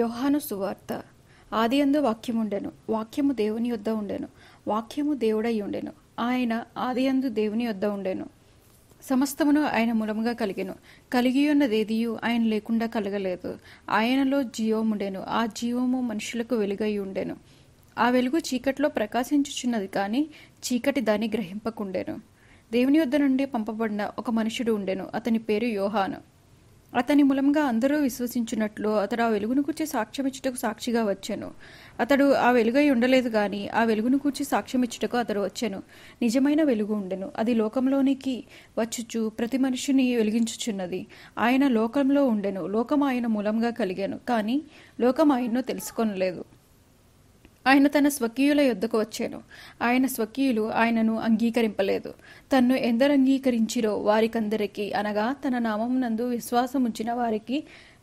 యోహాను సువార్త ఆది అందు వాక్యముండెను వాక్యము దేవుని యొద్ద ఉండెను వాక్యము దేవుడై ఉండెను ఆయన ఆది అందు దేవుని యొద్ద ఉండెను సమస్తమును ఆయన మూలముగా కలిగెను కలిగి ఉన్నదేదియు ఆయన లేకుండా కలగలేదు ఆయనలో జీవముండెను ఆ జీవము మనుషులకు వెలుగై ఉండెను ఆ వెలుగు చీకట్లో ప్రకాశించుచున్నది కానీ చీకటి దాన్ని గ్రహింపకుండెను దేవుని యొద్ద నుండి పంపబడిన ఒక మనుషుడు ఉండెను అతని పేరు యోహాను అతని మూలంగా అందరూ విశ్వసించినట్లు అతడు ఆ వెలుగును కూర్చి సాక్ష్యమిచ్చుటకు సాక్షిగా వచ్చాను అతడు ఆ వెలుగై ఉండలేదు కానీ ఆ వెలుగును కూర్చి సాక్ష్యమిచ్చుటకు అతడు వచ్చాను నిజమైన వెలుగు ఉండెను అది లోకంలోనికి వచ్చుచు ప్రతి మనిషిని వెలిగించుచున్నది ఆయన లోకంలో ఉండెను లోకం ఆయన మూలంగా కలిగాను కానీ లోకం ఆయన్ను తెలుసుకొనలేదు ఆయన తన స్వకీయుల యుద్ధకు వచ్చాను ఆయన స్వకీయులు ఆయనను అంగీకరింపలేదు తన్ను ఎందరు అంగీకరించిరో వారికందరికీ అనగా తన నామమునందు ఉంచిన వారికి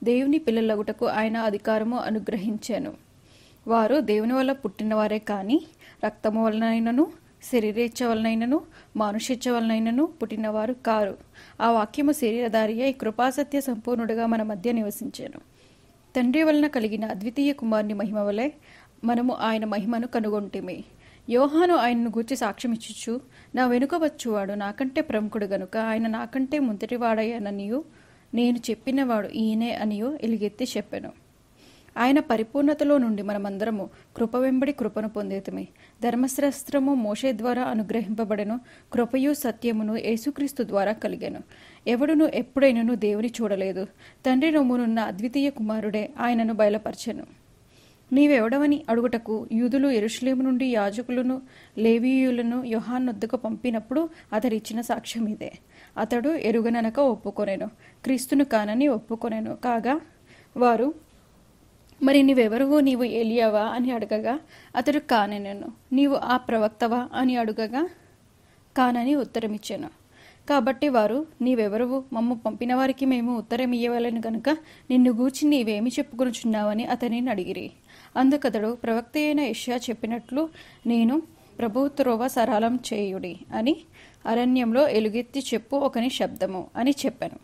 దేవుని పిల్లలగుటకు ఆయన అధికారము అనుగ్రహించాను వారు దేవుని వల్ల పుట్టినవారే కానీ రక్తము వలనైనను శరీరేచ్ఛ వలనైనను మానుషేచ్ఛ వలనైనను పుట్టినవారు కారు ఆ వాక్యము శరీరధారి అయి కృపాసత్య సంపూర్ణుడిగా మన మధ్య నివసించాను తండ్రి వలన కలిగిన అద్వితీయ కుమారుని మహిమ వలె మనము ఆయన మహిమను కనుగొంటిమి యోహాను ఆయనను గూర్చి సాక్ష్యమిచ్చుచు నా వెనుక వచ్చువాడు నాకంటే ప్రముఖుడు గనుక ఆయన నాకంటే ముందరివాడయ్యాననియు నేను చెప్పినవాడు ఈయనే అనియో ఎలుగెత్తి చెప్పాను ఆయన పరిపూర్ణతలో నుండి మనమందరము కృప వెంబడి కృపను పొందేతమే ధర్మశాస్త్రము మోషే ద్వారా అనుగ్రహింపబడెను కృపయు సత్యమును యేసుక్రీస్తు ద్వారా కలిగాను ఎవడును ఎప్పుడైనను దేవుని చూడలేదు తండ్రి నమ్మునున్న అద్వితీయ కుమారుడే ఆయనను బయలుపరచను నీవెవడవని అడుగుటకు యూదులు ఎరుషులేము నుండి యాజకులను లేవీయులను యొహాన్నొద్దకు పంపినప్పుడు అతడిచ్చిన సాక్ష్యం ఇదే అతడు ఎరుగననక ఒప్పుకొనెను క్రీస్తును కానని ఒప్పుకొనెను కాగా వారు మరి నీవెవరువు నీవు ఏలియావా అని అడగగా అతడు కానెనను నీవు ఆ ప్రవక్తవా అని అడుగగా కానని ఉత్తరమిచ్చాను కాబట్టి వారు నీవెవరువు మమ్ము పంపిన వారికి మేము ఉత్తరం ఇయ్యవలను గనుక నిన్ను గూర్చి నీవేమి చున్నావని అతనిని అడిగిరి అందుకతడు ప్రవక్త అయిన ఇష్యా చెప్పినట్లు నేను ప్రభు త్రోవ సరళం చేయుడి అని అరణ్యంలో ఎలుగెత్తి చెప్పు ఒకని శబ్దము అని చెప్పాను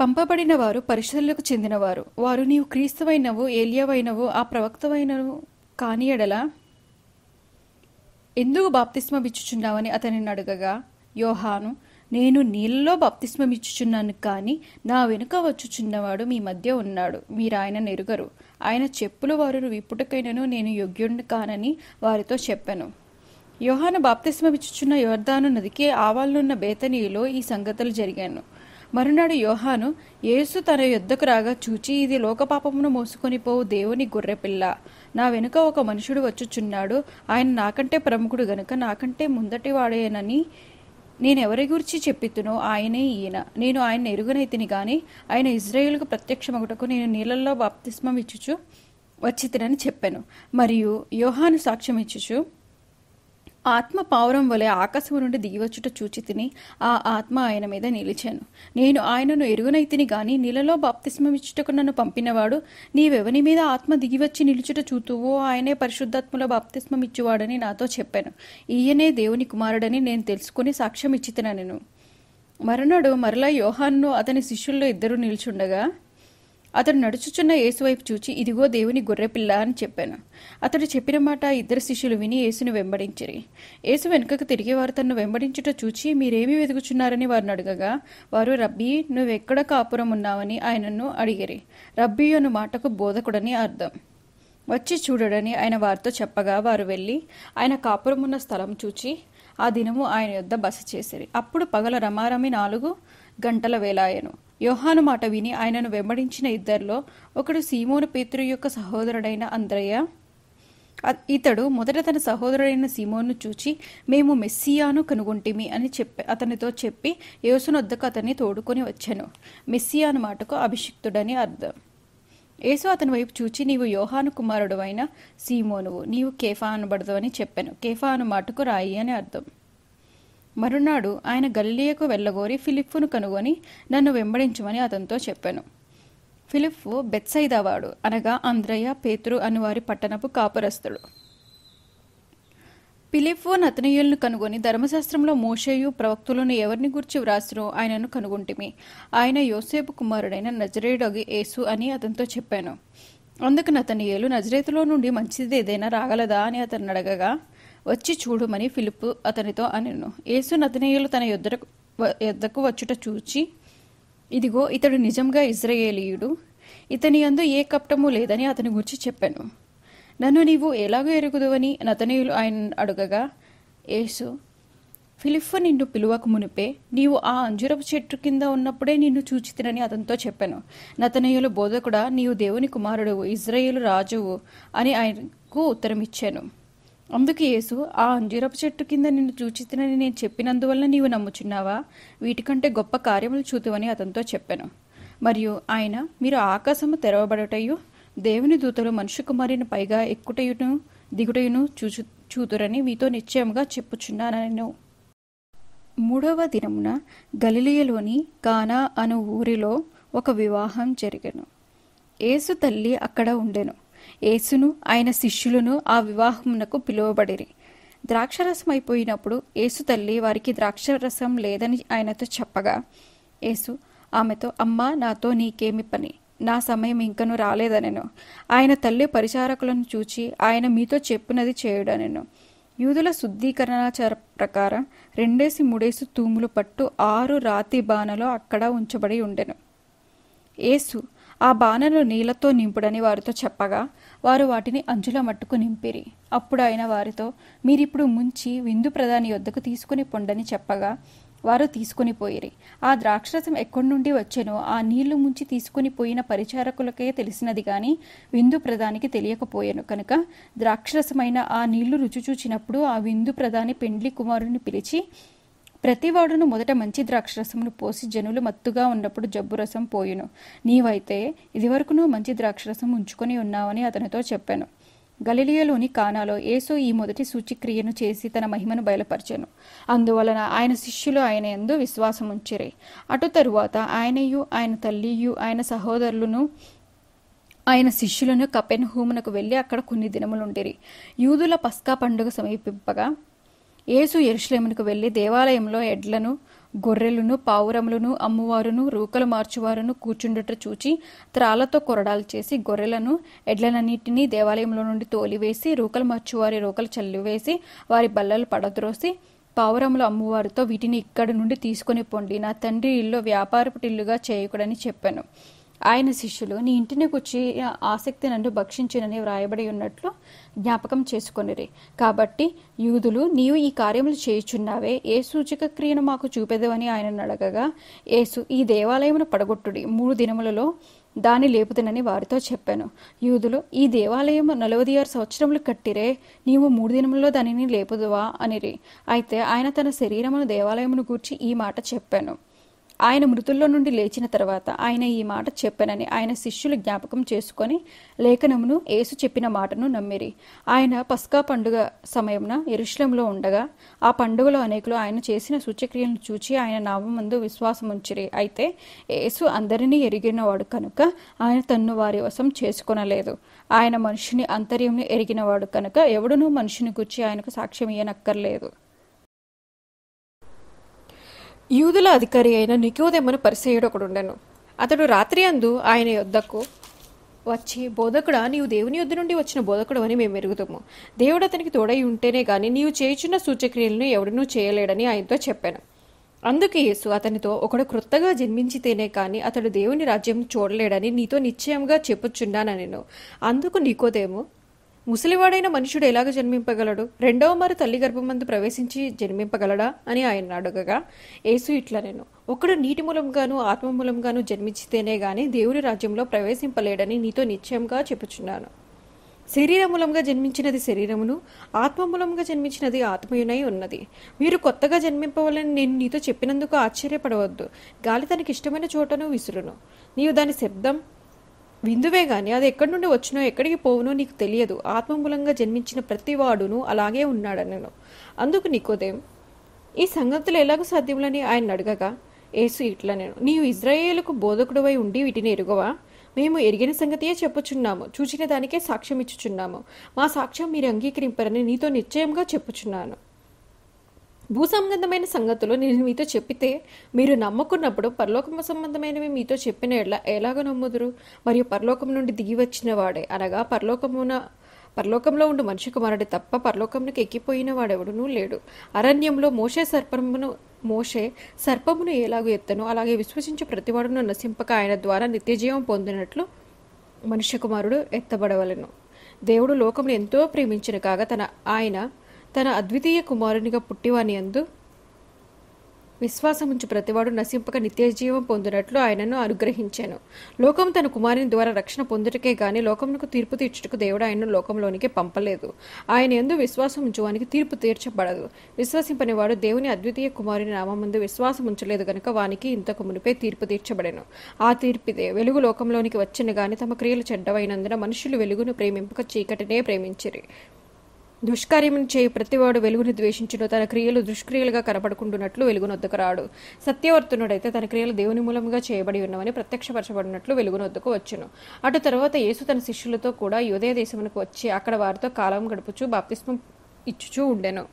పంపబడిన వారు పరిశీలకు చెందినవారు వారు నీవు క్రీస్తువైనవు ఏలియవైనవు ఆ ప్రవక్తవైనవు కాని ఎడల ఎందుకు బాప్తిస్మమిచ్చుచున్నావని అతనిని అడగగా యోహాను నేను నీళ్ళలో బాప్తిస్మమిచ్చుచున్నాను కానీ నా వెనుక వచ్చుచున్నవాడు మీ మధ్య ఉన్నాడు మీరు ఆయన నెరుగరు ఆయన చెప్పులు వారు విప్పుటకైనను నేను యోగ్యుడిని కానని వారితో చెప్పాను యోహాను బాప్తిస్మమిచ్చుచున్న యోర్ధాను నదికి ఆవాలనున్న బేతనీయులో ఈ సంగతులు జరిగాను మరునాడు యోహాను యేసు తన యుద్ధకు రాగా చూచి ఇది లోకపాపమును మోసుకొని పోవు దేవుని గుర్రెపిల్ల నా వెనుక ఒక మనుషుడు వచ్చుచున్నాడు ఆయన నాకంటే ప్రముఖుడు గనుక నాకంటే ముందటి వాడేనని నేనెవరి గురించి చెప్పితునో ఆయనే ఈయన నేను ఆయన ఎరుగనైతిని గాని ఆయన ఇజ్రాయేల్కు ప్రత్యక్షమగుటకు నేను నీళ్ళల్లో బాప్తిస్మం ఇచ్చుచు వచ్చితినని చెప్పాను మరియు యోహాను సాక్ష్యం ఇచ్చుచు ఆత్మ పావురం వలె ఆకాశము నుండి దిగివచ్చుట చూచి తిని ఆ ఆత్మ ఆయన మీద నిలిచాను నేను ఆయనను ఎరుగునైతిని గాని నీళ్ళలో బాప్తిస్మమిచ్చుటకు నన్ను పంపినవాడు నీవెవని మీద ఆత్మ దిగివచ్చి నిలుచుట చూతువో ఆయనే పరిశుద్ధాత్మలో బాప్తిస్మమిచ్చువాడని నాతో చెప్పాను ఈయనే దేవుని కుమారుడని నేను తెలుసుకుని సాక్ష్యం ఇచ్చితిన నేను మరునాడు మరలా యోహాన్ను అతని శిష్యుల్లో ఇద్దరు నిల్చుండగా అతడు నడుచుచున్న యేసువైపు చూచి ఇదిగో దేవుని గొర్రెపిల్ల అని చెప్పాను అతడు చెప్పిన మాట ఇద్దరు శిష్యులు విని యేసును వెంబడించిరి యేసు వెనుకకు తిరిగి వారు తన్ను వెంబడించుట చూచి మీరేమి వెతుకుచున్నారని వారిని అడగగా వారు రబ్బీ నువ్వెక్కడ కాపురం ఉన్నావని ఆయనను అడిగిరి రబ్బీ అను మాటకు బోధకుడని అర్థం వచ్చి చూడడని ఆయన వారితో చెప్పగా వారు వెళ్ళి ఆయన కాపురం ఉన్న స్థలం చూచి ఆ దినము ఆయన యొద్ద బస చేసిరి అప్పుడు పగల రమారమి నాలుగు గంటల వేలాయను యోహాను మాట విని ఆయనను వెంబడించిన ఇద్దరిలో ఒకడు సీమోను పేతురు యొక్క సహోదరుడైన అంద్రయ్య ఇతడు మొదట తన సహోదరుడైన సీమోను చూచి మేము మెస్సియాను కనుగొంటిమి అని చెప్పి అతనితో చెప్పి యేసునొద్దకు అతన్ని తోడుకొని వచ్చాను మెస్సియాను మాటకు అభిషిక్తుడని అర్థం యేసు అతని వైపు చూచి నీవు యోహాను కుమారుడు అయిన సీమోనువు నీవు కేఫా అనబడదు అని చెప్పాను కేఫా అను మాటకు రాయి అని అర్థం మరునాడు ఆయన గల్లీయకు వెళ్ళగోరి ఫిలిప్పును కనుగొని నన్ను వెంబడించమని అతనితో చెప్పాను ఫిలిప్ బెత్సైదావాడు అనగా అంద్రయ్య పేతురు అనువారి పట్టణపు కాపురస్తుడు పిలిప్పు నతనీయులను కనుగొని ధర్మశాస్త్రంలో మోషేయు ప్రవక్తులను ఎవరిని గుర్చి వ్రాసినో ఆయనను కనుగొంటిమి ఆయన యోసేపు కుమారుడైన నజరేడగి యేసు అని అతనితో చెప్పాను అందుకు నతనీయులు నజరేతులో నుండి మంచిది ఏదైనా రాగలదా అని అతను అడగగా వచ్చి చూడుమని ఫిలిప్పు అతనితో అనెను యేసు నతనీయులు తన యుద్ధకు యొద్దకు వచ్చుట చూచి ఇదిగో ఇతడు నిజంగా ఇజ్రాయేలీయుడు ఇతని అందు ఏ కప్టము లేదని అతని గురించి చెప్పాను నన్ను నీవు ఎలాగో ఎరుగుదువని నతనీయులు ఆయన అడగగా యేసు ఫిలిఫ్ నిన్ను పిలువకు మునిపే నీవు ఆ అంజురపు చెట్టు కింద ఉన్నప్పుడే నిన్ను చూచితినని అతనితో చెప్పాను నతనయులు బోధకుడా నీవు దేవుని కుమారుడు ఇజ్రాయేలు రాజువు అని ఆయనకు ఉత్తరం ఇచ్చాను అందుకు యేసు ఆ అంజూరపు చెట్టు కింద నిన్ను చూచితనని నేను చెప్పినందువల్ల నీవు నమ్ముచున్నావా వీటికంటే గొప్ప కార్యములు చూతువని అతనితో చెప్పాను మరియు ఆయన మీరు ఆకాశము తెరవబడటయు దేవుని దూతలు మనుషు కుమారిని పైగా ఎక్కుటయును దిగుటయును చూచు చూతురని మీతో నిశ్చయముగా చెప్పుచున్నానను మూడవ దినమున గలిలియలోని కానా అను ఊరిలో ఒక వివాహం జరిగాను యేసు తల్లి అక్కడ ఉండెను యేసును ఆయన శిష్యులను ఆ వివాహమునకు పిలువబడిరి ద్రాక్షరసం అయిపోయినప్పుడు యేసు తల్లి వారికి ద్రాక్షరసం లేదని ఆయనతో చెప్పగా యేసు ఆమెతో అమ్మ నాతో నీకేమి పని నా సమయం ఇంకను రాలేదనెను ఆయన తల్లి పరిచారకులను చూచి ఆయన మీతో చెప్పినది చేయుడనెను యూదుల శుద్ధీకరణాచార ప్రకారం రెండేసి మూడేసి తూములు పట్టు ఆరు రాతి బాణలో అక్కడ ఉంచబడి ఉండెను ఏసు ఆ బాణలు నీళ్లతో నింపుడని వారితో చెప్పగా వారు వాటిని అంచుల మట్టుకు నింపిరి అప్పుడు ఆయన వారితో మీరిప్పుడు ముంచి విందు ప్రధాని వద్దకు తీసుకుని పొండని చెప్పగా వారు తీసుకుని పోయిరి ఆ ద్రాక్షరసం ఎక్కడి నుండి వచ్చెనో ఆ నీళ్లు ముంచి తీసుకుని పోయిన పరిచారకులకే తెలిసినది గాని విందు ప్రధానికి తెలియకపోయాను కనుక ద్రాక్షరసమైన ఆ నీళ్లు రుచి చూచినప్పుడు ఆ విందు ప్రధాని పెండ్లి కుమారుని పిలిచి ప్రతివాడును మొదట మంచి ద్రాక్షరసమును పోసి జనులు మత్తుగా ఉన్నప్పుడు జబ్బు రసం పోయును నీవైతే ఇదివరకును మంచి ద్రాక్షరసం ఉంచుకొని ఉన్నావని అతనితో చెప్పాను గలిలియలోని కానాలో యేసు ఈ మొదటి సూచిక్రియను చేసి తన మహిమను బయలుపరిచాను అందువలన ఆయన శిష్యులు ఆయన ఎందు విశ్వాసం అటు తరువాత ఆయనయు ఆయన తల్లియు ఆయన సహోదరులను ఆయన శిష్యులను కపెన్ హూమునకు వెళ్ళి అక్కడ కొన్ని దినములుండిరి యూదుల పస్కా పండుగ సమీపింపగా యేసు ఎరుశ్లేమునకు వెళ్ళి దేవాలయంలో ఎడ్లను గొర్రెలను పావురములను అమ్మువారును రూకలు మార్చువారును కూర్చుండుట చూచి త్రాలతో కొరడాలు చేసి గొర్రెలను ఎడ్లనన్నింటినీ దేవాలయంలో నుండి తోలివేసి రూకలు మార్చువారి రూకలు చల్లివేసి వారి బల్లలు పడద్రోసి పావురములు అమ్మువారితో వీటిని ఇక్కడి నుండి తీసుకొని పొండి నా తండ్రి ఇల్లు వ్యాపారపు ఇల్లుగా చేయకూడని చెప్పాను ఆయన శిష్యులు నీ ఇంటిని కూర్చి ఆసక్తి నన్ను భక్షించినని వ్రాయబడి ఉన్నట్లు జ్ఞాపకం చేసుకొనిరి కాబట్టి యూదులు నీవు ఈ కార్యములు చేయుచున్నావే ఏ సూచక క్రియను మాకు చూపెదవని ఆయన అడగగా ఏసు ఈ దేవాలయమును పడగొట్టుడి మూడు దినములలో దాన్ని లేపుదనని వారితో చెప్పాను యూదులు ఈ దేవాలయం నలభై ఆరు సంవత్సరములు కట్టిరే నీవు మూడు దినములలో దానిని లేపుదువా అనిరి అయితే ఆయన తన శరీరమును దేవాలయమును గూర్చి ఈ మాట చెప్పాను ఆయన మృతుల్లో నుండి లేచిన తర్వాత ఆయన ఈ మాట చెప్పనని ఆయన శిష్యులు జ్ఞాపకం చేసుకొని లేఖనమును యేసు చెప్పిన మాటను నమ్మిరి ఆయన పస్కా పండుగ సమయంన ఎరుశ్లంలో ఉండగా ఆ పండుగలో అనేకులు ఆయన చేసిన సూచక్రియలను చూచి ఆయన నామందు విశ్వాసం ఉంచిరి అయితే యేసు అందరినీ ఎరిగినవాడు కనుక ఆయన తన్ను వారి వశం చేసుకొనలేదు ఆయన మనుషుని అంతర్యంను ఎరిగినవాడు కనుక ఎవడునూ మనుషుని గుర్చి ఆయనకు సాక్ష్యం ఇయనక్కర్లేదు యూదుల అధికారి అయిన నికోదెమ్మను పరిచయుడు ఒకడు ఉండను అతడు రాత్రి అందు ఆయన యొద్దకు వచ్చి బోధకుడా నీవు దేవుని యొద్ద నుండి వచ్చిన బోధకుడు అని మేము ఎరుగుతాము దేవుడు అతనికి తోడై ఉంటేనే కానీ నీవు చేయుచున్న సూచక్రియలను ఎవడనూ చేయలేడని ఆయనతో చెప్పాను అందుకే యేసు అతనితో ఒకడు క్రొత్తగా జన్మించితేనే కానీ అతడు దేవుని రాజ్యం చూడలేడని నీతో నిశ్చయంగా చెప్పుచున్నాను నేను అందుకు నీకోదేమో ముసలివాడైన మనుషుడు ఎలాగ జన్మింపగలడు రెండవ మారు తల్లి గర్భమందు ప్రవేశించి జన్మింపగలడా అని ఆయన అడగగా యేసు ఇట్లా నేను ఒకడు నీటి మూలంగాను ఆత్మ మూలంగాను జన్మించితేనే గాని దేవుని రాజ్యంలో ప్రవేశింపలేడని నీతో నిశ్చయంగా చెప్పుచున్నాను శరీర మూలంగా జన్మించినది శరీరమును ఆత్మ మూలంగా జన్మించినది ఆత్మయునై ఉన్నది మీరు కొత్తగా జన్మింపవాలని నేను నీతో చెప్పినందుకు ఆశ్చర్యపడవద్దు గాలి తనకి ఇష్టమైన చోటను విసురును నీవు దాని శబ్దం విందువే గాని అది ఎక్కడి నుండి వచ్చినో ఎక్కడికి పోవునో నీకు తెలియదు ఆత్మమూలంగా జన్మించిన ప్రతి వాడును అలాగే ఉన్నాడనను అందుకు నికోదేం ఈ సంగతులు ఎలాగ సాధ్యములని ఆయన అడగగా ఏసు ఇట్లా నేను నీవు ఇజ్రాయేలకు బోధకుడువై ఉండి వీటిని ఎరుగవా మేము ఎరిగిన సంగతియే చెప్పుచున్నాము చూచిన దానికే సాక్ష్యం ఇచ్చుచున్నాము మా సాక్ష్యం మీరు అంగీకరింపరని నీతో నిశ్చయంగా చెప్పుచున్నాను భూ సంబంధమైన సంగతులు నేను మీతో చెప్పితే మీరు నమ్మకున్నప్పుడు పరలోకం సంబంధమైనవి మీతో చెప్పిన ఎలా ఎలాగ నమ్ముదురు మరియు పరలోకం నుండి దిగి వచ్చిన వాడే అనగా పరలోకమున పరలోకంలో ఉండే మనిషి కుమారుడు తప్ప పరలోకంలోకి ఎక్కిపోయిన వాడెవడునూ లేడు అరణ్యంలో మోషే సర్పమును మోషే సర్పమును ఎలాగూ ఎత్తను అలాగే విశ్వసించే ప్రతివాడును నశింపక ఆయన ద్వారా నిత్యజీవం పొందినట్లు మనిషి కుమారుడు ఎత్తబడవలను దేవుడు లోకమును ఎంతో ప్రేమించిన కాగా తన ఆయన తన అద్వితీయ కుమారునిగా పుట్టివాని అందు విశ్వాసముంచు ప్రతివాడు నశింపక నిత్యజీవం పొందినట్లు ఆయనను అనుగ్రహించాను లోకం తన కుమారుని ద్వారా రక్షణ పొందుటకే గాని లోకమునకు తీర్పు తీర్చుటకు దేవుడు ఆయనను లోకంలోనికి పంపలేదు ఆయన ఎందు విశ్వాసం ఉంచువానికి తీర్పు తీర్చబడదు విశ్వసింపని వాడు దేవుని అద్వితీయ కుమారుని నామందు విశ్వాసం ఉంచలేదు గనుక వానికి ఇంతకు మునిపే తీర్పు తీర్చబడెను ఆ తీర్పిదే వెలుగు లోకంలోనికి వచ్చిన గాని తమ క్రియలు చెడ్డవైనందున మనుషులు వెలుగును ప్రేమింపక చీకటినే ప్రేమించిరి దుష్కార్యమును చేయి ప్రతివాడు వెలుగును ద్వేషించును తన క్రియలు దుష్క్రియలుగా కనపడుకుంటున్నట్లు వెలుగునొద్దకు రాడు సత్యవర్తనుడైతే తన క్రియలు దేవుని మూలంగా చేయబడి ఉన్నవని ప్రత్యక్షపరచబడినట్లు వెలుగునొద్దకు వచ్చును అటు తర్వాత యేసు తన శిష్యులతో కూడా యోదయ దేశమునకు వచ్చి అక్కడ వారితో కాలం గడుపుచూ బాప్తిస్మం ఇచ్చుచూ ఉండెను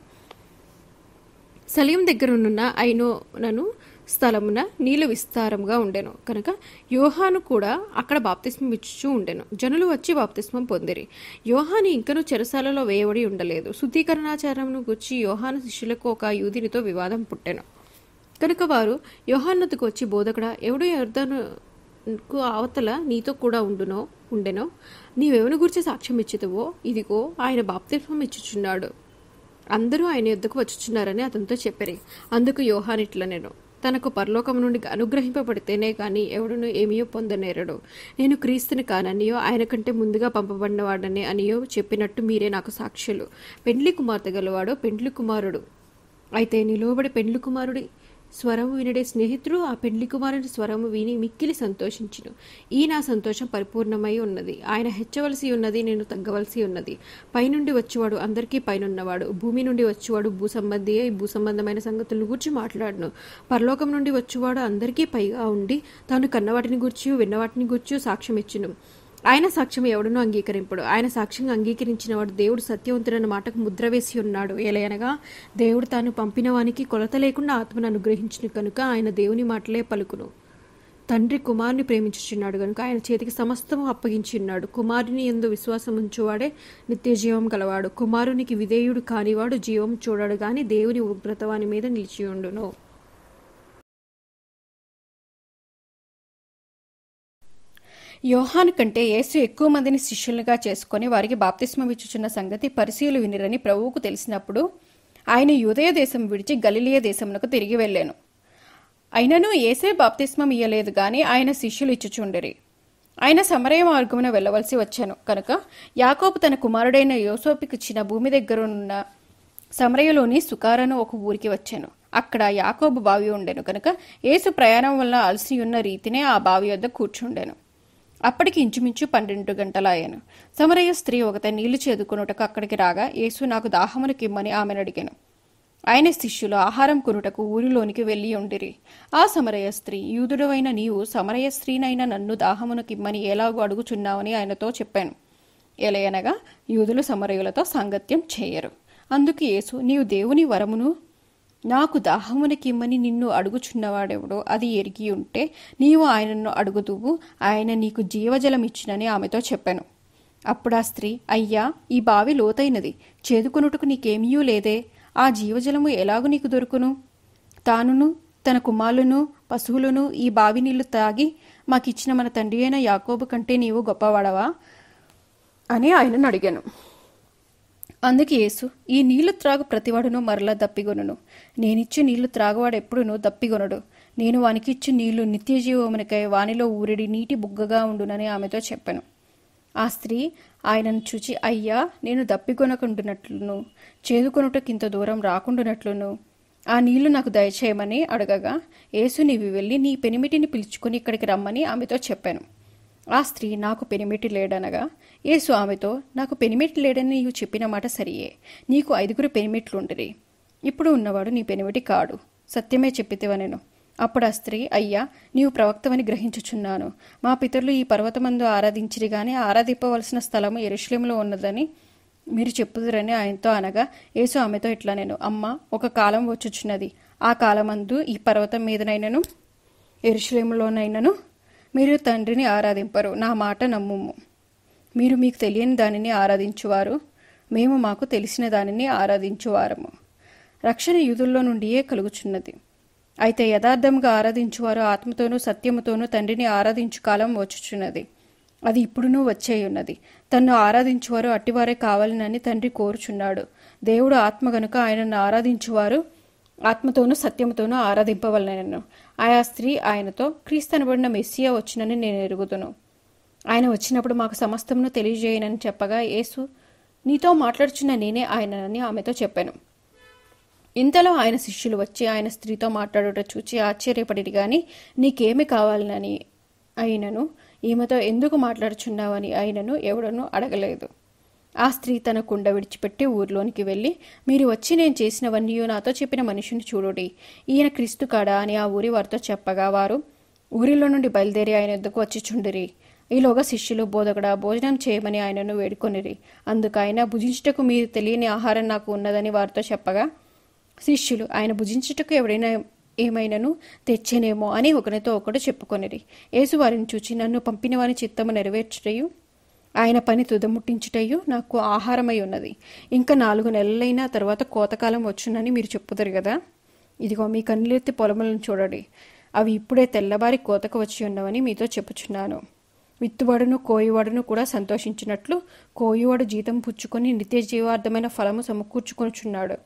సలీం దగ్గరనున్న ఐనోనను స్థలమున నీళ్లు విస్తారంగా ఉండెను కనుక యోహాను కూడా అక్కడ బాప్తిస్మం ఇచ్చుచూ ఉండెను జనులు వచ్చి బాప్తిస్మం పొందిరి యోహాను ఇంకను చెరసాలలో వేయబడి ఉండలేదు శుద్ధీకరణాచారమును గుర్చి యోహాను శిష్యులకు ఒక యూదినితో వివాదం పుట్టెను కనుక వారు యోహాన్నతుకు వచ్చి బోధకుడా ఎవడు ఎవరితోనుకు అవతల నీతో కూడా ఉండునో ఉండెనో నీవెవని గురించి సాక్ష్యం ఇచ్చితవో ఇదిగో ఆయన బాప్తిత్వం ఇచ్చుచున్నాడు అందరూ ఆయన యుద్ధకు వచ్చుచున్నారని అతనితో చెప్పారు అందుకు యోహాన్ ఇట్లా నేను తనకు పరలోకం నుండి అనుగ్రహింపబడితేనే కానీ ఎవడును ఏమియో పొందనేరడు నేను క్రీస్తుని కాననియో ఆయన కంటే ముందుగా పంపబడినవాడని అనియో చెప్పినట్టు మీరే నాకు సాక్షులు పెండ్లి కుమార్తె గలవాడు పెండ్లి కుమారుడు అయితే నిలువబడి పెండ్లి కుమారుడి స్వరము వినడే స్నేహితుడు ఆ పెండ్లి కుమారుని స్వరము విని మిక్కిలి సంతోషించును ఈ నా సంతోషం పరిపూర్ణమై ఉన్నది ఆయన హెచ్చవలసి ఉన్నది నేను తగ్గవలసి ఉన్నది పైనుండి వచ్చేవాడు అందరికీ పైనున్నవాడు భూమి నుండి వచ్చేవాడు భూ సంబంధి అయి భూ సంబంధమైన సంగతులను గురించి మాట్లాడును పరలోకం నుండి వచ్చేవాడు అందరికీ పైగా ఉండి తాను కన్నవాటిని గుర్చి విన్నవాటిని గుర్చి సాక్ష్యం ఇచ్చును ఆయన సాక్ష్యం ఎవడనో అంగీకరింపడు ఆయన సాక్ష్యంగా అంగీకరించిన వాడు దేవుడు సత్యవంతుడన్న మాటకు ముద్ర వేసి ఉన్నాడు ఎలయనగా దేవుడు తాను పంపిన వానికి కొలత లేకుండా ఆత్మను అనుగ్రహించిన కనుక ఆయన దేవుని మాటలే పలుకును తండ్రి కుమారుని ప్రేమించుచున్నాడు కనుక ఆయన చేతికి సమస్తము అప్పగించి ఉన్నాడు కుమారుని ఎందు విశ్వాసం ఉంచువాడే నిత్య జీవం గలవాడు కుమారునికి విధేయుడు కానివాడు జీవం చూడడు గాని దేవుని ఉగ్రత వాని మీద నిలిచి ఉండును యోహాన్ కంటే యేసు ఎక్కువ మందిని శిష్యులుగా చేసుకుని వారికి బాప్తిస్మం ఇచ్చుచున్న సంగతి పరిశీలు వినిరని ప్రభువుకు తెలిసినప్పుడు ఆయన యుదయ దేశం విడిచి గలిలియ దేశమునకు తిరిగి వెళ్ళాను అయినను ఏసే బాప్తిస్మం ఇయ్యలేదు కానీ ఆయన శిష్యులు ఇచ్చుచుండిరి ఆయన సమరయ మార్గమున వెళ్ళవలసి వచ్చాను కనుక యాకోబు తన కుమారుడైన యోసోపికి ఇచ్చిన భూమి దగ్గరనున్న సమరయలోని సుకారను ఒక ఊరికి వచ్చాను అక్కడ యాకోబు బావి ఉండెను కనుక ఏసు ప్రయాణం వల్ల అలసి ఉన్న రీతినే ఆ బావి వద్ద కూర్చుండెను అప్పటికి ఇంచుమించు పన్నెండు ఆయన సమరయ్య స్త్రీ ఒకతే నీళ్లు చేదుకునుటకు అక్కడికి రాగా యేసు నాకు దాహమును కిమ్మని ఆమెను అడిగాను ఆయన శిష్యులు ఆహారం కొనుటకు ఊరిలోనికి వెళ్ళి ఉండిరి ఆ సమరయ్య స్త్రీ యూదుడవైన నీవు సమరయ్య స్త్రీనైన నన్ను దాహమును కిమ్మని ఎలాగో అడుగుచున్నావని ఆయనతో చెప్పాను ఎలయనగా యూదులు సమరయులతో సాంగత్యం చేయరు అందుకు యేసు నీవు దేవుని వరమును నాకు దాహమునకిమ్మని నిన్ను అడుగుచున్నవాడెవడో అది ఎరిగి ఉంటే నీవు ఆయనను అడుగుదువు ఆయన నీకు జీవజలం ఇచ్చినని ఆమెతో చెప్పాను అప్పుడు ఆ స్త్రీ అయ్యా ఈ బావి లోతైనది చేదుకొనుటకు నీకేమీ లేదే ఆ జీవజలము ఎలాగు నీకు దొరుకును తానును తన కుమారులను పశువులను ఈ బావి నీళ్లు తాగి మాకిచ్చిన మన తండ్రి అయిన యాకోబు కంటే నీవు గొప్పవాడవా అని ఆయనను అడిగాను అందుకే యేసు ఈ నీళ్లు త్రాగు ప్రతివాడును మరలా దప్పిగొనును నేనిచ్చి నీళ్లు త్రాగువాడు ఎప్పుడునూ దప్పిగొనడు నేను వానికి ఇచ్చి నీళ్లు నిత్య జీవమునికై వానిలో ఊరిడి నీటి బుగ్గగా ఉండునని ఆమెతో చెప్పాను ఆ స్త్రీ ఆయనను చూచి అయ్యా నేను దప్పికొనకుండునట్లును చేదుకొనుటకింత దూరం రాకుండునట్లును ఆ నీళ్లు నాకు దయచేయమని అడగగా యేసు నీవి వెళ్ళి నీ పెనిమిటిని పిలుచుకుని ఇక్కడికి రమ్మని ఆమెతో చెప్పాను ఆ స్త్రీ నాకు పెనిమిటి లేడనగా యేసు ఆమెతో నాకు పెనిమిటి లేడని నీవు చెప్పిన మాట సరియే నీకు ఐదుగురు పెనిమిట్లుండరి ఇప్పుడు ఉన్నవాడు నీ పెనిమిటి కాడు సత్యమే చెప్పితేవనెను అప్పుడు ఆ స్త్రీ అయ్యా నీవు ప్రవక్తవని గ్రహించుచున్నాను మా పితరులు ఈ పర్వతమందు ఆరాధించిరి గాని ఆరాధింపవలసిన స్థలము ఎరుశ్లేములో ఉన్నదని మీరు చెప్పుదురని ఆయనతో అనగా యేసు ఆమెతో ఇట్లా నేను అమ్మ ఒక కాలం వచ్చుచున్నది ఆ కాలమందు ఈ పర్వతం మీదనైనను ఎరుశ్లేములోనైనను మీరు తండ్రిని ఆరాధింపరు నా మాట నమ్ముము మీరు మీకు తెలియని దానిని ఆరాధించువారు మేము మాకు తెలిసిన దానిని ఆరాధించువారము రక్షణ యుధుల్లో నుండియే కలుగుచున్నది అయితే యథార్థంగా ఆరాధించువారు ఆత్మతోనూ సత్యముతోనూ తండ్రిని ఆరాధించు కాలం వచ్చుచున్నది అది ఇప్పుడునూ వచ్చేయున్నది తన్ను ఆరాధించువారు అట్టివారే కావాలనని తండ్రి కోరుచున్నాడు దేవుడు ఆత్మ గనుక ఆయనను ఆరాధించువారు ఆత్మతోనూ సత్యముతోనూ ఆరాధింపవలనను ఆయా స్త్రీ ఆయనతో క్రీస్తనబడిన మెస్సియా వచ్చినని నేను ఎరుగుతును ఆయన వచ్చినప్పుడు మాకు సమస్తమును తెలియజేయనని చెప్పగా యేసు నీతో మాట్లాడుచున్న నేనే ఆయనని ఆమెతో చెప్పాను ఇంతలో ఆయన శిష్యులు వచ్చి ఆయన స్త్రీతో మాట్లాడుట చూచి ఆశ్చర్యపడి గాని నీకేమి కావాలనని అయినను ఈమెతో ఎందుకు మాట్లాడుచున్నావని అయినను ఎవడనూ అడగలేదు ఆ స్త్రీ తన కుండ విడిచిపెట్టి ఊర్లోనికి వెళ్ళి మీరు వచ్చి నేను చేసినవన్నీ నాతో చెప్పిన మనిషిని చూడుడి ఈయన క్రీస్తు కాడా అని ఆ ఊరి వారితో చెప్పగా వారు ఊరిలో నుండి బయలుదేరి ఆయన ఎద్దుకు వచ్చి చుండిరి ఈలోగా శిష్యులు బోధకుడ భోజనం చేయమని ఆయనను వేడుకొనిరి అందుకు ఆయన భుజించుటకు మీరు తెలియని ఆహారం నాకు ఉన్నదని వారితో చెప్పగా శిష్యులు ఆయన భుజించుటకు ఎవడైనా ఏమైనను తెచ్చేనేమో అని ఒకరితో ఒకడు చెప్పుకొనిరి యేసు వారిని చూచి నన్ను పంపిన వారి చిత్తము నెరవేర్చుటయు ఆయన పని తుదముట్టించుటయు నాకు ఆహారమై ఉన్నది ఇంకా నాలుగు నెలలైన తర్వాత కోతకాలం వచ్చునని మీరు చెప్పుతారు కదా ఇదిగో మీ కన్నులెత్తి పొలములను చూడండి అవి ఇప్పుడే తెల్లబారి కోతకు వచ్చి ఉన్నవని మీతో చెప్పుచున్నాను విత్తువాడును కోయువాడును కూడా సంతోషించినట్లు కోయువాడు జీతం పుచ్చుకొని నిత్య జీవార్థమైన ఫలము సమకూర్చుకొనిచున్నాడు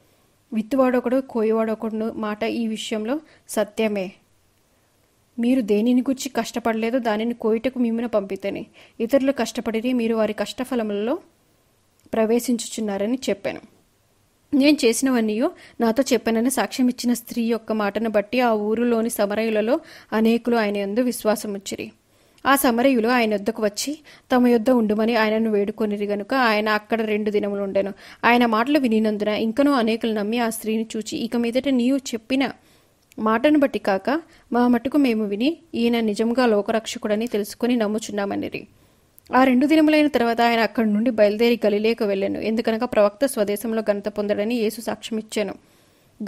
విత్తువాడొకడు కోయువాడొకడు మాట ఈ విషయంలో సత్యమే మీరు దేనిని గుర్చి కష్టపడలేదో దానిని కోయిటకు మిమ్మున పంపితేని ఇతరులు కష్టపడితే మీరు వారి కష్టఫలములలో ప్రవేశించుచున్నారని చెప్పాను నేను చేసినవన్నీయో నాతో చెప్పానని సాక్ష్యం ఇచ్చిన స్త్రీ యొక్క మాటను బట్టి ఆ ఊరిలోని సమరయులలో అనేకులు ఆయన యందు విశ్వాసం వచ్చిరి ఆ సమరయులు ఆయన యుద్ధకు వచ్చి తమ యుద్ధ ఉండుమని ఆయనను వేడుకొనిరి గనుక ఆయన అక్కడ రెండు దినములు ఉండెను ఆయన మాటలు వినినందున ఇంకనూ అనేకులు నమ్మి ఆ స్త్రీని చూచి ఇక మీదట నీవు చెప్పిన మాటను బట్టి కాక మా మటుకు మేము విని ఈయన నిజంగా లోకరక్షకుడని తెలుసుకుని నమ్ముచున్నామనిరి ఆ రెండు దినములైన తర్వాత ఆయన అక్కడి నుండి బయలుదేరి గలిలేకు వెళ్ళాను ఎందుకనగా ప్రవక్త స్వదేశంలో ఘనత పొందడని యేసు సాక్ష్యం ఇచ్చాను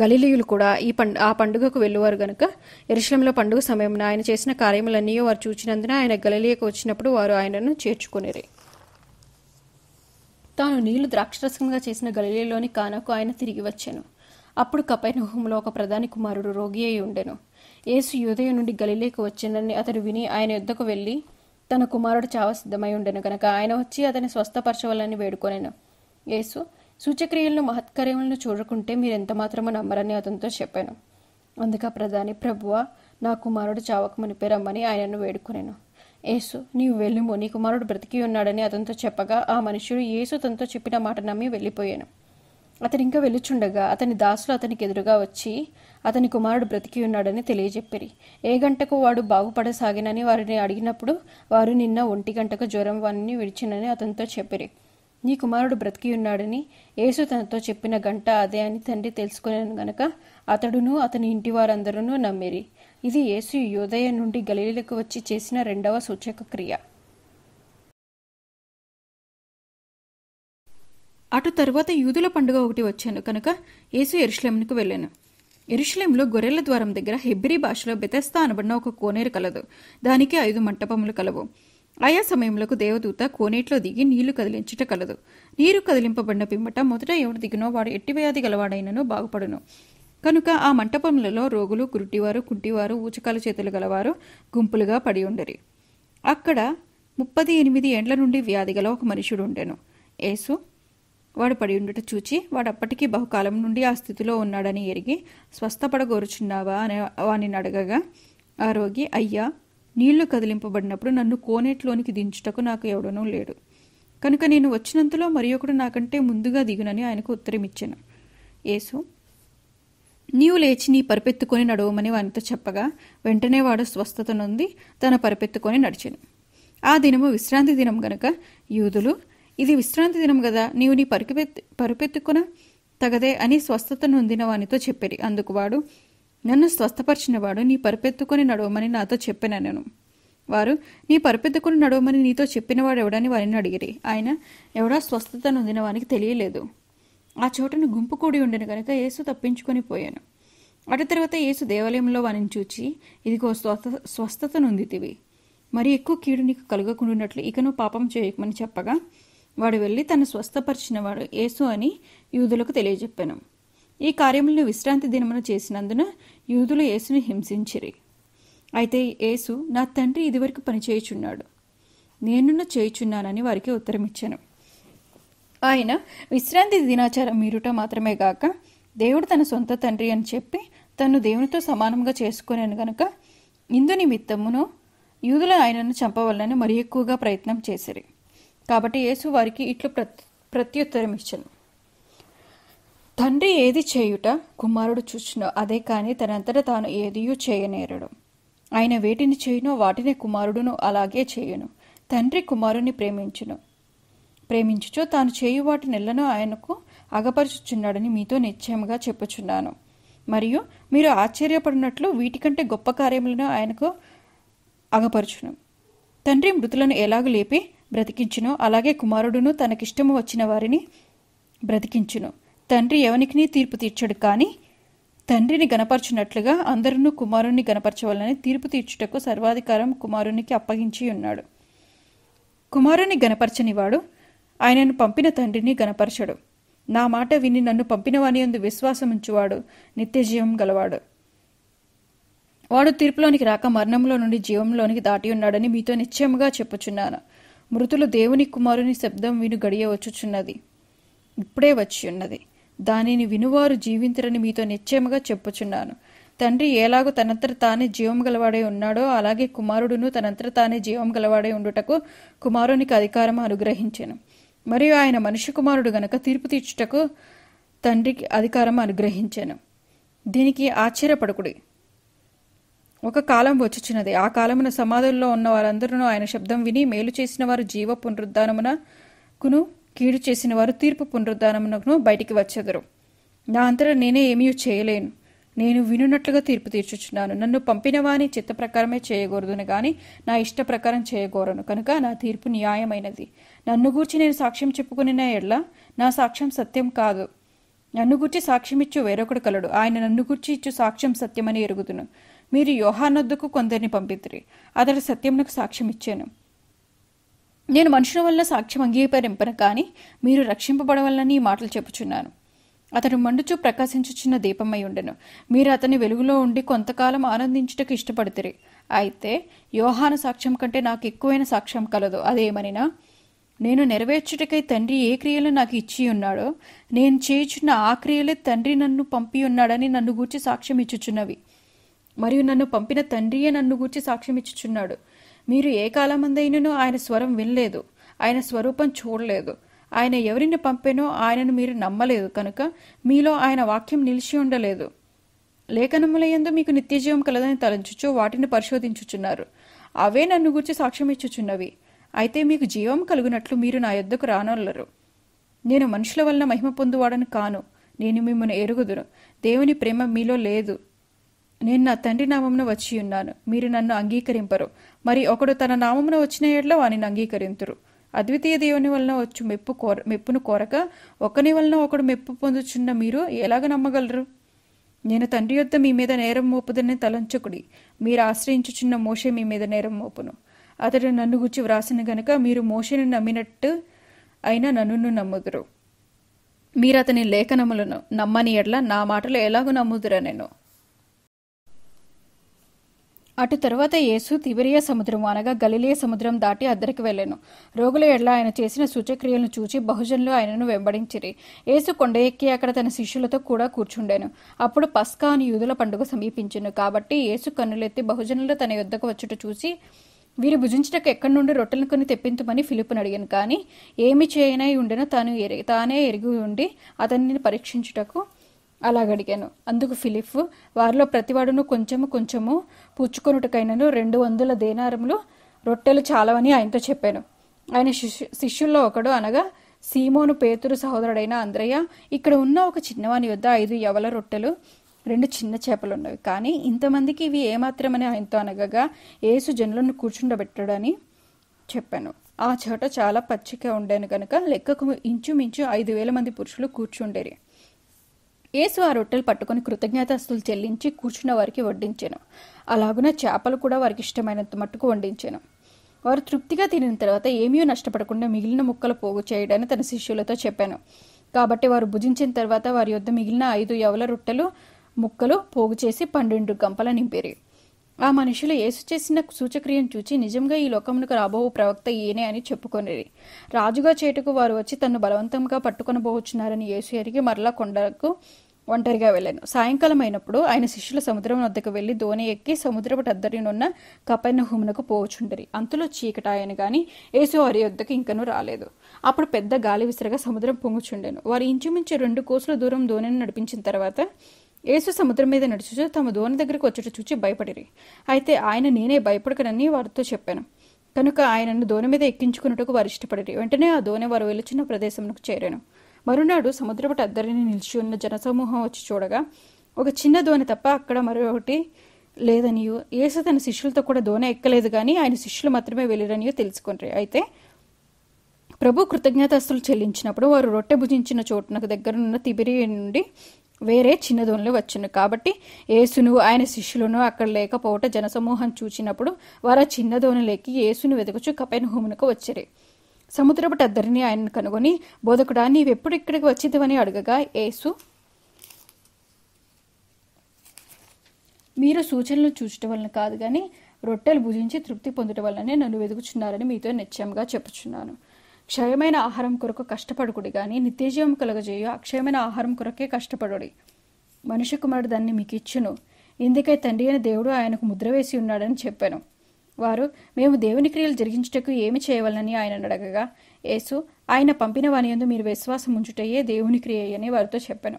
గలిలీయులు కూడా ఈ పండు ఆ పండుగకు వెళ్ళువారు గనుక ఎరుశలంలో పండుగ సమయంలో ఆయన చేసిన కార్యములన్నీ వారు చూచినందున ఆయన గలిలీయకు వచ్చినప్పుడు వారు ఆయనను చేర్చుకునేరి తాను నీళ్లు ద్రాక్షరసంగా చేసిన గలిలీలోని కానకు ఆయన తిరిగి వచ్చాను అప్పుడు కపైనహుంలో ఒక ప్రధాని కుమారుడు రోగి అయి ఉండెను యేసు యూదయ నుండి గలిలేకు వచ్చినని అతడు విని ఆయన యుద్ధకు వెళ్ళి తన కుమారుడు చావ సిద్ధమై ఉండెను కనుక ఆయన వచ్చి అతని స్వస్థపరచవాలని వేడుకొనెను యేసు సూచక్రియలను మహత్కార్యములను చూడకుంటే మీరు ఎంత మాత్రమో నమ్మరని అతనితో చెప్పాను అందుకే ప్రధాని ప్రభువ నా కుమారుడు చావక మునిపే రమ్మని ఆయనను వేడుకొనెను యేసు నీవు వెళ్ళుము నీ కుమారుడు బ్రతికి ఉన్నాడని అతనితో చెప్పగా ఆ మనుషుడు యేసు తనతో చెప్పిన మాట నమ్మి వెళ్ళిపోయాను అతని ఇంకా వెలుచుండగా అతని దాసులు అతనికి ఎదురుగా వచ్చి అతని కుమారుడు బ్రతికి ఉన్నాడని తెలియజెప్పిరి ఏ గంటకు వాడు బాగుపడసాగినని వారిని అడిగినప్పుడు వారు నిన్న ఒంటి గంటకు జ్వరం వాని విడిచినని అతనితో చెప్పిరి నీ కుమారుడు బ్రతికి ఉన్నాడని యేసు తనతో చెప్పిన గంట అదే అని తండ్రి తెలుసుకునేను గనక అతడును అతని ఇంటి వారందరూ నమ్మిరి ఇది యేసు యోదయ నుండి గలీలకు వచ్చి చేసిన రెండవ సూచక క్రియ అటు తరువాత యూదుల పండుగ ఒకటి వచ్చాను కనుక యేసు ఎరుషులేంకు వెళ్ళాను ఎరుషులేంలో గొర్రెల ద్వారం దగ్గర హెబ్రి భాషలో బెతెస్తా అనబడిన ఒక కోనేరు కలదు దానికి ఐదు మంటపములు కలవు ఆయా సమయంలో దేవదూత కోనేట్లో దిగి నీళ్లు కదిలించుట కలదు నీరు కదిలింపబడిన పిమ్మట మొదట ఎవడు దిగినో వాడు ఎట్టి వ్యాధి గలవాడైనను బాగుపడును కనుక ఆ మంటపములలో రోగులు గురుటివారు కుంటివారు ఊచకాల చేతులు గలవారు గుంపులుగా పడి ఉండరి అక్కడ ముప్పది ఎనిమిది ఏండ్ల నుండి వ్యాధి గల ఒక మనుషుడు ఉండెను యేసు వాడు పడి ఉండుట చూచి వాడు అప్పటికీ బహుకాలం నుండి ఆ స్థితిలో ఉన్నాడని ఎరిగి స్వస్థపడగోరుచున్నావా అని వానిని అడగగా ఆ రోగి అయ్యా నీళ్లు కదిలింపబడినప్పుడు నన్ను కోనేట్లోనికి దించుటకు నాకు ఎవడనూ లేడు కనుక నేను వచ్చినంతలో మరి ఒకడు నాకంటే ముందుగా దిగునని ఆయనకు ఉత్తరమిచ్చాను ఏసు నీవు లేచి నీ పరిపెత్తుకొని నడవమని వానితో చెప్పగా వెంటనే వాడు స్వస్థత నొంది తన పరిపెత్తుకొని నడిచాను ఆ దినము విశ్రాంతి దినం గనక యూదులు ఇది విశ్రాంతి దినం కదా నీవు నీ పరిపెత్ పరుపెత్తుకున తగదే అని స్వస్థత నొందిన వానితో చెప్పిరి అందుకు వాడు నన్ను స్వస్థపరిచినవాడు నీ పరిపెత్తుకుని నడవమని నాతో నేను వారు నీ పరిపెత్తుకుని నడవమని నీతో చెప్పినవాడు ఎవడని వారిని అడిగిరి ఆయన ఎవడా స్వస్థత నొందిన వానికి తెలియలేదు ఆ చోటను గుంపు కూడి ఉండను కనుక యేసు తప్పించుకొని పోయాను అటు తర్వాత యేసు దేవాలయంలో వారిని చూచి ఇదిగో స్వస్థ స్వస్థతనుంది నొందితివి మరి ఎక్కువ కీడు నీకు కలగకుండాట్లు ఇకను పాపం చేయకమని చెప్పగా వాడు వెళ్ళి తను వాడు యేసు అని యూదులకు తెలియజెప్పాను ఈ కార్యములను విశ్రాంతి దినమున చేసినందున యూదులు యేసును హింసించిరి అయితే యేసు నా తండ్రి ఇదివరకు పనిచేయుచున్నాడు నేనున్న చేయుచున్నానని వారికి ఉత్తరం ఇచ్చాను ఆయన విశ్రాంతి దినాచారం మీరుట మాత్రమే గాక దేవుడు తన సొంత తండ్రి అని చెప్పి తను దేవునితో సమానంగా చేసుకునేను గనుక ఇందు నిమిత్తమును యూదులు ఆయనను చంపవాలని మరి ఎక్కువగా ప్రయత్నం చేసిరి కాబట్టి యేసు వారికి ఇట్లు ప్రత్యుత్తరం ఇచ్చను తండ్రి ఏది చేయుట కుమారుడు చూచినో అదే కానీ తనంతట తాను ఏదియూ చేయనేరడు ఆయన వేటిని చేయునో వాటిని కుమారుడును అలాగే చేయును తండ్రి కుమారుని ప్రేమించును ప్రేమించుచు తాను చేయు వాటి నెలను ఆయనకు అగపరుచుచున్నాడని మీతో నిశ్చయముగా చెప్పుచున్నాను మరియు మీరు ఆశ్చర్యపడినట్లు వీటికంటే గొప్ప కార్యములను ఆయనకు అగపరుచును తండ్రి మృతులను ఎలాగ లేపి బ్రతికించును అలాగే కుమారుడును తనకిష్టము వచ్చిన వారిని బ్రతికించును తండ్రి ఎవనికిని తీర్పు తీర్చడు కానీ తండ్రిని గనపరచునట్లుగా అందరూ కుమారుణ్ణి గనపరచవాలని తీర్పు తీర్చుటకు సర్వాధికారం కుమారునికి అప్పగించి ఉన్నాడు కుమారుని గనపరచనివాడు ఆయనను పంపిన తండ్రిని గనపరచడు నా మాట విని నన్ను పంపిన వాని విశ్వాసం ఉంచువాడు నిత్యజీవం గలవాడు వాడు తీర్పులోనికి రాక మరణంలో నుండి జీవంలోనికి దాటి ఉన్నాడని మీతో నిశ్చయముగా చెప్పుచున్నాను మృతులు దేవుని కుమారుని శబ్దం విను గడియ వచ్చుచున్నది ఇప్పుడే వచ్చి ఉన్నది దానిని వినువారు జీవించరని మీతో నిశ్చయముగా చెప్పుచున్నాను తండ్రి ఎలాగో తనంతట తానే జీవం గలవాడే ఉన్నాడో అలాగే కుమారుడును తనంతర తానే జీవం గలవాడే ఉండుటకు కుమారునికి అధికారం అనుగ్రహించాను మరియు ఆయన మనిషి కుమారుడు గనక తీర్పు తీర్చుటకు తండ్రికి అధికారం అనుగ్రహించాను దీనికి ఆశ్చర్యపడకుడి ఒక కాలం వచ్చుచున్నది ఆ కాలమున సమాధుల్లో ఉన్న వారందరూ ఆయన శబ్దం విని మేలు చేసిన వారు జీవ పునరుద్ధానమునకును కీడు చేసిన వారు తీర్పు పునరుద్ధానమునకును బయటికి వచ్చేదరు నా అంతటా నేనే ఏమీ చేయలేను నేను వినున్నట్లుగా తీర్పు తీర్చుచున్నాను నన్ను పంపిన వాని చిత్త ప్రకారమే చేయకూడదును కానీ నా ఇష్ట ప్రకారం చేయకూరను కనుక నా తీర్పు న్యాయమైనది నన్ను గూర్చి నేను సాక్ష్యం చెప్పుకుని ఎడ్ల నా సాక్ష్యం సత్యం కాదు నన్ను గూర్చి సాక్ష్యం ఇచ్చు వేరొకడు కలడు ఆయన నన్ను గూర్చి ఇచ్చు సాక్ష్యం సత్యమని ఎరుగుతును మీరు యోహానొద్దుకు కొందరిని పంపిద్దిరి అతడు సత్యమునకు సాక్ష్యం ఇచ్చాను నేను మనుషుల వల్ల సాక్ష్యం అంగీకరింపను కానీ మీరు రక్షింపబడవలని ఈ మాటలు చెప్పుచున్నాను అతడు మండుచు ప్రకాశించుచున్న దీపమై ఉండెను మీరు అతని వెలుగులో ఉండి కొంతకాలం ఆనందించుటకు ఇష్టపడుతురి అయితే యోహాను సాక్ష్యం కంటే నాకు ఎక్కువైన సాక్ష్యం కలదు అదేమనినా నేను నెరవేర్చుటకై తండ్రి ఏ క్రియలు నాకు ఇచ్చి ఉన్నాడో నేను చేయుచున్న ఆ క్రియలే తండ్రి నన్ను పంపి ఉన్నాడని నన్ను గూర్చి సాక్ష్యం ఇచ్చుచున్నవి మరియు నన్ను పంపిన తండ్రియే నన్ను గూర్చి సాక్ష్యమిచ్చుచున్నాడు మీరు ఏ కాలమందైనను ఆయన స్వరం వినలేదు ఆయన స్వరూపం చూడలేదు ఆయన ఎవరిని పంపెనో ఆయనను మీరు నమ్మలేదు కనుక మీలో ఆయన వాక్యం నిలిచి ఉండలేదు లేఖనములయందు మీకు నిత్యజీవం కలదని తలంచుచు వాటిని పరిశోధించుచున్నారు అవే నన్ను గురించి సాక్ష్యమిచ్చుచున్నవి అయితే మీకు జీవం కలుగునట్లు మీరు నా యొద్దకు రానొల్లరు నేను మనుషుల వలన మహిమ పొందువాడని కాను నేను మిమ్మల్ని ఎరుగుదును దేవుని ప్రేమ మీలో లేదు నేను నా తండ్రి నామమున వచ్చి ఉన్నాను మీరు నన్ను అంగీకరింపరు మరి ఒకడు తన నామమున వచ్చిన ఎడ్ల వానిని అంగీకరింతురు అద్వితీయ దేవుని వలన వచ్చు మెప్పు కోర మెప్పును కోరక ఒకని వలన ఒకడు మెప్పు పొందుచున్న మీరు ఎలాగ నమ్మగలరు నేను తండ్రి యొద్ద మీ మీద నేరం మోపుదని తలంచకుడి మీరు ఆశ్రయించుచున్న మోషే మీ మీద నేరం మోపును అతడు నన్ను గుచ్చి వ్రాసిన గనుక మీరు మోషేని నమ్మినట్టు అయినా నన్నును నమ్ముదురు మీరు అతని లేఖనములను నమ్మని ఎడ్ల నా మాటలు ఎలాగూ నమ్ముదురా నేను అటు తరువాత యేసు తిబిరియా సముద్రం అనగా గలిలే సముద్రం దాటి అద్దరికి వెళ్ళాను రోగుల ఎడ్ల ఆయన చేసిన సూచక్రియలను చూచి బహుజనులు ఆయనను వెంబడించిరి యేసు కొండ ఎక్కి అక్కడ తన శిష్యులతో కూడా కూర్చుండాను అప్పుడు పస్కా అని యూదుల పండుగ సమీపించను కాబట్టి యేసు కన్నులెత్తి బహుజనులు తన యుద్ధకు వచ్చుట చూసి వీరు భుజించటకు ఎక్కడి నుండి రొట్టెలను కొని తెప్పించమని ఫిలిప్ను అడిగాను కానీ ఏమి చేయనై ఉండినా తాను ఎరి తానే ఎరిగి ఉండి అతన్ని పరీక్షించుటకు అలాగడిగాను అందుకు ఫిలిప్ వారిలో ప్రతివాడును కొంచెము కొంచెము పుచ్చుకొనుటకైనను రెండు వందల దేనారములు రొట్టెలు చాలవని ఆయనతో చెప్పాను ఆయన శిష్యుల్లో ఒకడు అనగా సీమోను పేతురు సహోదరుడైన అంద్రయ్య ఇక్కడ ఉన్న ఒక చిన్నవాని వద్ద ఐదు యవల రొట్టెలు రెండు చిన్న చేపలున్నవి కానీ ఇంతమందికి ఇవి ఏమాత్రమని ఆయనతో అనగగా ఏసు జనులను కూర్చుండబెట్టడని చెప్పాను ఆ చోట చాలా పచ్చిక ఉండేను కనుక లెక్కకు ఇంచుమించు ఐదు వేల మంది పురుషులు కూర్చుండేరి యేసు ఆ రొట్టెలు పట్టుకుని కృతజ్ఞతాస్తులు చెల్లించి కూర్చున్న వారికి వడ్డించాను అలాగున చేపలు కూడా వారికి ఇష్టమైనంత మట్టుకు వండించాను వారు తృప్తిగా తినిన తర్వాత ఏమీ నష్టపడకుండా మిగిలిన ముక్కలు పోగు చేయడని తన శిష్యులతో చెప్పాను కాబట్టి వారు భుజించిన తర్వాత వారి యొద్ద మిగిలిన ఐదు యవల రొట్టెలు ముక్కలు పోగు చేసి పన్నెండు గంపల నింపేరు ఆ మనుషులు యేసు చేసిన సూచక్రియను చూచి నిజంగా ఈ లోకమునకు రాబో ప్రవక్త ఈయనే అని చెప్పుకొనిరి రాజుగా చేటుకు వారు వచ్చి తన్ను బలవంతంగా పట్టుకొనబోచున్నారని యేసు ఎరిగి మరలా కొండలకు ఒంటరిగా వెళ్ళాను సాయంకాలం అయినప్పుడు ఆయన శిష్యుల సముద్రం వద్దకు వెళ్ళి దోణి ఎక్కి సముద్రపు టద్దరినున్న కపైన హుమునకు పోవచుండరి అంతలో చీకటాయను గాని ఏసు వారి వద్దకు ఇంకను రాలేదు అప్పుడు పెద్ద గాలి విసిరగా సముద్రం పొంగుచుండెను వారి ఇంచుమించు రెండు కోసుల దూరం దోణిని నడిపించిన తర్వాత యేసు సముద్రం మీద నడుచుచు తమ దోణి దగ్గరకు వచ్చేట చూచి భయపడిరి అయితే ఆయన నేనే భయపడకనని వారితో చెప్పాను కనుక ఆయనను దోణి మీద ఎక్కించుకున్నట్టుకు వారు ఇష్టపడిరి వెంటనే ఆ దోణి వారు వెలుచున్న ప్రదేశంకు చేరాను మరునాడు సముద్రపట అద్దరిని నిలిచి ఉన్న జనసమూహం వచ్చి చూడగా ఒక చిన్న దోణి తప్ప అక్కడ మరొకటి లేదనియో ఏసు తన శిష్యులతో కూడా దోణ ఎక్కలేదు కానీ ఆయన శిష్యులు మాత్రమే వెళ్ళిరనియో తెలుసుకుంటారు అయితే ప్రభు కృతజ్ఞతాస్తులు చెల్లించినప్పుడు వారు రొట్టె భుజించిన చోటునకు దగ్గరనున్న తిబిరి నుండి వేరే చిన్న దోణులు వచ్చును కాబట్టి యేసును ఆయన శిష్యులను అక్కడ లేకపోవట జనసమూహం చూచినప్పుడు వారు ఆ చిన్న దోణిలోకి యేసును వెతకచు కపెన్ హోమునకు వచ్చారు సముద్రపు టద్దరిని ఆయన కనుగొని బోధకుడా నీవెప్పుడు ఇక్కడికి వచ్చిందివని అడగగా యేసు మీరు సూచనలు చూచటం వలన కాదు కానీ రొట్టెలు భుజించి తృప్తి పొందటం వల్లనే నన్ను వెతుకుచున్నారని మీతో నిత్యంగా చెప్పుచున్నాను క్షయమైన ఆహారం కొరకు కష్టపడుకుడి కానీ నిత్యజీవం కలగజేయ అక్షయమైన ఆహారం కొరకే కష్టపడుడి మనిషి కుమారుడు దాన్ని మీకు ఇచ్చును ఇందుకే తండ్రి అయిన దేవుడు ఆయనకు ముద్ర వేసి ఉన్నాడని చెప్పాను వారు మేము దేవుని క్రియలు జరిగించుటకు ఏమి చేయవలనని ఆయన అడగగా యేసు ఆయన పంపిన వాని ఎందు మీరు విశ్వాసం ఉంచుటయే దేవుని క్రియ అని వారితో చెప్పాను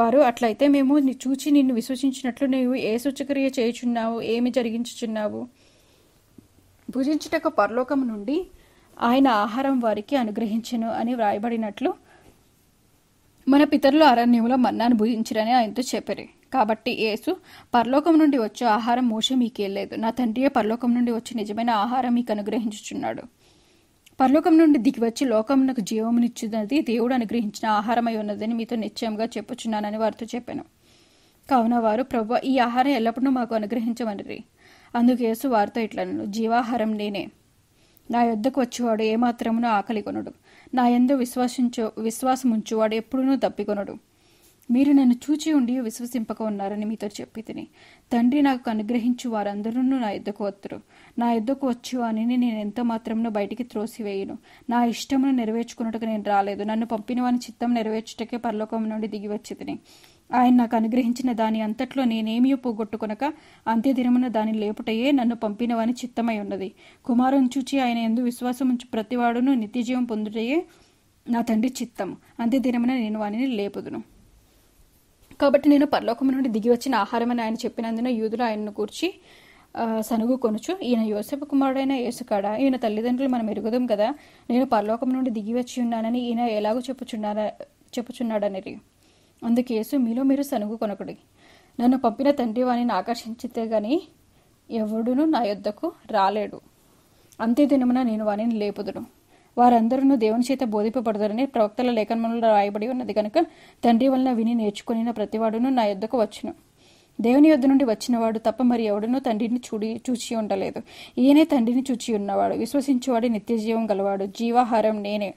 వారు అట్లయితే మేము చూచి నిన్ను విశ్వసించినట్లు నీవు ఏ సూచక్రియ చేయుచున్నావు ఏమి జరిగించుచున్నావు భుజించుటకు పరలోకం నుండి ఆయన ఆహారం వారికి అనుగ్రహించను అని వ్రాయబడినట్లు మన పితరులు అరణ్యంలో మన్నాను భుజించరని ఆయనతో చెప్పారు కాబట్టి యేసు పరలోకం నుండి వచ్చే ఆహారం మోస మీకేలేదు నా తండ్రియే పరలోకం నుండి వచ్చి నిజమైన ఆహారం మీకు అనుగ్రహించుచున్నాడు పరలోకం నుండి దిగి వచ్చి నాకు జీవమునిచ్చినది దేవుడు అనుగ్రహించిన ఆహారమై ఉన్నదని మీతో నిశ్చయంగా చెప్పుచున్నానని వారితో చెప్పాను కావున వారు ప్రభు ఈ ఆహారం ఎల్లప్పుడూ మాకు అనుగ్రహించమని అందుకు యేసు వారితో ఇట్లను జీవాహారం నేనే నా యొద్దకు వచ్చేవాడు ఏమాత్రమునో ఆకలి కొనడు నా ఎందు విశ్వాసించు వాడు ఎప్పుడూ తప్పికొనడు మీరు నన్ను చూచి ఉండి విశ్వసింపక ఉన్నారని మీతో చెప్పి తిని తండ్రి నాకు అనుగ్రహించు వారందరూ నా ఎద్దకు వత్తురు నా ఎద్దకు వచ్చు అని నేను ఎంత మాత్రమును బయటికి త్రోసివేయను నా ఇష్టమును నెరవేర్చుకున్నట్టుకు నేను రాలేదు నన్ను పంపిన వాని చిత్తం నెరవేర్చుటకే పరలోకం నుండి దిగి వచ్చి తిని ఆయన నాకు అనుగ్రహించిన దాని అంతట్లో నేనేమీ పోగొట్టుకొనక అంత్యదినమున దాని లేపుటయే నన్ను పంపిన వాని చిత్తమై ఉన్నది కుమారుని చూచి ఆయన ఎందు విశ్వాసం ఉంచి ప్రతివాడును నిత్యజీవం పొందుటయే నా తండ్రి చిత్తం అంత్యదినమున నేను వానిని లేపుదును కాబట్టి నేను పరలోకం నుండి దిగి వచ్చిన ఆహారం అని ఆయన చెప్పినందున యూదులు ఆయనను కూర్చి సనుగు కొనుచు ఈయన యోసపు కుమారుడైన యేసుకాడ ఈయన తల్లిదండ్రులు మనం ఎరుగుదాం కదా నేను పరలోకం నుండి దిగి వచ్చి ఉన్నానని ఈయన ఎలాగో చెప్పుచున్నారా చెప్పుచున్నాడని అందుకు యేసు మీలో మీరు సనుగు కొనకుడి నన్ను పంపిన తండ్రి వాణిని ఆకర్షించితే గాని ఎవడును నా యొద్దకు రాలేడు అంతే దినమున నేను వాణిని లేపుదును వారందరూ దేవుని చేత బోధింపబడతారని ప్రవక్తల లేఖనంలో రాయబడి ఉన్నది కనుక తండ్రి వలన విని నేర్చుకుని ప్రతివాడును నా యొద్దకు వచ్చును దేవుని యొద్ద నుండి వచ్చినవాడు తప్ప మరి ఎవడనూ తండ్రిని చూడి చూచి ఉండలేదు ఈయనే తండ్రిని చూచి ఉన్నవాడు విశ్వసించేవాడు నిత్యజీవం గలవాడు జీవాహారం నేనే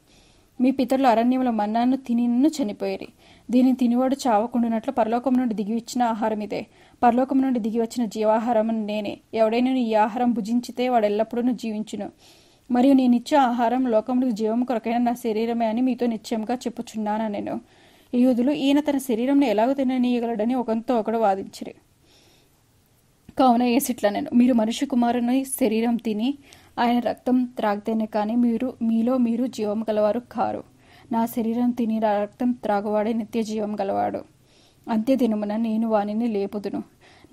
మీ పితరుల అరణ్యంలో మన్నాను తిని చనిపోయేరి దీనిని తినివాడు చావకుండానట్లు పరలోకం నుండి దిగి వచ్చిన ఆహారం ఇదే పరలోకం నుండి దిగి వచ్చిన జీవాహారం నేనే ఎవడైనా ఈ ఆహారం భుజించితే వాడు ఎల్లప్పుడూ జీవించును మరియు నేను ఇచ్చే ఆహారం లోకములకు జీవం కొరకైన నా శరీరమే అని మీతో నిశ్చయంగా చెప్పుచున్నాను నేను యూదులు ఈయన తన శరీరంను ఎలాగో తిననీయగలడని ఒకంతో ఒకడు వాదించిరి కావున ఏసిట్లా నేను మీరు మనిషి కుమారుని శరీరం తిని ఆయన రక్తం త్రాగితేనే కానీ మీరు మీలో మీరు జీవం గలవారు కారు నా శరీరం తిని నా రక్తం త్రాగువాడే నిత్య జీవం గలవాడు అంతే దినమున నేను వానిని లేపుదును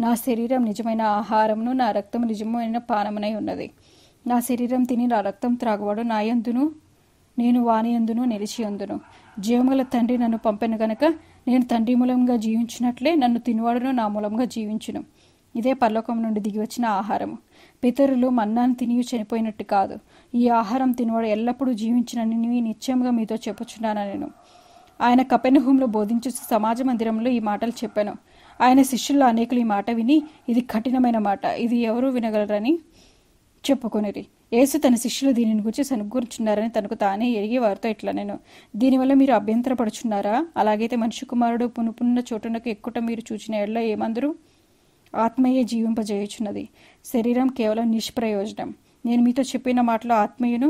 నా శరీరం నిజమైన ఆహారమును నా రక్తం నిజమైన పానమునై ఉన్నది నా శరీరం తిని నా రక్తం త్రాగువాడు నాయందును నేను వానియందును నిలిచియందును జీవముల తండ్రి నన్ను పంపిన గనక నేను తండ్రి మూలంగా జీవించినట్లే నన్ను తినివాడును నా మూలంగా జీవించును ఇదే పర్లోకం నుండి దిగి వచ్చిన ఆహారము పితరులు మన్నాను తిని చనిపోయినట్టు కాదు ఈ ఆహారం తినవాడు ఎల్లప్పుడూ జీవించినని నిశ్చయంగా మీతో చెప్పుచున్నాను నేను ఆయన కపెనహూంలో బోధించే సమాజ మందిరంలో ఈ మాటలు చెప్పాను ఆయన శిష్యుల్లో అనేకులు ఈ మాట విని ఇది కఠినమైన మాట ఇది ఎవరూ వినగలరని చెప్పుకొనిరి యేసు తన శిష్యులు దీనిని గురించి సనుగూర్చున్నారని తనకు తానే ఎరిగి వారితో ఇట్లా నేను దీనివల్ల మీరు అభ్యంతరపడుచున్నారా అలాగైతే మనిషి కుమారుడు పునుపున్న చోటునకు ఎక్కుట మీరు చూచిన ఎడలో ఏమందరూ ఆత్మయే జీవింపజేయుచున్నది శరీరం కేవలం నిష్ప్రయోజనం నేను మీతో చెప్పిన మాటలు ఆత్మీయును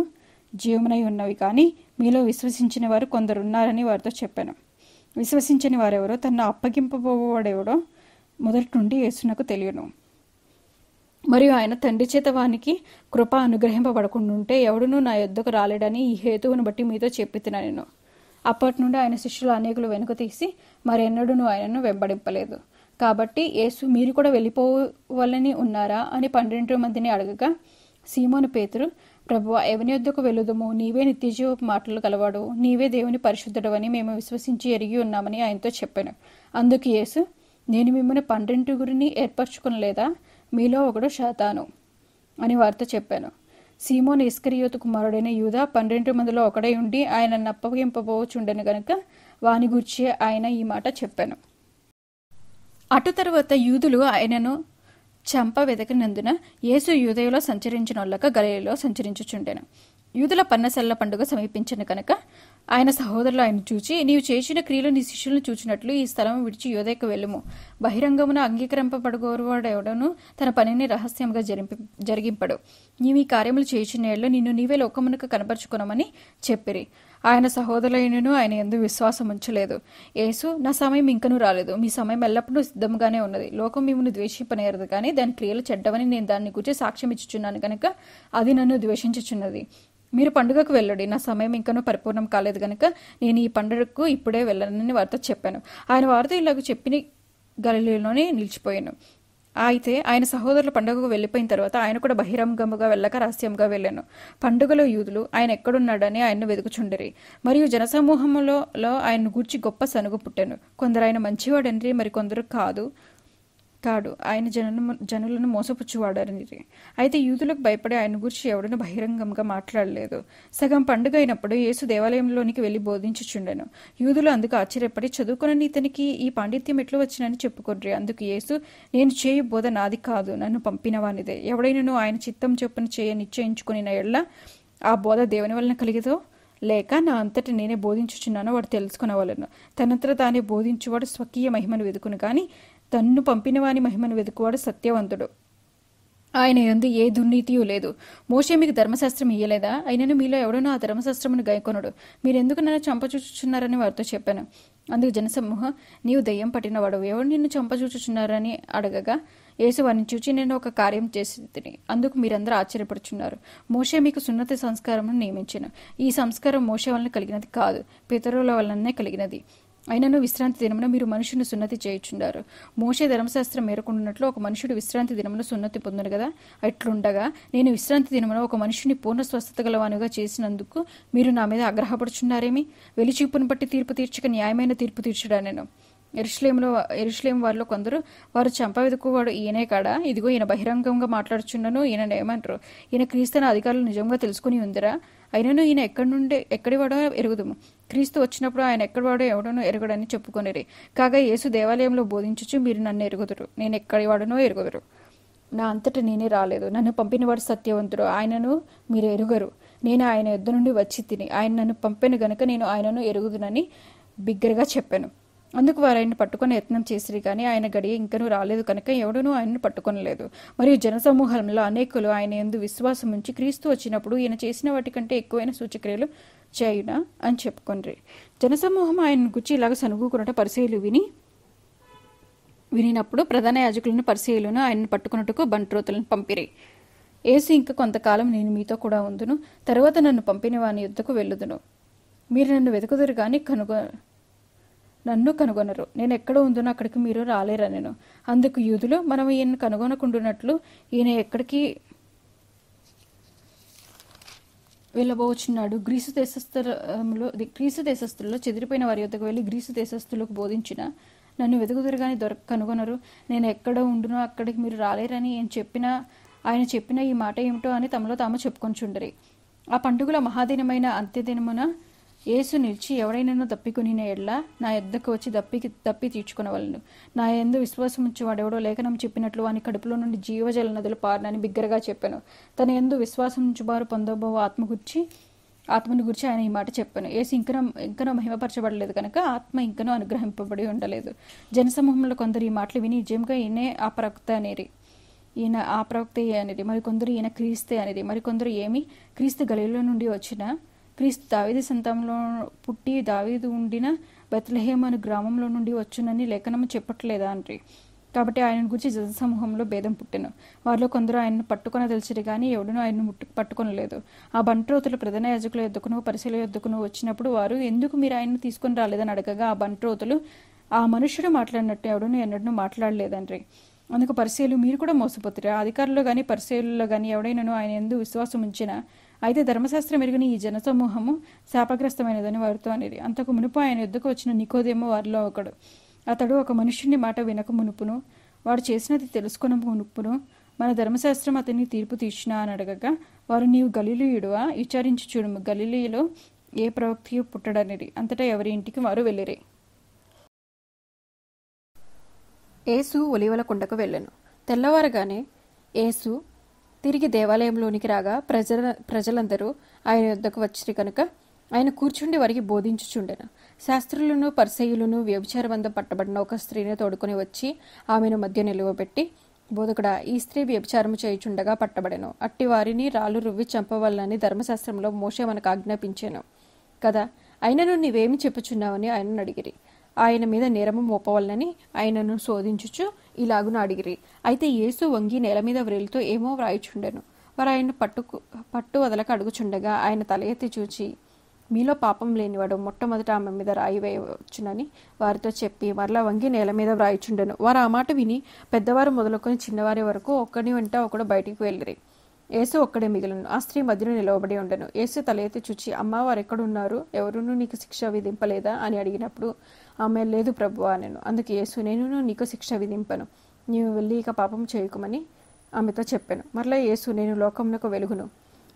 జీవమునై ఉన్నవి కానీ మీలో విశ్వసించిన వారు కొందరు ఉన్నారని వారితో చెప్పాను విశ్వసించని వారెవరో తన అప్పగింపబోవాడెవడో మొదటి నుండి యేసునకు తెలియను మరియు ఆయన తండ్రి చేత వానికి కృప అనుగ్రహింపబడకుండుంటే ఎవడునూ నా యుద్ధకు రాలేడని ఈ హేతువును బట్టి మీతో చెప్పితున్నా నేను అప్పటి నుండి ఆయన శిష్యులు అనేకులు వెనుక తీసి మరెన్నడూ ఆయనను వెంబడింపలేదు కాబట్టి యేసు మీరు కూడా వెళ్ళిపోవాలని ఉన్నారా అని పన్నెండు మందిని అడగగా సీమోను పేతురు ప్రభు ఎవని యుద్ధకు వెళ్ళుదము నీవే నిత్యజీవ మాటలు కలవాడు నీవే దేవుని పరిశుద్ధుడవని మేము విశ్వసించి ఎరిగి ఉన్నామని ఆయనతో చెప్పాను అందుకు యేసు నేను మిమ్మల్ని పన్నెండుగురిని లేదా మీలో ఒకడు శాతాను అని వార్త చెప్పాను సీమోన్ ఇస్కరియోత్ కుమారుడైన యూదా పన్నెండు మందిలో ఒకడై ఉండి ఆయన నప్పగింపబోచుండెను గనుక వాని గుర్చి ఆయన ఈ మాట చెప్పాను అటు తర్వాత యూదులు ఆయనను చంప వెదకినందున యేసు యూదయలో సంచరించిన వాళ్ళక గలయలో సంచరించుచుండెను యూదుల పన్నసల్ల పండుగ సమీపించిన కనుక ఆయన సహోదరులు ఆయన చూచి నీవు చేసిన క్రియలు నీ శిష్యులను చూచినట్లు ఈ స్థలం విడిచి యోధకు వెళ్ళము బహిరంగమున అంగీకరింపబడగోరువాడెవడను తన పనిని రహస్యంగా జరిపి జరిగింపడు నీవు ఈ కార్యములు చేసిన ఏళ్ళు నిన్ను నీవే లోకమునకు కనపరుచుకునమని చెప్పిరి ఆయన సహోదరులైనను ఆయన ఎందు విశ్వాసం ఉంచలేదు యేసు నా సమయం ఇంకనూ రాలేదు మీ సమయం ఎల్లప్పుడూ సిద్ధంగానే ఉన్నది లోకం మిమ్మల్ని ద్వేషింపనేరదు కానీ దాని క్రియలు చెడ్డవని నేను దాన్ని గురించి సాక్ష్యం ఇచ్చుచున్నాను కనుక అది నన్ను ద్వేషించుచున్నది మీరు పండుగకు వెళ్ళండి నా సమయం ఇంకనూ పరిపూర్ణం కాలేదు కనుక నేను ఈ పండుగకు ఇప్పుడే వెళ్ళనని వారితో చెప్పాను ఆయన వారితో ఇలాగ చెప్పిన గలిలోనే నిలిచిపోయాను అయితే ఆయన సహోదరుల పండుగకు వెళ్ళిపోయిన తర్వాత ఆయన కూడా బహిరంగముగా వెళ్ళక రహస్యంగా వెళ్ళాను పండుగలో యూదులు ఆయన ఎక్కడున్నాడని ఆయన్ను వెతుకుచుండరి మరియు జనసమూహంలో ఆయన గూర్చి గొప్ప సనుగు పుట్టాను కొందరు ఆయన మంచివాడండ్రి మరి కొందరు కాదు కాడు ఆయన జనులను జనులను మోసపుచ్చువాడారని అయితే యూదులకు భయపడే ఆయన గురించి ఎవడను బహిరంగంగా మాట్లాడలేదు సగం పండుగ అయినప్పుడు యేసు దేవాలయంలోనికి వెళ్ళి బోధించుచుండెను యూదులు అందుకు ఆశ్చర్యపడి చదువుకునని ఇతనికి ఈ పాండిత్యం ఎట్లు వచ్చినని చెప్పుకోండి అందుకు యేసు నేను చేయు బోధ నాది కాదు నన్ను పంపిన వానిదే ఎవడైనను ఆయన చిత్తం చొప్పున చేయ నిశ్చయించుకుని ఎళ్ళ ఆ బోధ దేవుని వలన కలిగిదో లేక నా అంతటి నేనే బోధించుచున్నాను వాడు వాళ్ళను తనంతట తానే బోధించువాడు స్వకీయ మహిమను వెదుకును కానీ తన్ను పంపినవాని మహిమను వెతుకువాడు సత్యవంతుడు ఆయన ఎందు ఏ దుర్నీతియూ లేదు మోషే మీకు ధర్మశాస్త్రం ఇయ్యలేదా అయినను మీలో ఎవడనో ఆ ధర్మశాస్త్రమును గైకొనుడు మీరెందుకు నన్ను చంపచూచుచున్నారని వారితో చెప్పాను అందుకు జనసమూహం నీవు దయ్యం పట్టినవాడు ఎవరు నిన్ను చంపచూచుచున్నారని అడగగా యేసు వారిని చూచి నేను ఒక కార్యం చేసి తిని అందుకు మీరందరూ ఆశ్చర్యపడుచున్నారు మోషే మీకు సున్నత సంస్కారమును నియమించాను ఈ సంస్కారం మోషే వలన కలిగినది కాదు పితరుల వలననే కలిగినది అయినను విశ్రాంతి దినమున మీరు మనుషుని సున్నతి చేయుచుండారు మోషే ధర్మశాస్త్రం మేరకుండాట్లు ఒక మనుషుడు విశ్రాంతి దినమున సున్నతి పొందను కదా అట్లుండగా నేను విశ్రాంతి దినమున ఒక మనుషుని పూర్ణ స్వస్థత గలవానుగా చేసినందుకు మీరు నా మీద ఆగ్రహపడుచున్నారేమి వెలిచూపును బట్టి తీర్పు తీర్చక న్యాయమైన తీర్పు తీర్చడా నేను ఎరుశ్లేములో ఎరుశ్లేం వారిలో కొందరు వారు చంపవెదుకువాడు ఈయనే కాడా ఇదిగో ఈయన బహిరంగంగా మాట్లాడుచున్నాను ఈయన ఏమంటారు ఈయన క్రీస్తుని అధికారులు నిజంగా తెలుసుకుని ఉందిరా అయినను ఈయన ఎక్కడి నుండి ఎక్కడి వాడో ఎరుగుదము క్రీస్తు వచ్చినప్పుడు ఆయన ఎక్కడి వాడో ఎవడనో ఎరగడని చెప్పుకొనిరి కాగా యేసు దేవాలయంలో బోధించచ్చు మీరు నన్ను ఎరుగుదురు నేను ఎక్కడి వాడనో ఎరుగుదురు నా అంతట నేనే రాలేదు నన్ను పంపినవాడు సత్యవంతుడు ఆయనను మీరు ఎరుగరు నేను ఆయన యుద్ధ నుండి వచ్చి తిని ఆయన నన్ను పంపాను గనుక నేను ఆయనను ఎరుగుదునని బిగ్గరగా చెప్పాను అందుకు వారు ఆయన పట్టుకుని యత్నం చేసిరి కానీ ఆయన గడియ ఇంకనూ రాలేదు కనుక ఎవడనూ ఆయనను పట్టుకొనలేదు మరియు జనసమూహంలో అనేకులు ఆయన ఎందు విశ్వాసం ఉంచి క్రీస్తు వచ్చినప్పుడు ఈయన చేసిన వాటికంటే ఎక్కువైన సూచక్రియలు చేయునా అని జన జనసమూహం ఆయన గుచ్చి ఇలాగ సనుగుకున్నట పరిశీలు విని వినినప్పుడు ప్రధాన యాజకులను పరిశీలను ఆయనను పట్టుకున్నట్టుకు బంట్రోతులను పంపిరి ఏసు ఇంకా కొంతకాలం నేను మీతో కూడా ఉందును తర్వాత నన్ను పంపిన వాని యుద్ధకు వెళ్ళుదును మీరు నన్ను వెతుకుదురు కానీ కనుగొ నన్ను కనుగొనరు నేను ఎక్కడ ఉందనో అక్కడికి మీరు రాలేరా నేను అందుకు యూదులు మనం ఈయన కనుగొనకుండునట్లు ఈయన ఎక్కడికి వెళ్ళబోచున్నాడు గ్రీసు దేశస్థులంలో గ్రీసు దేశస్థుల్లో చెదిరిపోయిన వారి యొద్దకు వెళ్ళి గ్రీసు దేశస్థులకు బోధించిన నన్ను వెతుకుదురు కానీ దొరక కనుగొనరు నేను ఎక్కడ ఉండునో అక్కడికి మీరు రాలేరని ఏం చెప్పినా ఆయన చెప్పిన ఈ మాట ఏమిటో అని తమలో తాము చెప్పుకొని చుండరి ఆ పండుగల మహాదినమైన అంత్యదినమున ఏసు నిలిచి ఎవడైనాను తప్పికొనిన ఎడ్ల నా ఎద్దకు వచ్చి దప్పికి తప్పి వాళ్ళను నా ఎందు విశ్వాసముంచి వాడెవడో లేఖనం చెప్పినట్లు వాని కడుపులో నుండి జీవజల నదులు పారనని బిగ్గరగా చెప్పాను తన ఎందు విశ్వాసం వారు పొందబోవ ఆత్మ గురించి ఆత్మను గురించి ఆయన ఈ మాట చెప్పాను ఏసు ఇంకనో ఇంకనో మహిమపరచబడలేదు కనుక ఆత్మ ఇంకనో అనుగ్రహింపబడి ఉండలేదు జనసమూహంలో కొందరు ఈ మాటలు విని నిజంగా ఈయనే ఆ ప్రవక్త అనేది ఈయన ఆ ప్రవక్త అనేది మరికొందరు ఈయన క్రీస్తే అనేది మరికొందరు ఏమి క్రీస్తు గలీలో నుండి వచ్చిన క్రీస్తు దావేది సంతంలో పుట్టి దావేది ఉండిన బెత్లహేమ్ అనే గ్రామంలో నుండి వచ్చునని లేఖనము చెప్పట్లేదా అండి కాబట్టి ఆయన గురించి జన సమూహంలో భేదం పుట్టిన వారిలో కొందరు ఆయనను పట్టుకొని తెలిసిరు కానీ ఎవడనూ ఆయనను ముట్టు పట్టుకొనలేదు ఆ బంట్రోతులు ప్రధాన యాజకుల ఎద్దుకును పరిశీల ఎద్దుకును వచ్చినప్పుడు వారు ఎందుకు మీరు ఆయనను తీసుకుని రాలేదని అడగగా ఆ బంట్రోతులు ఆ మనుషుడు మాట్లాడినట్టు ఎవడనూ ఎన్నడను మాట్లాడలేదండ్రి అందుకు పరిశీలు మీరు కూడా మోసపోతారు అధికారుల్లో కానీ పరిశీలుల్లో కానీ ఎవడైనాను ఆయన ఎందుకు విశ్వాసం ఉంచినా అయితే ధర్మశాస్త్రం ఎరిగిన ఈ జనసమూహము శాపగ్రస్తమైనదని వారితో అనేది అంతకు మునుపు ఆయన యుద్ధకు వచ్చిన నికోదేమో వారిలో ఒకడు అతడు ఒక మనుష్యుని మాట వినక మునుపును వాడు చేసినది తెలుసుకున్న మునుపును మన ధర్మశాస్త్రం అతన్ని తీర్పు తీర్చినా అని అడగగా వారు నీవు గలీలీయుడువా విచారించి చూడము గలీలీలో ఏ ప్రవక్తి పుట్టడనేది అంతటా ఎవరి ఇంటికి వారు వెళ్ళిరే ఏసు ఒలివల కొండకు వెళ్ళను తెల్లవారగానే ఏసు తిరిగి దేవాలయంలోనికి రాగా ప్రజల ప్రజలందరూ ఆయన యుద్ధకు వచ్చి కనుక ఆయన కూర్చుండి వారికి బోధించుచుండెను శాస్త్రులను పరిసయులను వ్యభిచారబంధ పట్టబడిన ఒక స్త్రీని తోడుకొని వచ్చి ఆమెను మధ్య నిలువబెట్టి బోధకుడా ఈ స్త్రీ వ్యభిచారము చేయుచుండగా పట్టబడెను అట్టి వారిని రాళ్ళు రువ్వి చంపవాలని ధర్మశాస్త్రంలో మోసే మనకు ఆజ్ఞాపించాను కదా అయినను నీవేమి చెప్పుచున్నావని ఆయనను అడిగిరి ఆయన మీద నేరము మోపవల్లని ఆయనను శోధించుచు ఇలాగున అడిగిరి అయితే యేసు వంగి నేల మీద వ్రేలుతో ఏమో వ్రాయిచుండెను వారు ఆయన పట్టుకు పట్టు వదలక అడుగుచుండగా ఆయన తల ఎత్తి చూచి మీలో పాపం లేనివాడు మొట్టమొదట ఆమె మీద రాయి వేయవచ్చునని వారితో చెప్పి మరలా వంగి నేల మీద వ్రాయిచుండెను వారు ఆ మాట విని పెద్దవారు మొదలుకొని చిన్నవారి వరకు ఒకని వెంట ఒకడు బయటికి వెళ్ళిరి ఏసు ఒక్కడే మిగిలిను ఆ స్త్రీ మధ్యలో నిలవబడి ఉండను ఏసు తల ఎత్తి చూచి అమ్మ వారు ఎక్కడున్నారు ఎవరునూ నీకు శిక్ష విధింపలేదా అని అడిగినప్పుడు ఆమె లేదు ప్రభు నేను అందుకు యేసు నేను నీకు శిక్ష విధింపను నీవు వెళ్ళి ఇక పాపం చేయకుమని ఆమెతో చెప్పాను మరలా యేసు నేను లోకమునకు వెలుగును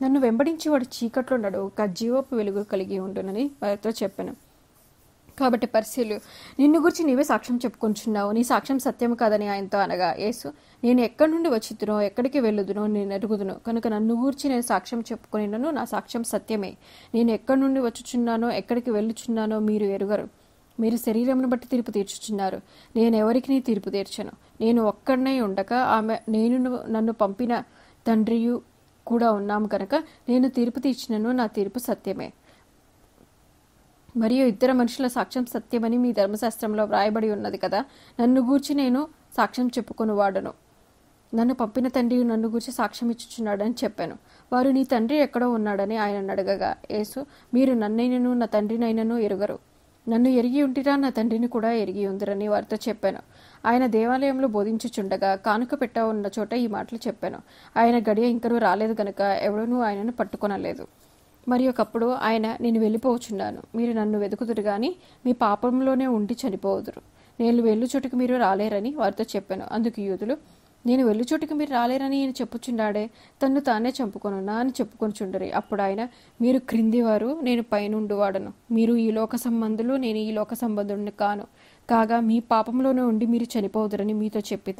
నన్ను వెంబడించి వాడు చీకట్లో ఒక జీవపు వెలుగు కలిగి ఉండునని వారితో చెప్పాను కాబట్టి పరిశీలు నిన్ను గురించి నీవే సాక్ష్యం చెప్పుకుంటున్నావు నీ సాక్ష్యం సత్యం కాదని ఆయనతో అనగా యేసు నేను ఎక్కడి నుండి వచ్చి ఎక్కడికి వెళ్ళుదునో నేను ఎరుగుదును కనుక నన్ను గురించి నేను సాక్ష్యం చెప్పుకునినను నా సాక్ష్యం సత్యమే నేను ఎక్కడి నుండి వచ్చుచున్నానో ఎక్కడికి వెళ్ళుచున్నానో మీరు ఎరుగరు మీరు శరీరమును బట్టి తీర్పు తీర్చుచున్నారు నేను ఎవరికి నీ తీర్పు తీర్చను నేను ఒక్కడనే ఉండక ఆమె నేను నన్ను పంపిన తండ్రియు కూడా ఉన్నాము కనుక నేను తీర్పు తీర్చినను నా తీర్పు సత్యమే మరియు ఇద్దరు మనుషుల సాక్ష్యం సత్యమని మీ ధర్మశాస్త్రంలో వ్రాయబడి ఉన్నది కదా నన్ను గూర్చి నేను సాక్ష్యం వాడను నన్ను పంపిన తండ్రి నన్ను గూర్చి సాక్ష్యం ఇచ్చుచున్నాడని చెప్పాను వారు నీ తండ్రి ఎక్కడో ఉన్నాడని ఆయన అడగగా యేసు మీరు నన్నైనను నా తండ్రినైనను ఎరుగరు నన్ను ఎరిగి ఉంటిరా నా తండ్రిని కూడా ఎరిగి ఉందిరని వారితో చెప్పాను ఆయన దేవాలయంలో బోధించుచుండగా కానుక పెట్ట ఉన్న చోట ఈ మాటలు చెప్పాను ఆయన గడియ ఇంకనూ రాలేదు గనుక ఎవడనూ ఆయనను పట్టుకొనలేదు మరి ఒకప్పుడు ఆయన నేను వెళ్ళిపోవచ్చున్నాను మీరు నన్ను వెతుకుతురు కానీ మీ పాపంలోనే ఉండి చనిపోదురు నేను వెళ్ళు చోటుకు మీరు రాలేరని వారితో చెప్పాను అందుకు యూదులు నేను వెళ్ళు చోటుకు మీరు రాలేరని ఈయన చెప్పుచుండాడే తన్ను తానే నా అని చెప్పుకొనిచుండరి అప్పుడు ఆయన మీరు క్రిందివారు నేను పైన ఉండువాడను మీరు ఈ లోక సంబంధులు నేను ఈ లోక సంబంధుడిని కాను కాగా మీ పాపంలోనే ఉండి మీరు చనిపోదురని మీతో చెప్పి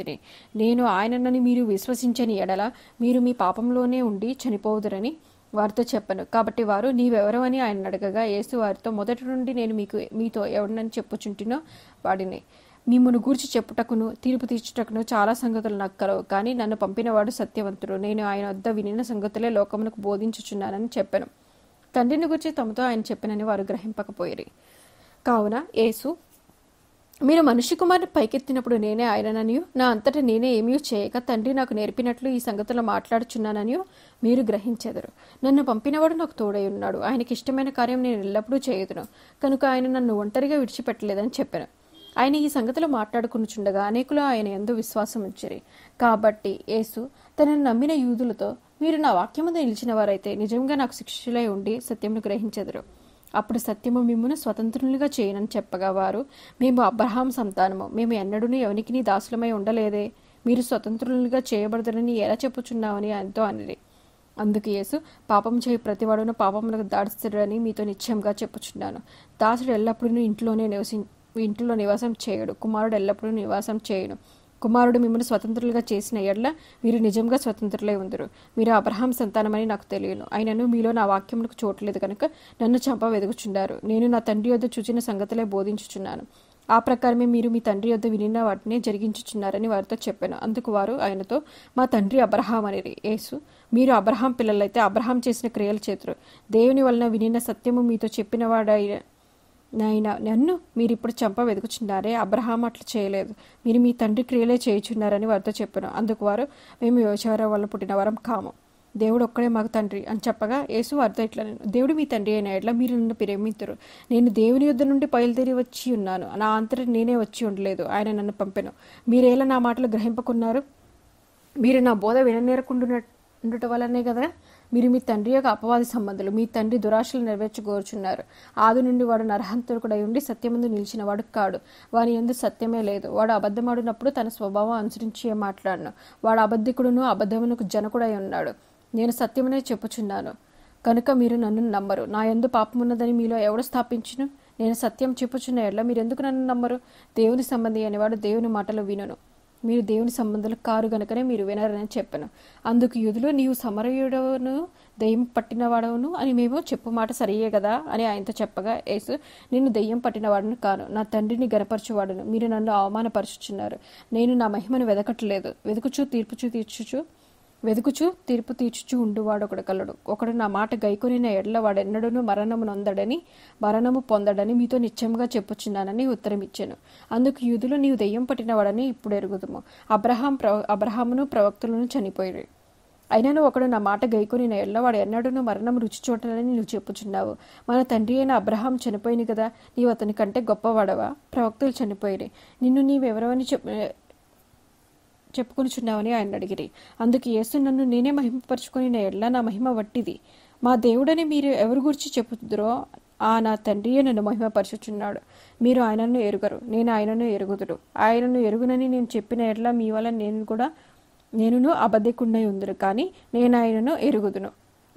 నేను ఆయనన్నని మీరు విశ్వసించని ఎడల మీరు మీ పాపంలోనే ఉండి చనిపోదురని వారితో చెప్పను కాబట్టి వారు అని ఆయన అడగగా యేసు వారితో మొదటి నుండి నేను మీకు మీతో ఎవరినని చెప్పుచుంటినో వాడిని మిమ్మను గూర్చి చెప్పుటకును తీర్పు తీర్చుటకును చాలా సంగతులు నాకు కలవు కానీ నన్ను పంపినవాడు సత్యవంతుడు నేను ఆయన వద్ద వినిన సంగతులే లోకమునకు బోధించుచున్నానని చెప్పాను తండ్రిని గురించి తమతో ఆయన చెప్పినని వారు గ్రహింపకపోయిరి కావున యేసు మీరు మనిషి కుమారుని పైకెత్తినప్పుడు నేనే ఆయననియో నా అంతటా నేనే ఏమీ చేయక తండ్రి నాకు నేర్పినట్లు ఈ సంగతిలో మాట్లాడుచున్నాననియో మీరు గ్రహించెదరు నన్ను పంపినవాడు నాకు తోడై ఉన్నాడు ఆయనకి ఇష్టమైన కార్యం నేను ఎల్లప్పుడూ చేయదును కనుక ఆయన నన్ను ఒంటరిగా విడిచిపెట్టలేదని చెప్పాను ఆయన ఈ సంగతిలో మాట్లాడుకునిచుండగా అనేకులు ఆయన ఎందు విశ్వాసం ఉంచిరి కాబట్టి యేసు తనను నమ్మిన యూదులతో మీరు నా మీద నిలిచిన వారైతే నిజంగా నాకు శిక్షలై ఉండి సత్యమును గ్రహించెదరు అప్పుడు సత్యము మిమ్మల్ని స్వతంత్రులుగా చేయనని చెప్పగా వారు మేము అబ్రహాం సంతానము మేము ఎన్నడూ ఎవనికి దాసులమై ఉండలేదే మీరు స్వతంత్రులుగా చేయబడతారని ఎలా చెప్పుచున్నామని ఆయనతో అనిరి అందుకు యేసు పాపం చేయి ప్రతివాడును పాపములకు దాడుస్తాడని మీతో నిశ్చయంగా చెప్పుచున్నాను దాసుడు ఎల్లప్పుడూ ఇంట్లోనే నివసి ఇంట్లో నివాసం చేయడు కుమారుడు ఎల్లప్పుడూ నివాసం చేయడు కుమారుడు మిమ్మల్ని స్వతంత్రులుగా చేసిన ఎడ్ల మీరు నిజంగా స్వతంత్రులై ఉందరు మీరు అబ్రహాం సంతానమని నాకు తెలియను అయినను మీలో నా వాక్యములకు చూడలేదు కనుక నన్ను చంప వెదుగుచున్నారు నేను నా తండ్రి వద్ద చూచిన సంగతులే బోధించుచున్నాను ఆ ప్రకారమే మీరు మీ తండ్రి వద్ద వినిన వాటిని జరిగించుచున్నారని వారితో చెప్పాను అందుకు వారు ఆయనతో మా తండ్రి అబ్రహాం అని యేసు మీరు అబ్రహాం పిల్లలైతే అబ్రహాం చేసిన క్రియలు చేతురు దేవుని వలన వినిన సత్యము మీతో చెప్పినవాడైన నాయన నన్ను మీరు ఇప్పుడు చంప వెతుకుచున్నారే అబ్రహాం అట్లా చేయలేదు మీరు మీ తండ్రి క్రియలే చేయుచున్నారని వారితో చెప్పాను అందుకు వారు మేము యోచవరం వల్ల పుట్టిన వరం కాము దేవుడు ఒక్కడే మాకు తండ్రి అని చెప్పగా యేసు వారితో ఇట్లా నేను దేవుడు మీ తండ్రి అయిన ఎట్లా మీరు నన్ను ప్రేమితురు నేను దేవుని యుద్ధ నుండి బయలుదేరి వచ్చి ఉన్నాను నా అంతటి నేనే వచ్చి ఉండలేదు ఆయన నన్ను పంపాను మీరేలా నా మాటలు గ్రహింపకున్నారు మీరు నా బోధ విననేరకుండా ఉండటం వల్లనే కదా మీరు మీ తండ్రి యొక్క అపవాది సంబంధులు మీ తండ్రి దురాశలు నెరవేర్చుకోరుచున్నారు ఆది నుండి వాడు కూడా ఉండి సత్యముందు నిలిచిన వాడు కాడు వాని ఎందు సత్యమే లేదు వాడు అబద్ధమాడినప్పుడు తన స్వభావం అనుసరించి మాట్లాడను వాడు అబద్ధికుడును అబద్ధమునకు జనకుడై ఉన్నాడు నేను సత్యమనే చెప్పుచున్నాను కనుక మీరు నన్ను నమ్మరు నా ఎందు పాపమున్నదని మీలో ఎవడు స్థాపించును నేను సత్యం చెప్పుచున్న ఎడ్ల మీరెందుకు నన్ను నమ్మరు దేవుని సంబంధి అనేవాడు దేవుని మాటలు వినను మీరు దేవుని సంబంధాలు కారు గనుకనే మీరు వినరని చెప్పాను అందుకు యుధులు నీవు సమరయుడవును దయ్యం పట్టినవాడవును అని మేము చెప్పు మాట సరియే కదా అని ఆయనతో చెప్పగా యేసు నిన్ను దయ్యం పట్టినవాడును కాను నా తండ్రిని గనపరచువాడును మీరు నన్ను అవమానపరుచుచున్నారు నేను నా మహిమను వెదకట్లేదు వెదకుచు తీర్పుచు తీర్చుచు వెదుకుచు తీర్పు తీర్చుచు ఉండువాడు ఒకడు కలడు ఒకడు నా మాట గైకొనిన ఎడ్ల వాడెన్నడూ మరణము నొందడని మరణము పొందడని మీతో నిశ్చయంగా చెప్పుచున్నానని ఉత్తరమిచ్చాను అందుకు యూదులు నీవు దెయ్యం పట్టినవాడని ఇప్పుడు ఎరుగుదుము అబ్రహాం ప్ర అబ్రహామును ప్రవక్తులను చనిపోయాడు అయినను ఒకడు నా మాట గైకొని ఎడ్ల వాడు మరణం రుచి చూడాలని నువ్వు చెప్పుచున్నావు మన తండ్రి అయిన అబ్రహాం చనిపోయింది కదా నీవు అతని కంటే గొప్పవాడవా ప్రవక్తలు చనిపోయి నిన్ను నీవెవరవని చెప్ చెప్పుకొనిచున్నావని ఆయన అడిగిరి అందుకు యేసు నన్ను నేనే మహిమపరుచుకొని నా ఎడ్ల నా మహిమ వట్టిది మా దేవుడని మీరు ఎవరి గురించి చెప్పుదురో ఆ నా తండ్రియే నన్ను మహిమపరచుచున్నాడు మీరు ఆయనను ఎరుగరు నేను ఆయనను ఎరుగుదుడు ఆయనను ఎరుగునని నేను చెప్పిన ఎడ్ల మీ వల్ల నేను కూడా నేనును అబద్ధకుండా ఉందరు కానీ నేను ఆయనను ఎరుగుదును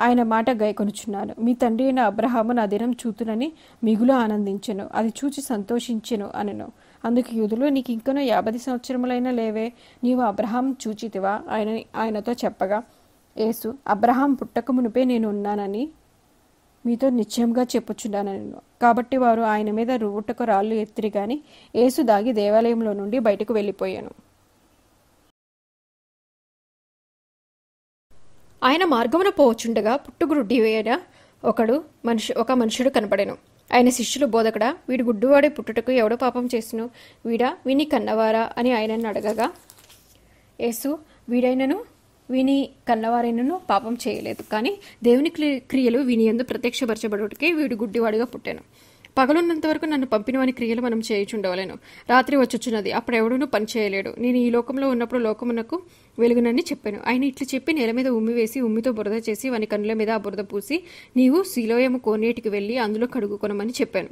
ఆయన మాట గైకొనుచున్నాను మీ తండ్రి అయిన అబ్రహాము నా దినం చూతునని మిగులు ఆనందించను అది చూచి సంతోషించెను అనను అందుకు యూదులు నీకు ఇంకనూ యాభై సంవత్సరములైన లేవే నీవు అబ్రహాం చూచితివా ఆయన ఆయనతో చెప్పగా ఏసు అబ్రహాం పుట్టక మునిపే నేను ఉన్నానని మీతో నిశ్చయంగా చెప్పుచున్నాను నేను కాబట్టి వారు ఆయన మీద రువుటకు రాళ్ళు ఎత్తిరి కానీ ఏసు దాగి దేవాలయంలో నుండి బయటకు వెళ్ళిపోయాను ఆయన మార్గమున పోవచుండగా పుట్టుగురుడ్డి ఒకడు మనిషి ఒక మనుషుడు కనపడెను ఆయన శిష్యులు బోధకడా వీడు గుడ్డువాడే పుట్టుటకు ఎవడో పాపం చేసును వీడా విని కన్నవారా అని ఆయనను అడగగా యేసు వీడైనను విని కన్నవారైనను పాపం చేయలేదు కానీ దేవుని క్రియలు విని ఎందు ప్రత్యక్షపరచబడుటకే వీడు గుడ్డివాడిగా పుట్టాను పగలున్నంత వరకు నన్ను పంపినవని క్రియలు మనం చేయుచుండవలేను రాత్రి వచ్చుచున్నది అప్పుడు ఎవడూనూ పని చేయలేడు నేను ఈ లోకంలో ఉన్నప్పుడు లోకమునకు వెలుగునని చెప్పాను ఆయన ఇట్లు చెప్పి నేల మీద ఉమ్మి వేసి ఉమ్మితో బురద చేసి వాని కన్నుల మీద ఆ బురద పూసి నీవు శిలోయము కోనేటికి వెళ్ళి అందులో కడుగుకొనమని చెప్పాను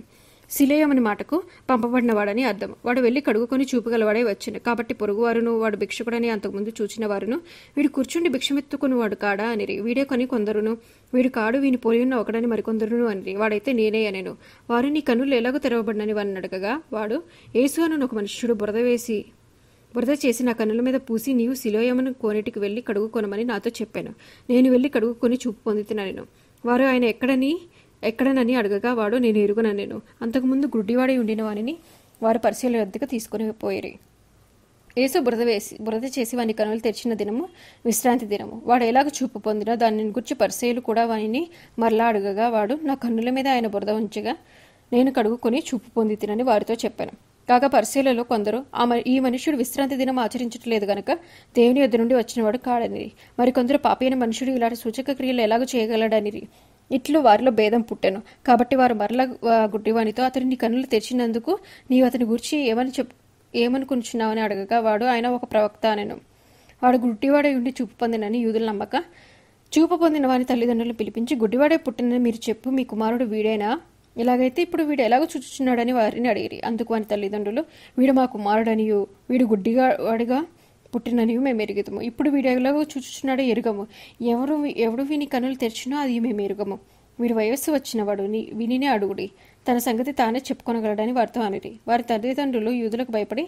శిలేయమని మాటకు పంపబడినవాడని అర్థం వాడు వెళ్ళి కడుగుకొని చూపుగలవాడే వచ్చింది కాబట్టి పొరుగువారును వాడు భిక్షకుడని అంతకుముందు చూచిన వారును వీడు కూర్చుండి భిక్షమెత్తుకుని వాడు కాడా అనిరి వీడే కొని కొందరును వీడు కాడు వీని పోలియున్న ఒకడని మరికొందరును అనిరి వాడైతే నేనే అనెను వారు నీ కన్నులు ఎలాగో తెరవబడినని వారిని అడగగా వాడు యేసు అను ఒక మనుష్యుడు బురద వేసి బురద చేసి నా కన్నుల మీద పూసి నీవు శిలోయమను కోనేటికి వెళ్ళి కడుగుకొనమని నాతో చెప్పాను నేను వెళ్ళి కడుగుకొని చూపు పొందుతున్నాను వారు ఆయన ఎక్కడని ఎక్కడనని అడగగా వాడు నేను ఎరుగునా నేను అంతకుముందు గుడ్డివాడై ఉండిన వానిని వారు పరిశీలన వద్దకు తీసుకుని పోయిరి ఏసు బురద వేసి బురద చేసి వాని కనులు తెరిచిన దినము విశ్రాంతి దినము వాడు ఎలాగ చూపు పొందినా దానిని గుర్చి పరిశీలు కూడా వానిని మరలా అడగగా వాడు నా కన్నుల మీద ఆయన బురద ఉంచగా నేను కడుగుకొని చూపు పొంది తినని వారితో చెప్పాను కాగా పరిశీలలో కొందరు ఆ ఈ మనుషుడు విశ్రాంతి దినం ఆచరించట్లేదు గనక దేవుని ఎద్దు నుండి వచ్చినవాడు కాడని మరికొందరు పాపైన మనుషుడు ఇలాంటి సూచక క్రియలు ఎలాగో చేయగలడనిది ఇట్లు వారిలో భేదం పుట్టాను కాబట్టి వారు మరల గుడ్డివానితో అతని కన్నులు తెరిచినందుకు నీవు అతని గురించి ఏమని చెప్ ఏమనుకుంటున్నావని అడగగా వాడు ఆయన ఒక ప్రవక్త అనెను వాడు గుడ్డివాడే ఉండి చూపు పొందినని యూదుల నమ్మక చూపు పొందిన వాని తల్లిదండ్రులు పిలిపించి గుడ్డివాడే పుట్టినని మీరు చెప్పు మీ కుమారుడు వీడేనా ఇలాగైతే ఇప్పుడు వీడు ఎలాగో చూచుచున్నాడని వారిని అడిగిరి అందుకు వాని తల్లిదండ్రులు వీడు మా కుమారుడనియు వీడు గుడ్డిగా వాడిగా పుట్టిననివి మేము ఎరుగుతాము ఇప్పుడు వీడియోలో చూచుచున్నాడు ఎరుగము ఎవరు ఎవడు విని కనులు తెరిచినో అది మేము ఎరుగము వీడు వయస్సు వచ్చినవాడు నీ వినినే అడుగుడి తన సంగతి తానే చెప్పుకొనగలడని వారితో అనేది వారి తల్లిదండ్రులు యూదులకు భయపడి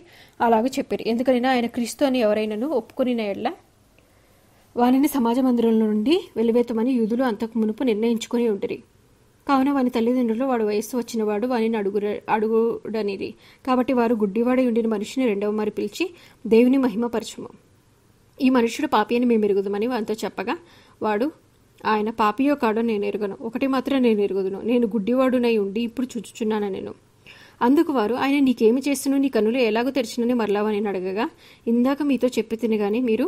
అలాగే చెప్పారు ఎందుకనైనా ఆయన క్రీస్తు అని ఎవరైనాను ఒప్పుకొని ఎడ్ల వారిని సమాజ మందిరంలో నుండి వెలివేతమని యూదులు అంతకు మునుపు నిర్ణయించుకుని ఉంటారు కావున వాని తల్లిదండ్రులు వాడు వయస్సు వచ్చినవాడు వానిని అడుగు అడుగుడనిది కాబట్టి వారు గుడ్డివాడై ఉండిన మనిషిని రెండవ మారి పిలిచి దేవుని మహిమ మహిమపరచము ఈ మనుషుడు పాపి అని మేము ఎరుగుదమని వానితో చెప్పగా వాడు ఆయన పాపియో కాడో నేను ఎరుగను ఒకటి మాత్రం నేను ఎరుగుదును నేను గుడ్డివాడునై ఉండి ఇప్పుడు చూచుచున్నాను నేను అందుకు వారు ఆయన నీకేమి చేస్తున్నాను నీ కన్నులు ఎలాగో తెరిచినని మరలావని అడగగా ఇందాక మీతో చెప్పి కానీ మీరు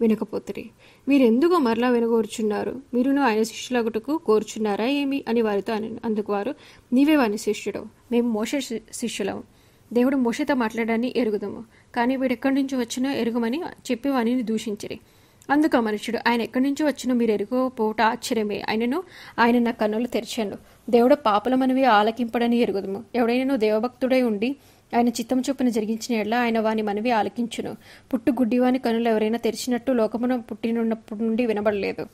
వినకపోతిరి మీరెందుకు మరలా వినగోరుచున్నారు మీరును ఆయన శిష్యులగుటకు కోరుచున్నారా ఏమి అని వారితో అని అందుకు వారు నీవే వాని శిష్యుడు మేము మోష శిష్యులం దేవుడు మోషతో మాట్లాడాన్ని ఎరుగుదాము కానీ ఎక్కడి నుంచి వచ్చినో ఎరుగమని చెప్పి వానిని దూషించిరి అందుకు మనుషుడు ఆయన ఎక్కడి నుంచి వచ్చినో మీరు ఎరుగపోవట ఆశ్చర్యమే ఆయనను ఆయన నా కన్నులు తెరిచాను దేవుడు పాపల మనవి ఆలకింపడని ఎరుగుదము ఎవడైనా నువ్వు దేవభక్తుడై ఉండి ఆయన చిత్తం చూపున జరిగించిన ఎడ్ల ఆయన వాని మనవి ఆలకించును పుట్టు గుడ్డివాని కనులు ఎవరైనా తెరిచినట్టు లోకమున పుట్టినున్నప్పటి నుండి వినబడలేదు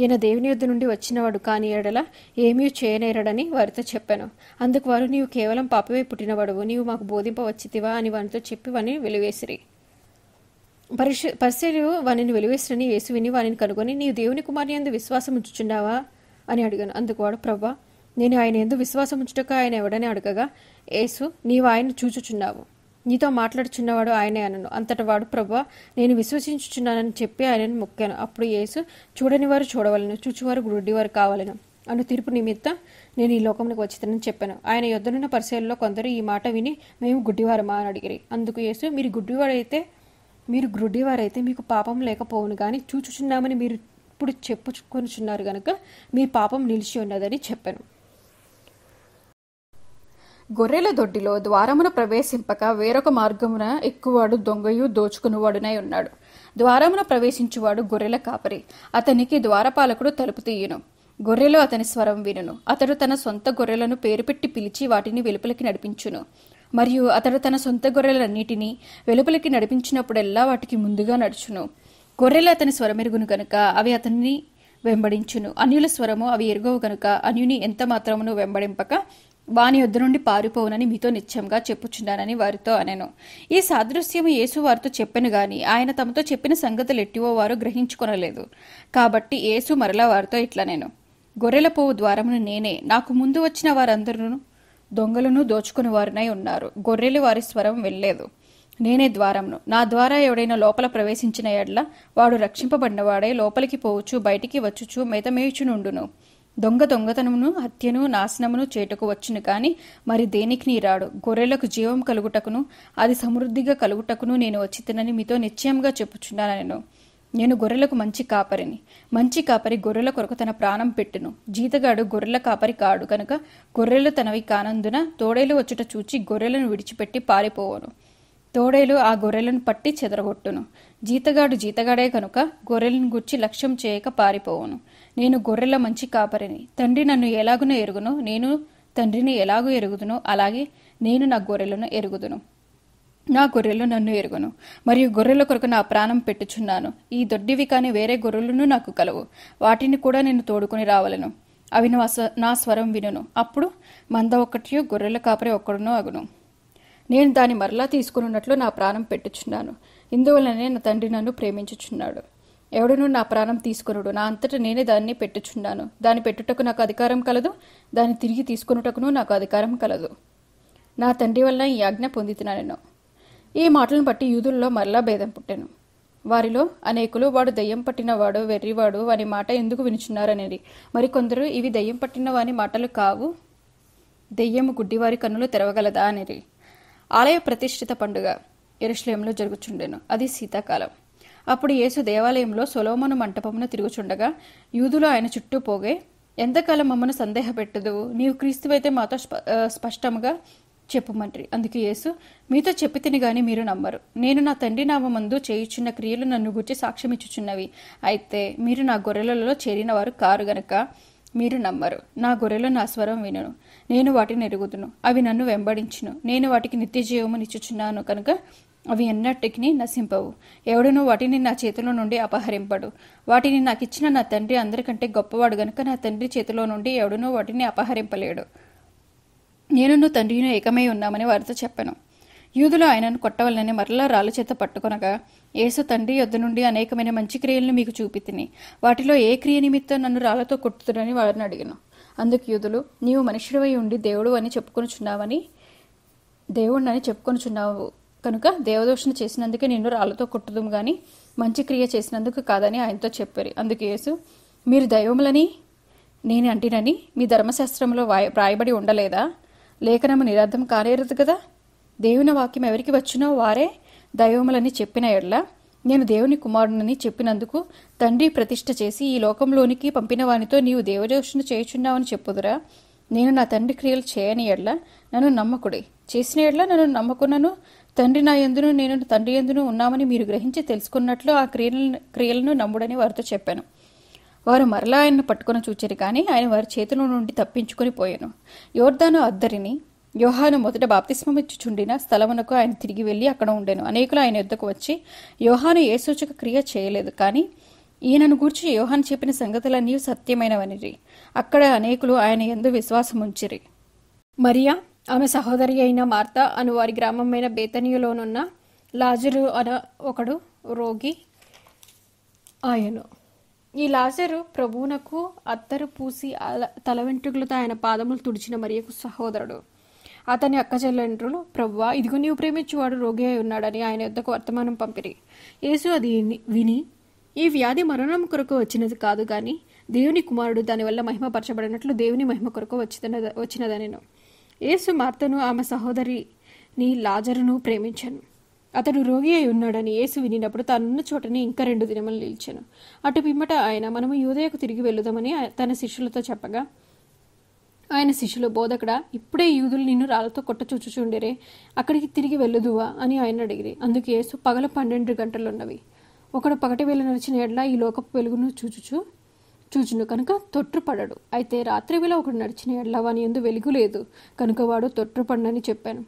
ఈయన దేవుని యొద్ద నుండి వచ్చినవాడు కాని ఎడల ఏమీ చేయనేరడని వారితో చెప్పాను అందుకు వారు నీవు కేవలం పాపవే పుట్టినవాడువు నీవు మాకు బోధింపవచ్చితివా అని వానితో చెప్పి వాని వెలివేసిరి పరిశు పరిశీలు వానిని వెలివేసిరని యేసువిని వానిని కనుగొని నీవు దేవుని కుమారుని ఎందు విశ్వాసం ఉంచుచున్నావా అని అడిగాను అందుకు వాడు ప్రభా నేను ఆయన ఎందు విశ్వాసం ఉంచుటక ఆయన ఎవడని అడగగా యేసు నీవు ఆయన చూచుచున్నావు నీతో మాట్లాడుచున్నవాడు ఆయనే అనను అంతటి వాడు ప్రభా నేను విశ్వసించుచున్నానని చెప్పి ఆయనను మొక్కాను అప్పుడు యేసు చూడని వారు చూడవలను చూచువారు గుడ్డివారు కావాలను అను తీర్పు నిమిత్తం నేను ఈ లోకంలోకి వచ్చిందని చెప్పాను ఆయన యొద్దనున్న పరిశీలనలో కొందరు ఈ మాట విని మేము గుడ్డివారమా అని అడిగిరి అందుకు యేసు మీరు గుడ్డివాడైతే మీరు గుడ్డివారైతే మీకు పాపం లేకపోవును కానీ చూచుచున్నామని మీరు ఇప్పుడు చెప్పుకొనిచున్నారు కనుక మీ పాపం నిలిచి ఉన్నదని చెప్పాను గొర్రెల దొడ్డిలో ద్వారమున ప్రవేశింపక వేరొక మార్గమున ఎక్కువాడు దొంగయు దోచుకునివాడునై ఉన్నాడు ద్వారమున ప్రవేశించువాడు గొర్రెల కాపరి అతనికి ద్వారపాలకుడు తలుపు తీయును గొర్రెలు అతని స్వరం వినును అతడు తన సొంత గొర్రెలను పేరు పెట్టి పిలిచి వాటిని వెలుపలికి నడిపించును మరియు అతడు తన సొంత గొర్రెలన్నిటినీ వెలుపలికి నడిపించినప్పుడెల్లా వాటికి ముందుగా నడుచును గొర్రెలు అతని స్వరమెరుగును కనుక అవి అతన్ని వెంబడించును అన్యుల స్వరము అవి ఎరుగవు గనుక అన్యుని ఎంత మాత్రమును వెంబడింపక వాని యొద్ద నుండి పారిపోవునని మీతో నిత్యంగా చెప్పుచున్నానని వారితో అనెను ఈ సాదృశ్యము యేసు వారితో చెప్పెను గాని ఆయన తమతో చెప్పిన సంగతులు ఎట్టివో వారు గ్రహించుకొనలేదు కాబట్టి యేసు మరలా వారితో ఇట్లా నేను గొర్రెల పోవు ద్వారమును నేనే నాకు ముందు వచ్చిన వారందరూ దొంగలను దోచుకుని వారినై ఉన్నారు గొర్రెలు వారి స్వరం వెళ్ళలేదు నేనే ద్వారమును నా ద్వారా ఎవడైనా లోపల ప్రవేశించిన ఎడ్ల వాడు రక్షింపబడినవాడే లోపలికి పోవచ్చు బయటికి వచ్చుచు మేతమేయుచునుండును దొంగ దొంగతనమును హత్యను నాశనమును చేటకు వచ్చును కాని మరి దేనికి రాడు గొర్రెలకు జీవం కలుగుటకును అది సమృద్ధిగా కలుగుటకును నేను వచ్చితనని మీతో నిశ్చయంగా చెప్పుచున్నాను నేను నేను గొర్రెలకు మంచి కాపరిని మంచి కాపరి గొర్రెల కొరకు తన ప్రాణం పెట్టును జీతగాడు గొర్రెల కాపరి కాడు కనుక గొర్రెలు తనవి కానందున తోడేలు వచ్చుట చూచి గొర్రెలను విడిచిపెట్టి పారిపోవను తోడేలు ఆ గొర్రెలను పట్టి చెదరగొట్టును జీతగాడు జీతగాడే కనుక గొర్రెలను గుర్చి లక్ష్యం చేయక పారిపోవును నేను గొర్రెల మంచి కాపరిని తండ్రి నన్ను ఎలాగునో ఎరుగునో నేను తండ్రిని ఎలాగో ఎరుగుదునో అలాగే నేను నా గొర్రెలను ఎరుగుదును నా గొర్రెలు నన్ను ఎరుగును మరియు గొర్రెల కొరకు నా ప్రాణం పెట్టుచున్నాను ఈ దొడ్డివి కాని వేరే గొర్రెలను నాకు కలవు వాటిని కూడా నేను తోడుకొని రావలను అవి నా నా స్వరం వినును అప్పుడు మంద ఒకటి గొర్రెల కాపరి ఒక్కడునో అగును నేను దాన్ని మరలా తీసుకున్నట్లు నా ప్రాణం పెట్టుచున్నాను ఇందువలనే నా తండ్రి నన్ను ప్రేమించుచున్నాడు ఎవడునూ నా ప్రాణం తీసుకునుడు నా అంతటా నేనే దాన్ని పెట్టుచున్నాను దాన్ని పెట్టుటకు నాకు అధికారం కలదు దాన్ని తిరిగి తీసుకొనుటకును నాకు అధికారం కలదు నా తండ్రి వల్ల ఈ ఆజ్ఞ పొందుతున్నాను ఈ మాటలను బట్టి యూదుల్లో మరలా భేదం పుట్టాను వారిలో అనేకులు వాడు దయ్యం పట్టినవాడు వెర్రివాడు వాని మాట ఎందుకు వినుచున్నారనేది మరికొందరు ఇవి దయ్యం పట్టిన వాని మాటలు కావు దెయ్యము గుడ్డివారి కన్నులు తెరవగలదా అనేది ఆలయ ప్రతిష్ఠిత పండుగ ఎరుశ్లేంలో జరుగుచుండెను అది శీతాకాలం అప్పుడు యేసు దేవాలయంలో సొలోమను మంటపమును తిరుగుచుండగా యూదులు ఆయన చుట్టూ పోగే ఎంతకాలం మమ్మను సందేహపెట్టదు నీవు క్రీస్తువైతే మాతో స్పష్టంగా చెప్పుమండ్రి అందుకే యేసు మీతో తిని గాని మీరు నమ్మరు నేను నా తండ్రి నామందు చేయుచున్న క్రియలు నన్ను గుర్చి సాక్ష్యమిచ్చుచున్నవి అయితే మీరు నా గొర్రెలలో చేరిన వారు కారు గనక మీరు నమ్మరు నా గొర్రెలు నా స్వరం వినను నేను వాటిని ఎరుగుదును అవి నన్ను వెంబడించును నేను వాటికి నిత్య నిచ్చుచున్నాను కనుక అవి ఎన్నటికీ నశింపవు ఎవడునూ వాటిని నా చేతిలో నుండి అపహరింపడు వాటిని నాకిచ్చిన నా తండ్రి అందరికంటే గొప్పవాడు గనుక నా తండ్రి చేతిలో నుండి ఎవడునూ వాటిని అపహరింపలేడు నేను నువ్వు తండ్రిను ఏకమై ఉన్నామని వారితో చెప్పాను యూదులు ఆయనను కొట్టవలనని మరలా రాళ్ళ చేత పట్టుకొనగా ఏసు తండ్రి యొద్ద నుండి అనేకమైన మంచి క్రియలను మీకు చూపితిని వాటిలో ఏ క్రియ నిమిత్తం నన్ను రాళ్లతో కొట్టుతుడని వారిని అడిగాను అందుకు యూదులు నీవు మనుషుడివై ఉండి దేవుడు అని చెప్పుకొనుచున్నావని దేవుణ్ణని చెప్పుకొనుచున్నావు కనుక దేవదూషణ చేసినందుకే నిన్ను రాళ్లతో కొట్టుదుము కానీ మంచి క్రియ చేసినందుకు కాదని ఆయనతో చెప్పారు అందుకే యేసు మీరు దైవములని నేను అంటినని మీ ధర్మశాస్త్రంలో వాయ వ్రాయబడి ఉండలేదా లేఖనము నిరర్థం కానేరదు కదా దేవుని వాక్యం ఎవరికి వచ్చినో వారే దైవములని చెప్పిన ఎడ్ల నేను దేవుని కుమారుడిని చెప్పినందుకు తండ్రి ప్రతిష్ట చేసి ఈ లోకంలోనికి పంపిన వానితో నీవు దేవదోషణ చేయుచున్నావని చెప్పుదురా నేను నా తండ్రి క్రియలు చేయని ఎడ్ల నన్ను నమ్మకుడే చేసిన ఎడ్ల నన్ను నమ్మకున్నను తండ్రి నా ఎందును నేను తండ్రి ఎందును ఉన్నామని మీరు గ్రహించి తెలుసుకున్నట్లు ఆ క్రియలను క్రియలను నమ్ముడని వారితో చెప్పాను వారు మరలా ఆయన్ను పట్టుకుని చూచారు కానీ ఆయన వారి చేతుల నుండి తప్పించుకొని పోయాను యోర్ధాను అద్దరిని యోహాను మొదట చుండిన స్థలమునకు ఆయన తిరిగి వెళ్ళి అక్కడ ఉండేను అనేకులు ఆయన యుద్ధకు వచ్చి యోహాను ఏ సూచక క్రియ చేయలేదు కానీ ఈయనను గూర్చి యోహాన్ చెప్పిన సంగతులన్నీ సత్యమైనవనిరి అక్కడ అనేకులు ఆయన ఎందు విశ్వాసముంచిరి మరియా ఆమె సహోదరి అయిన మార్త అను వారి గ్రామమైన బేతనియులోనున్న లాజరు అన ఒకడు రోగి ఆయను ఈ లాజరు ప్రభువునకు అత్తరు పూసి తల వెంట్రుకలతో ఆయన పాదములు తుడిచిన మరియకు సహోదరుడు అతని అక్క చెల్లెండ్రులు ప్రవ్వా ఇదిగో నీవు ప్రేమించేవాడు రోగి అయి ఉన్నాడని ఆయన యొద్దకు వర్తమానం పంపిరి యేసు అది విని ఈ వ్యాధి మరణం కొరకు వచ్చినది కాదు కానీ దేవుని కుమారుడు దానివల్ల మహిమపరచబడినట్లు దేవుని మహిమ కొరకు వచ్చిన వచ్చినదనెను యేసు మార్తను ఆమె సహోదరిని లాజరును ప్రేమించాను అతడు రోగి అయి ఉన్నాడని యేసు వినినప్పుడు తనున్న చోటని ఇంకా రెండు దినములు నిలిచాను అటు పిమ్మట ఆయన మనము యూదయకు తిరిగి వెళుదామని తన శిష్యులతో చెప్పగా ఆయన శిష్యులు బోధకుడా ఇప్పుడే యూదులు నిన్ను రాళ్లతో చూచుచుండేరే అక్కడికి తిరిగి వెళ్ళదువా అని ఆయన అడిగిరి అందుకు యేసు పగల పన్నెండు గంటలున్నవి ఒకడు పగటి వేళ నడిచిన ఎడ్ల ఈ లోకపు వెలుగును చూచుచు చూచును కనుక తొట్టుపడడు అయితే రాత్రి వేళ ఒకడు నడిచిన ఎడ్లవాని వాని ఎందు వెలుగు లేదు కనుక వాడు తొట్టుపడనని చెప్పాను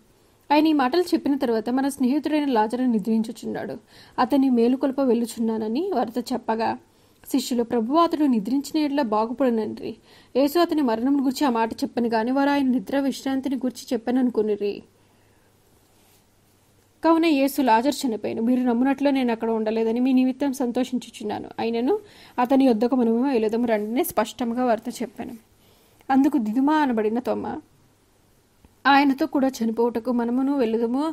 ఆయన ఈ మాటలు చెప్పిన తర్వాత మన స్నేహితుడైన లాజరు నిద్రించుచున్నాడు అతని మేలుకొలప వెళ్ళుచున్నానని వారితో చెప్పగా శిష్యులు ప్రభు అతడు నిద్రించిన ఎడ్ల బాగుపడినండ్రి యేసు అతని మరణం గురించి ఆ మాట చెప్పను కానీ వారు ఆయన నిద్ర విశ్రాంతిని గురించి చెప్పాననుకునిరి కావున యేసు లాజర్ చనిపోయాను మీరు నమ్మునట్లు నేను అక్కడ ఉండలేదని మీ నిమిత్తం సంతోషించుచున్నాను అయినను అతని యొద్దకు మనము వెళ్ళదము రండిని స్పష్టంగా వారితో చెప్పాను అందుకు దిదుమా అనబడిన తొమ్మ ఆయనతో కూడా చనిపోవుటకు మనమును వెళ్ళదము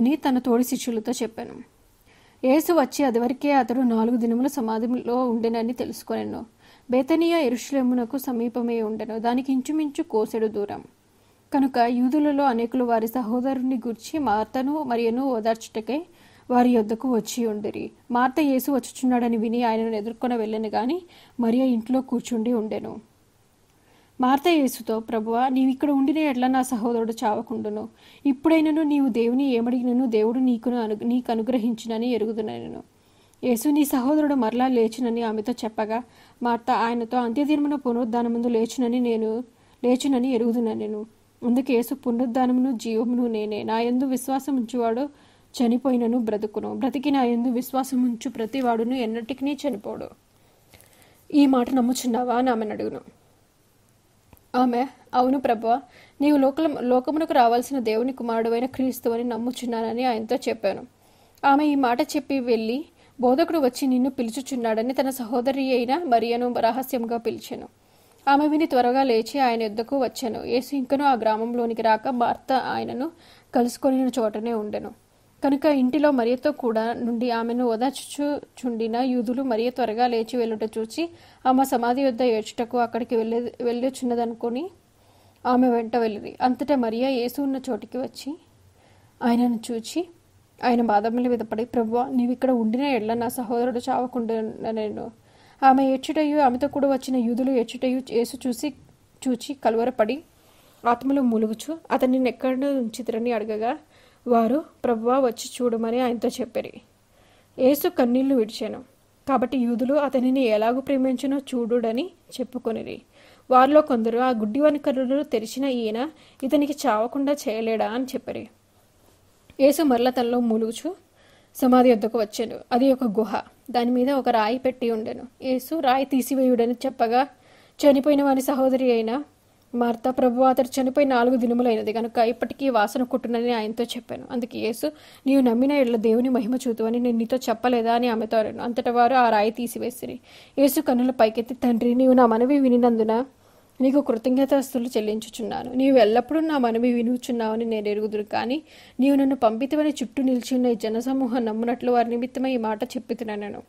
అని తన తోడి శిష్యులతో చెప్పాను యేసు వచ్చి అదివరకే అతడు నాలుగు దినముల సమాధిలో ఉండెనని తెలుసుకొనెను బేతనియా ఇరుషులేమునకు సమీపమే ఉండెను దానికి ఇంచుమించు కోసెడు దూరం కనుక యూదులలో అనేకులు వారి సహోదరుని గురించి మార్తను మరియును ఓదార్చుటకై వారి యొద్దకు వచ్చి ఉండిరి మార్త యేసు వచ్చుచున్నాడని విని ఆయనను ఎదుర్కొని వెళ్ళను గాని మరి ఇంట్లో కూర్చుండి ఉండెను మార్త యేసుతో ప్రభువ నీవిక్కడ ఉండిన ఎట్లా నా సహోదరుడు చావకుండును ఇప్పుడైనను నీవు దేవుని ఏమడిగినను దేవుడు నీకును అను నీకు అనుగ్రహించినని ఎరుగుదునను యేసు నీ సహోదరుడు మరలా లేచునని ఆమెతో చెప్పగా మార్త ఆయనతో అంత్యధీర్మన పునరుద్ధానముందు లేచునని నేను లేచునని ఎరుగుదునను అందుకే యేసు పునరుద్ధానమును జీవమును నేనే నా ఎందు విశ్వాసం ఉంచువాడు చనిపోయినను బ్రతుకును బ్రతికి నా ఎందు విశ్వాసం ఉంచు ప్రతివాడును ఎన్నటికీ చనిపోడు ఈ మాట నమ్ముచున్నావా అని ఆమెను అడుగును ఆమె అవును ప్రభు నీవు లోకల లోకమునకు రావాల్సిన దేవుని కుమారుడువైన క్రీస్తు అని నమ్ముచున్నానని ఆయనతో చెప్పాను ఆమె ఈ మాట చెప్పి వెళ్ళి బోధకుడు వచ్చి నిన్ను పిలుచుచున్నాడని తన సహోదరి అయిన మరియను రహస్యంగా పిలిచాను ఆమె విని త్వరగా లేచి ఆయన ఎద్దకు వచ్చాను యేసు ఇంకనూ ఆ గ్రామంలోనికి రాక భర్త ఆయనను కలుసుకొని చోటనే ఉండెను కనుక ఇంటిలో మరియతో కూడా నుండి ఆమెను చుండిన యూదులు మరియ త్వరగా లేచి వెళ్ళుట చూసి ఆమె సమాధి యొద్ద ఏడ్చుటకు అక్కడికి వెళ్ళి వెళ్ళొచ్చినదనుకొని ఆమె వెంట వెళ్ళింది అంతటా మరియ యేసు ఉన్న చోటికి వచ్చి ఆయనను చూచి ఆయన బాధముల మీద పడి ప్రభు నీవిక్కడ ఉండిన ఎడ్ల నా సహోదరుడు చావకుండా నేను ఆమె ఎచ్చుటయు ఆమెతో కూడా వచ్చిన యూదులు ఎచ్చుటయు యేసు చూసి చూచి కలవరపడి ఆత్మలో మూలుగుచు అతన్ని ఎక్కడ ఉంచితరని అడగగా వారు ప్రభువా వచ్చి చూడమని ఆయనతో చెప్పారు యేసు కన్నీళ్లు విడిచాను కాబట్టి యూదులు అతనిని ఎలాగూ ప్రేమించినో చూడుడని చెప్పుకొనిరి వారిలో కొందరు ఆ గుడ్డి వనకరులు తెరిచిన ఈయన ఇతనికి చావకుండా చేయలేడా అని చెప్పారు యేసు మరల తనలో మూలుగుచు సమాధి వద్దకు వచ్చాను అది ఒక గుహ దాని మీద ఒక రాయి పెట్టి ఉండెను యేసు రాయి తీసివేయుడని చెప్పగా చనిపోయిన వాని సహోదరి అయిన మార్త ప్రభు అతడు చనిపోయి నాలుగు దినములైనది కనుక ఇప్పటికీ వాసన కుట్టునని ఆయనతో చెప్పాను అందుకే యేసు నీవు నమ్మిన ఇళ్ళ దేవుని మహిమ చూతు అని నేను నీతో చెప్పలేదా అని ఆమెతో అంతటా వారు ఆ రాయి తీసివేసిరి యేసు కన్నుల పైకెత్తి తండ్రి నీవు నా మనవి వినినందున నీకు కృతజ్ఞతాస్తులు చెల్లించుచున్నాను నీవు ఎల్లప్పుడూ నా మనవి వినుచున్నావని నేను ఎరుగుదురు కానీ నీవు నన్ను పంపితమని చుట్టూ నిలిచిన్న ఈ జనసమూహం నమ్మునట్లు వారి నిమిత్తమై ఈ మాట చెప్పుతున్నాను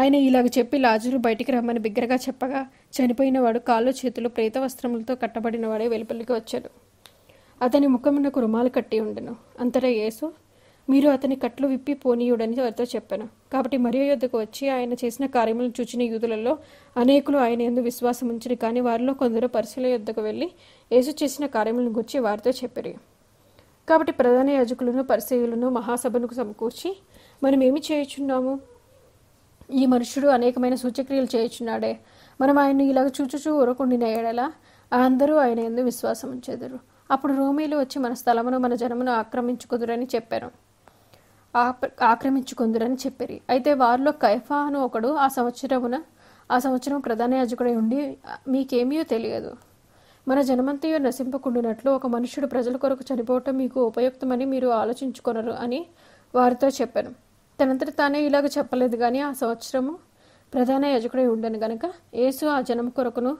ఆయన ఇలాగ చెప్పి లాజులు బయటికి రమ్మని బిగ్గరగా చెప్పగా చనిపోయినవాడు కాళ్ళు చేతులు ప్రేత వస్త్రములతో కట్టబడిన వాడే వెలుపలికి వచ్చాడు అతని ముఖమునకు రుమాలు కట్టి ఉండను అంతటా యేసు మీరు అతని కట్లు విప్పి పోనీయుడని వారితో చెప్పాను కాబట్టి మరియు యుద్ధకు వచ్చి ఆయన చేసిన కార్యములను చూచిన యూదులలో అనేకులు ఆయన ఎందుకు విశ్వాసం ఉంచిరి కానీ వారిలో కొందరు పరిశీల యుద్ధకు వెళ్ళి యేసు చేసిన కార్యములను గుర్చి వారితో చెప్పారు కాబట్టి ప్రధాన యాజకులను పరిశీలులను మహాసభను సమకూర్చి మనం ఏమి చేయుచున్నాము ఈ మనుషుడు అనేకమైన సూచక్రియలు చేయుచున్నాడే మనం ఆయన ఇలాగ చూచుచూ ఊరకుండిన ఏడలా అందరూ ఆయన ఎందు విశ్వాసం ఉంచెదరు అప్పుడు రోమీలు వచ్చి మన స్థలమును మన జనమును ఆక్రమించుకుదురని చెప్పారు ఆక్రమించుకుందరని చెప్పారు అయితే వారిలో కైఫా అను ఒకడు ఆ సంవత్సరమున ఆ సంవత్సరం ప్రధాన యాజకుడై ఉండి మీకేమీయో తెలియదు మన జనమంతయో నశింపకుండునట్లు ఒక మనుషుడు ప్రజల కొరకు చనిపోవటం మీకు ఉపయుక్తమని మీరు ఆలోచించుకొనరు అని వారితో చెప్పాను తనంతట తానే ఇలాగ చెప్పలేదు కానీ ఆ సంవత్సరము ప్రధాన యజకుడై ఉండను గనక యేసు ఆ జనమ కొరకును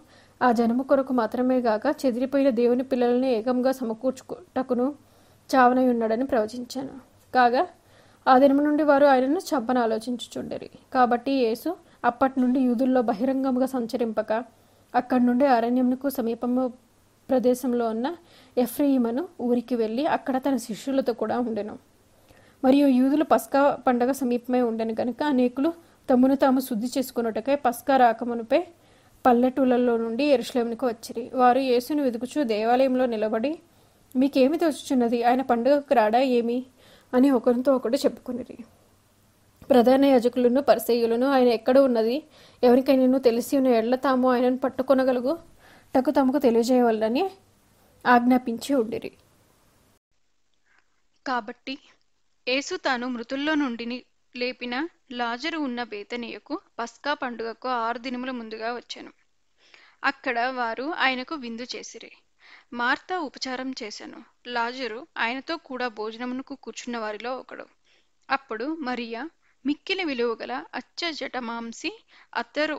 ఆ జనమ కొరకు మాత్రమే గాక చెదిరిపోయిన దేవుని పిల్లలను ఏకంగా సమకూర్చుకుటకును చావనై ఉన్నాడని ప్రవచించాను కాగా ఆ దినము నుండి వారు ఆయనను చంపన ఆలోచించుచుండేరి కాబట్టి యేసు అప్పటి నుండి యూదుల్లో బహిరంగముగా సంచరింపక అక్కడి నుండి అరణ్యంకు సమీపము ప్రదేశంలో ఉన్న ఎఫ్రీమను ఊరికి వెళ్ళి అక్కడ తన శిష్యులతో కూడా ఉండెను మరియు యూదులు పస్కా పండగ సమీపమే ఉండెను కనుక అనేకులు తమను తాము శుద్ధి చేసుకున్నట్టుకై పస్కా రాకమునుపై పల్లెటూళ్ళలో నుండి ఎరుశ్లేమునికి వచ్చిరి వారు యేసును వెతుకుచూ దేవాలయంలో నిలబడి మీకేమి తోచుచున్నది ఆయన పండుగకు రాడా ఏమి అని ఒకరితో ఒకటి చెప్పుకునేది ప్రధాన యాజకులను పరిసయ్యులను ఆయన ఎక్కడ ఉన్నది ఎవరికైనా తెలిసి ఉన్న ఎడ్ల తాము ఆయనను పట్టుకొనగలుగు టకు తమకు తెలియజేయవాలని ఆజ్ఞాపించి ఉండిరి కాబట్టి యేసు తాను మృతుల్లో నుండి లేపిన లాజరు ఉన్న బేతనీయకు పస్కా పండుగకు ఆరు దినముల ముందుగా వచ్చాను అక్కడ వారు ఆయనకు విందు చేసిరి మార్త ఉపచారం చేశాను లాజరు ఆయనతో కూడా భోజనమునకు కూర్చున్న వారిలో ఒకడు అప్పుడు మరియా మిక్కిలి విలువగల అచ్చ జటమాంసి అత్తరు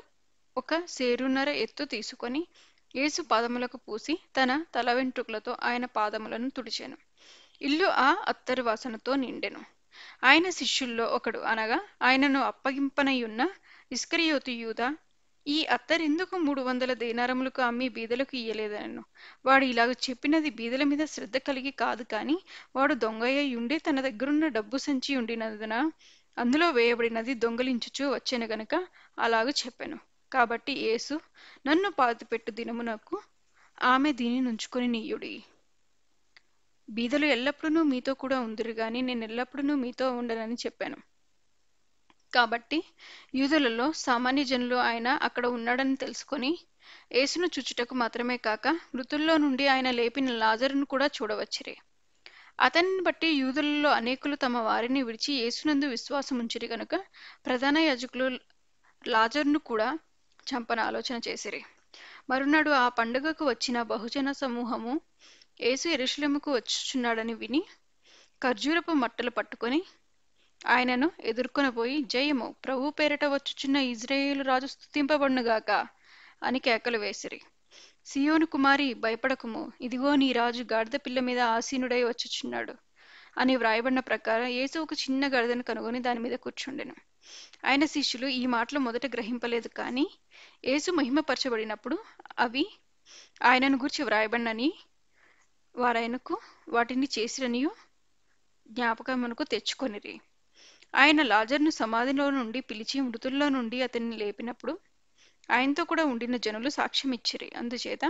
ఒక సేరున్నర ఎత్తు తీసుకొని ఏసు పాదములకు పూసి తన తల వెంట్రుకలతో ఆయన పాదములను తుడిచెను ఇల్లు ఆ అత్తరు వాసనతో నిండెను ఆయన శిష్యుల్లో ఒకడు అనగా ఆయనను అప్పగింపనయున్న ఇస్కరియోతి యూధ ఈ అత్తరెందుకు మూడు వందల దేనారములకు అమ్మి బీదలకు ఇయ్యలేదనను వాడు ఇలాగ చెప్పినది బీదల మీద శ్రద్ధ కలిగి కాదు కాని వాడు దొంగయ్య ఉండే తన దగ్గరున్న డబ్బు సంచి ఉండినందున అందులో వేయబడినది దొంగలించుచూ వచ్చాను గనక అలాగ చెప్పాను కాబట్టి యేసు నన్ను పాతిపెట్టు దినమునకు ఆమె దీని నుంచుకుని నీయుడి బీదలు ఎల్లప్పుడూ మీతో కూడా ఉందిరు గాని నేను ఎల్లప్పుడూ మీతో ఉండనని చెప్పాను కాబట్టి యూదులలో సామాన్య జనులు ఆయన అక్కడ ఉన్నాడని తెలుసుకొని యేసును చుచ్చుటకు మాత్రమే కాక మృతుల్లో నుండి ఆయన లేపిన లాజరును కూడా చూడవచ్చిరి అతన్ని బట్టి యూదులలో అనేకులు తమ వారిని విడిచి యేసునందు ఉంచిరి గనుక ప్రధాన యాజకులు లాజర్ను కూడా చంపన ఆలోచన చేసిరి మరునాడు ఆ పండుగకు వచ్చిన బహుజన సమూహము యేసు ఎరుశలముకు వచ్చుచున్నాడని విని ఖర్జూరపు మట్టలు పట్టుకొని ఆయనను ఎదుర్కొనబోయి జయము ప్రభు పేరిట వచ్చుచున్న ఇజ్రాయేల్ రాజు స్థుతింపబడునుగాక అని కేకలు వేసిరి సియోను కుమారి భయపడకుము ఇదిగో నీ రాజు గాడిద పిల్ల మీద ఆసీనుడై వచ్చుచున్నాడు అని వ్రాయబడిన ప్రకారం యేసు ఒక చిన్న గాడిదను కనుగొని దాని మీద కూర్చుండెను ఆయన శిష్యులు ఈ మాటలు మొదట గ్రహింపలేదు కానీ యేసు మహిమపరచబడినప్పుడు అవి ఆయనను గురించి వ్రాయబడినని వారాయనకు వాటిని చేసిరనియు జ్ఞాపకమునకు తెచ్చుకొనిరి ఆయన లాజర్ను సమాధిలో నుండి పిలిచి మృతుల్లో నుండి అతన్ని లేపినప్పుడు ఆయనతో కూడా ఉండిన జనులు సాక్ష్యం ఇచ్చిరి అందుచేత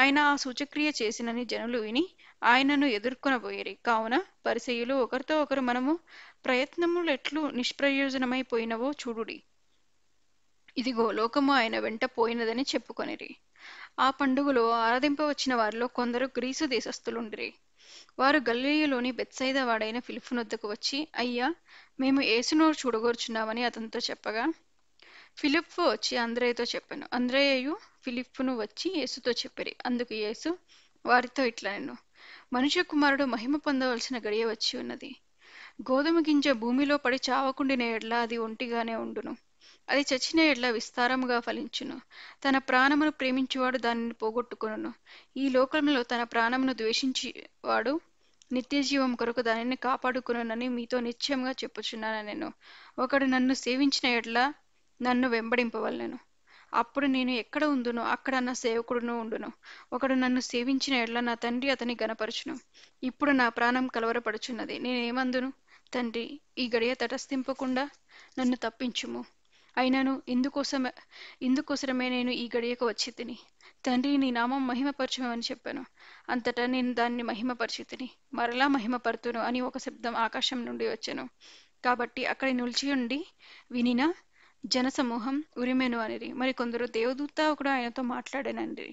ఆయన ఆ సూచక్రియ చేసినని జనులు విని ఆయనను ఎదుర్కొనబోయేరి కావున పరిసయులు ఒకరితో ఒకరు మనము ప్రయత్నములు ఎట్లు నిష్ప్రయోజనమైపోయినవో చూడుడి ఇదిగో లోకము ఆయన వెంట పోయినదని చెప్పుకొనిరి ఆ పండుగలో ఆరాధింపవచ్చిన వారిలో కొందరు గ్రీసు దేశస్థులుండిరి వారు గల్లీలోని బెత్సైదా వాడైన ఫిలిఫ్ను వద్దకు వచ్చి అయ్యా మేము ఏసును చూడగొర్చున్నామని అతనితో చెప్పగా ఫిలిప్ వచ్చి అంద్రయ్యతో చెప్పాను అంద్రయ్యయు ఫిలిప్ను వచ్చి యేసుతో చెప్పిరి అందుకు యేసు వారితో ఇట్లా నేను మనుష్య కుమారుడు మహిమ పొందవలసిన గడియ వచ్చి ఉన్నది గోధుమ గింజ భూమిలో పడి చావకుండిన ఎడ్ల అది ఒంటిగానే ఉండును అది చచ్చిన ఎడ్ల విస్తారముగా ఫలించును తన ప్రాణమును ప్రేమించువాడు దానిని పోగొట్టుకును ఈ లోకంలో తన ప్రాణమును ద్వేషించి వాడు నిత్యజీవం కొరకు దానిని కాపాడుకున్నానని మీతో నిశ్చయంగా చెప్పుచున్నాను నేను ఒకడు నన్ను సేవించిన ఎడ్ల నన్ను వెంబడింపవలను అప్పుడు నేను ఎక్కడ ఉందునో అక్కడ నా సేవకుడును ఉండును ఒకడు నన్ను సేవించిన ఎడ్ల నా తండ్రి అతని గనపరచును ఇప్పుడు నా ప్రాణం కలవరపడుచున్నది నేనేమందును తండ్రి ఈ గడియ తటస్థింపకుండా నన్ను తప్పించుము అయినను ఇందుకోసం ఇందుకోసమే నేను ఈ గడియకు వచ్చి తిని తండ్రి నీ నామం మహిమపరచమని చెప్పాను అంతటా నేను దాన్ని మహిమపరిచితిని మరలా మహిమపరుతును అని ఒక శబ్దం ఆకాశం నుండి వచ్చాను కాబట్టి అక్కడ ఉండి వినిన జనసమూహం ఉరిమెను అనిరి కొందరు దేవదూత ఒకడు ఆయనతో మాట్లాడానండి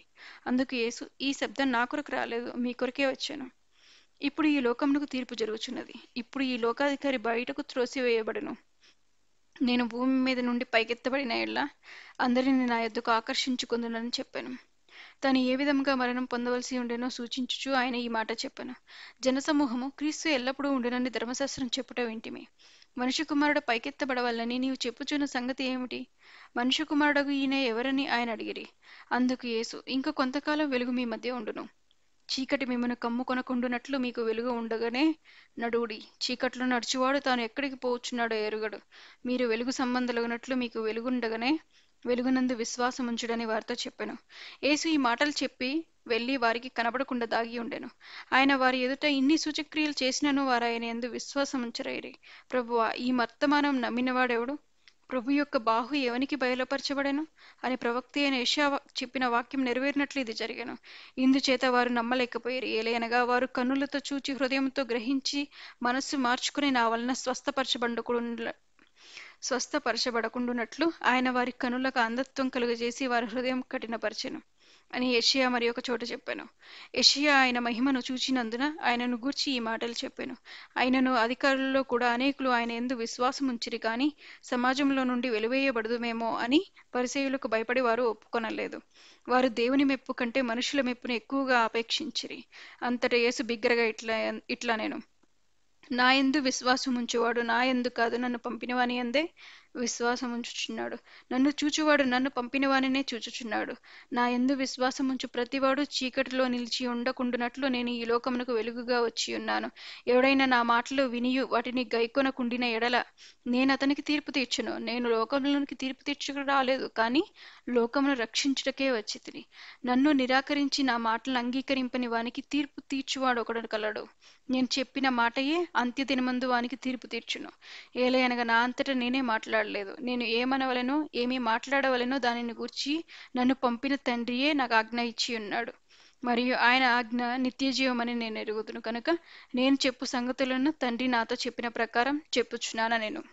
అందుకు యేసు ఈ శబ్దం నా కొరకు రాలేదు మీ కొరకే వచ్చాను ఇప్పుడు ఈ లోకమునకు తీర్పు జరుగుచున్నది ఇప్పుడు ఈ లోకాధికారి బయటకు త్రోసివేయబడును నేను భూమి మీద నుండి పైకెత్తబడిన ఎలా అందరిని నా ఎద్దుకు ఆకర్షించుకుందునని చెప్పాను తాను ఏ విధముగా మరణం పొందవలసి ఉండేనో సూచించుచు ఆయన ఈ మాట చెప్పను జనసమూహము క్రీస్తు ఎల్లప్పుడూ ఉండునని ధర్మశాస్త్రం చెప్పుట వింటిమి మనుష్య కుమారుడు పైకెత్తబడవల్లని నీవు చెప్పుచున్న సంగతి ఏమిటి మనుష్య కుమారుడు ఈయన ఎవరని ఆయన అడిగిరి అందుకు యేసు ఇంకా కొంతకాలం వెలుగు మీ మధ్య ఉండును చీకటి మిమ్మను కొనకుండునట్లు మీకు వెలుగు ఉండగానే నడువుడి చీకట్లో నడుచువాడు తాను ఎక్కడికి పోవచ్చున్నాడో ఎరుగడు మీరు వెలుగు సంబంధులగునట్లు మీకు వెలుగుండగానే వెలుగునందు విశ్వాసముంచుడని వారితో చెప్పెను యేసు ఈ మాటలు చెప్పి వెళ్ళి వారికి కనబడకుండా దాగి ఉండెను ఆయన వారి ఎదుట ఇన్ని సూచక్రియలు చేసినను వారు ఆయన ఎందు విశ్వాసముంచరయ్యి ప్రభువా ఈ మర్తమానం నమ్మినవాడెవడు ప్రభు యొక్క బాహు ఎవనికి బయలుపరచబడెను అని ప్రవక్తి అయిన యషా చెప్పిన వాక్యం నెరవేరినట్లు ఇది జరిగాను ఇందుచేత వారు నమ్మలేకపోయారు ఏలైనగా వారు కన్నులతో చూచి హృదయంతో గ్రహించి మనస్సు మార్చుకుని నా వలన స్వస్థపరచబడకుండా స్వస్థపరచబడకుండునట్లు ఆయన వారి కనులకు అంధత్వం కలుగజేసి వారి హృదయం కఠినపరచెను అని యషియా మరి ఒక చోట చెప్పాను యషియా ఆయన మహిమను చూచినందున ఆయనను గూర్చి ఈ మాటలు చెప్పాను ఆయనను అధికారుల్లో కూడా అనేకులు ఆయన ఎందు విశ్వాసం ఉంచిరి కానీ సమాజంలో నుండి వెలువేయబడదుమేమో అని పరిచయులకు భయపడి వారు ఒప్పుకొనలేదు వారు దేవుని మెప్పు కంటే మనుషుల మెప్పును ఎక్కువగా ఆపేక్షించిరి అంతట యేసు బిగ్గరగా ఇట్లా ఇట్లా నేను నా ఎందు విశ్వాసం ఉంచువాడు నా ఎందు కాదు నన్ను పంపినవాని అందే ఉంచుచున్నాడు నన్ను చూచువాడు నన్ను పంపినవానినే చూచుచున్నాడు నా విశ్వాసం ఉంచు ప్రతివాడు చీకటిలో నిలిచి ఉండకుండునట్లు నేను ఈ లోకమునకు వెలుగుగా వచ్చి ఉన్నాను ఎవడైనా నా మాటలు వినియు వాటిని గైకొనకుండిన ఎడల నేను అతనికి తీర్పు తీర్చును నేను లోకంలోనికి తీర్పు తీర్చుకు రాలేదు కానీ లోకమును రక్షించుటకే వచ్చి నన్ను నిరాకరించి నా మాటలను అంగీకరింపని వానికి తీర్పు తీర్చువాడు ఒకడు కలడు నేను చెప్పిన మాటయే అంత్య దినమందు వానికి తీర్పు తీర్చును ఏలయనగా నా అంతటా నేనే మాట్లాడలేదు నేను ఏమనవలెనో ఏమీ మాట్లాడవలనో దానిని గూర్చి నన్ను పంపిన తండ్రియే నాకు ఆజ్ఞ ఇచ్చి ఉన్నాడు మరియు ఆయన ఆజ్ఞ నిత్యజీవమని నేను ఎరుగుదును కనుక నేను చెప్పు సంగతులను తండ్రి నాతో చెప్పిన ప్రకారం చెప్పుచున్నానా నేను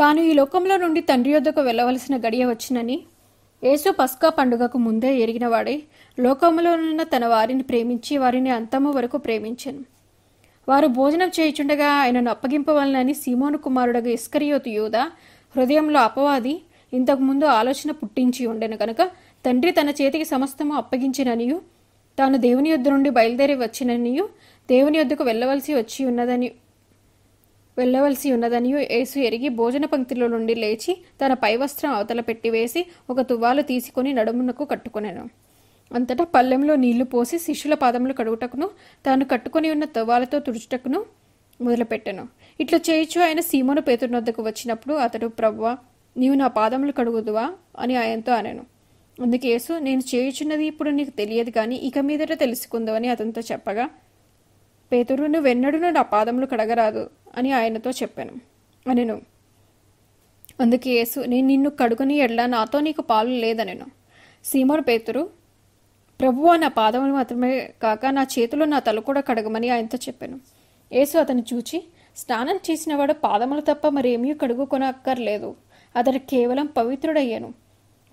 తాను ఈ లోకంలో నుండి తండ్రి యొద్దకు వెళ్ళవలసిన గడియ వచ్చినని యేసు పస్కా పండుగకు ముందే ఎరిగినవాడే లోకములోనున్న తన వారిని ప్రేమించి వారిని అంతము వరకు ప్రేమించను వారు భోజనం చేయుచుండగా ఆయనను అప్పగింపవలనని సీమోను కుమారుడగు ఇస్కరియోతు యూద హృదయంలో అపవాది ఇంతకుముందు ఆలోచన పుట్టించి ఉండెను కనుక తండ్రి తన చేతికి సమస్తము అప్పగించిననియు తాను దేవుని యొద్ద నుండి బయలుదేరి వచ్చిననియు దేవుని యొద్దకు వెళ్ళవలసి వచ్చి ఉన్నదని వెళ్ళవలసి ఉన్నదని యేసు ఎరిగి భోజన పంక్తిలో నుండి లేచి తన పైవస్త్రం అవతల పెట్టి వేసి ఒక తువ్వాలు తీసుకొని నడుమునకు కట్టుకొనెను అంతటా పల్లెంలో నీళ్లు పోసి శిష్యుల పాదములు కడుగుటకును తాను కట్టుకుని ఉన్న తువ్వాలతో తుడుచుటకును మొదలుపెట్టెను ఇట్లా చేయొచ్చు ఆయన సీమను పేతుని వద్దకు వచ్చినప్పుడు అతడు ప్రవ్వ నీవు నా పాదములు కడుగుదువా అని ఆయనతో అనెను అందుకేసు నేను చేయుచున్నది ఇప్పుడు నీకు తెలియదు కానీ ఇక మీదట అని అతనితో చెప్పగా పేతురును నువ్వెన్నడూ నా పాదములు కడగరాదు అని ఆయనతో చెప్పాను అనెను అందుకే యేసు నేను నిన్ను కడుగుని ఎడ్ల నాతో నీకు పాలు లేదనెను సీమోన్ పేతురు ప్రభు నా పాదములు మాత్రమే కాక నా చేతులు నా తల కూడా కడగమని ఆయనతో చెప్పాను యేసు అతను చూచి స్నానం చేసినవాడు పాదములు తప్ప మరేమీ కడుగుకొనక్కర్లేదు అతడు కేవలం పవిత్రుడయ్యాను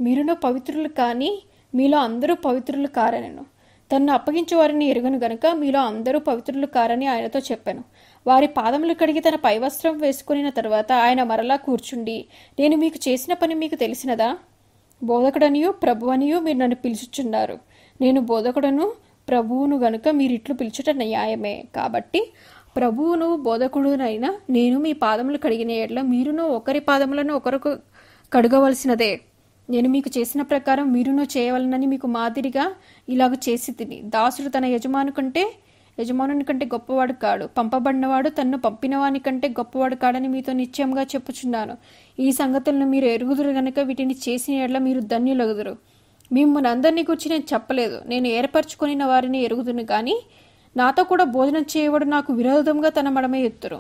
మీరునూ పవిత్రులు కానీ మీలో అందరూ పవిత్రులు కారనెను తన్ను అప్పగించే వారిని ఎరుగను గనుక మీలో అందరూ పవిత్రులు కారని ఆయనతో చెప్పాను వారి పాదములు కడిగి తన పైవస్త్రం వేసుకుని తర్వాత ఆయన మరలా కూర్చుండి నేను మీకు చేసిన పని మీకు తెలిసినదా బోధకుడనియు ప్రభువనియు మీరు నన్ను పిలుచుచున్నారు నేను బోధకుడను ప్రభువును గనుక మీరిట్లు పిలుచుట న్యాయమే కాబట్టి ప్రభువును బోధకుడునైనా నేను మీ పాదములు కడిగిన ఎడ్ల మీరును ఒకరి పాదములను ఒకరు కడగవలసినదే నేను మీకు చేసిన ప్రకారం మీరునూ చేయవలనని మీకు మాదిరిగా ఇలాగ చేసి తిని దాసుడు తన యజమాను కంటే యజమానుని కంటే గొప్పవాడు కాడు పంపబడినవాడు తన్ను పంపినవాని కంటే గొప్పవాడు కాడని మీతో నిశ్చయంగా చెప్పుచున్నాను ఈ సంగతులను మీరు ఎరుగుదురు గనక వీటిని చేసిన ఎడల మీరు ధన్యులగుదురు మిమ్మల్ని అందరినీ గురించి నేను చెప్పలేదు నేను ఏర్పరచుకొనిన వారిని ఎరుగుదును కానీ నాతో కూడా భోజనం చేయవడు నాకు విరోధంగా తన మడమే ఎత్తురు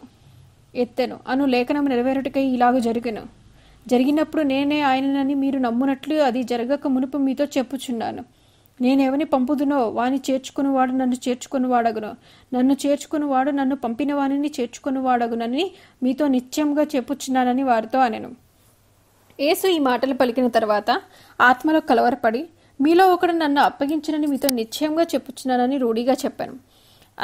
ఎత్తెను అను లేఖనం నెరవేరుటకై ఇలాగ జరిగను జరిగినప్పుడు నేనే ఆయనని మీరు నమ్మునట్లు అది జరగక మునుపు మీతో చెప్పుచున్నాను నేనేమని పంపుదునో వాని చేర్చుకునివాడు నన్ను చేర్చుకునివాడగును నన్ను చేర్చుకునివాడు నన్ను పంపిన చేర్చుకుని చేర్చుకునివాడగునని మీతో నిత్యంగా చెప్పుచున్నానని వారితో అనెను యేసు ఈ మాటలు పలికిన తర్వాత ఆత్మలో కలవరపడి మీలో ఒకడు నన్ను అప్పగించినని మీతో నిశ్చయంగా చెప్పుచున్నానని రూఢిగా చెప్పాను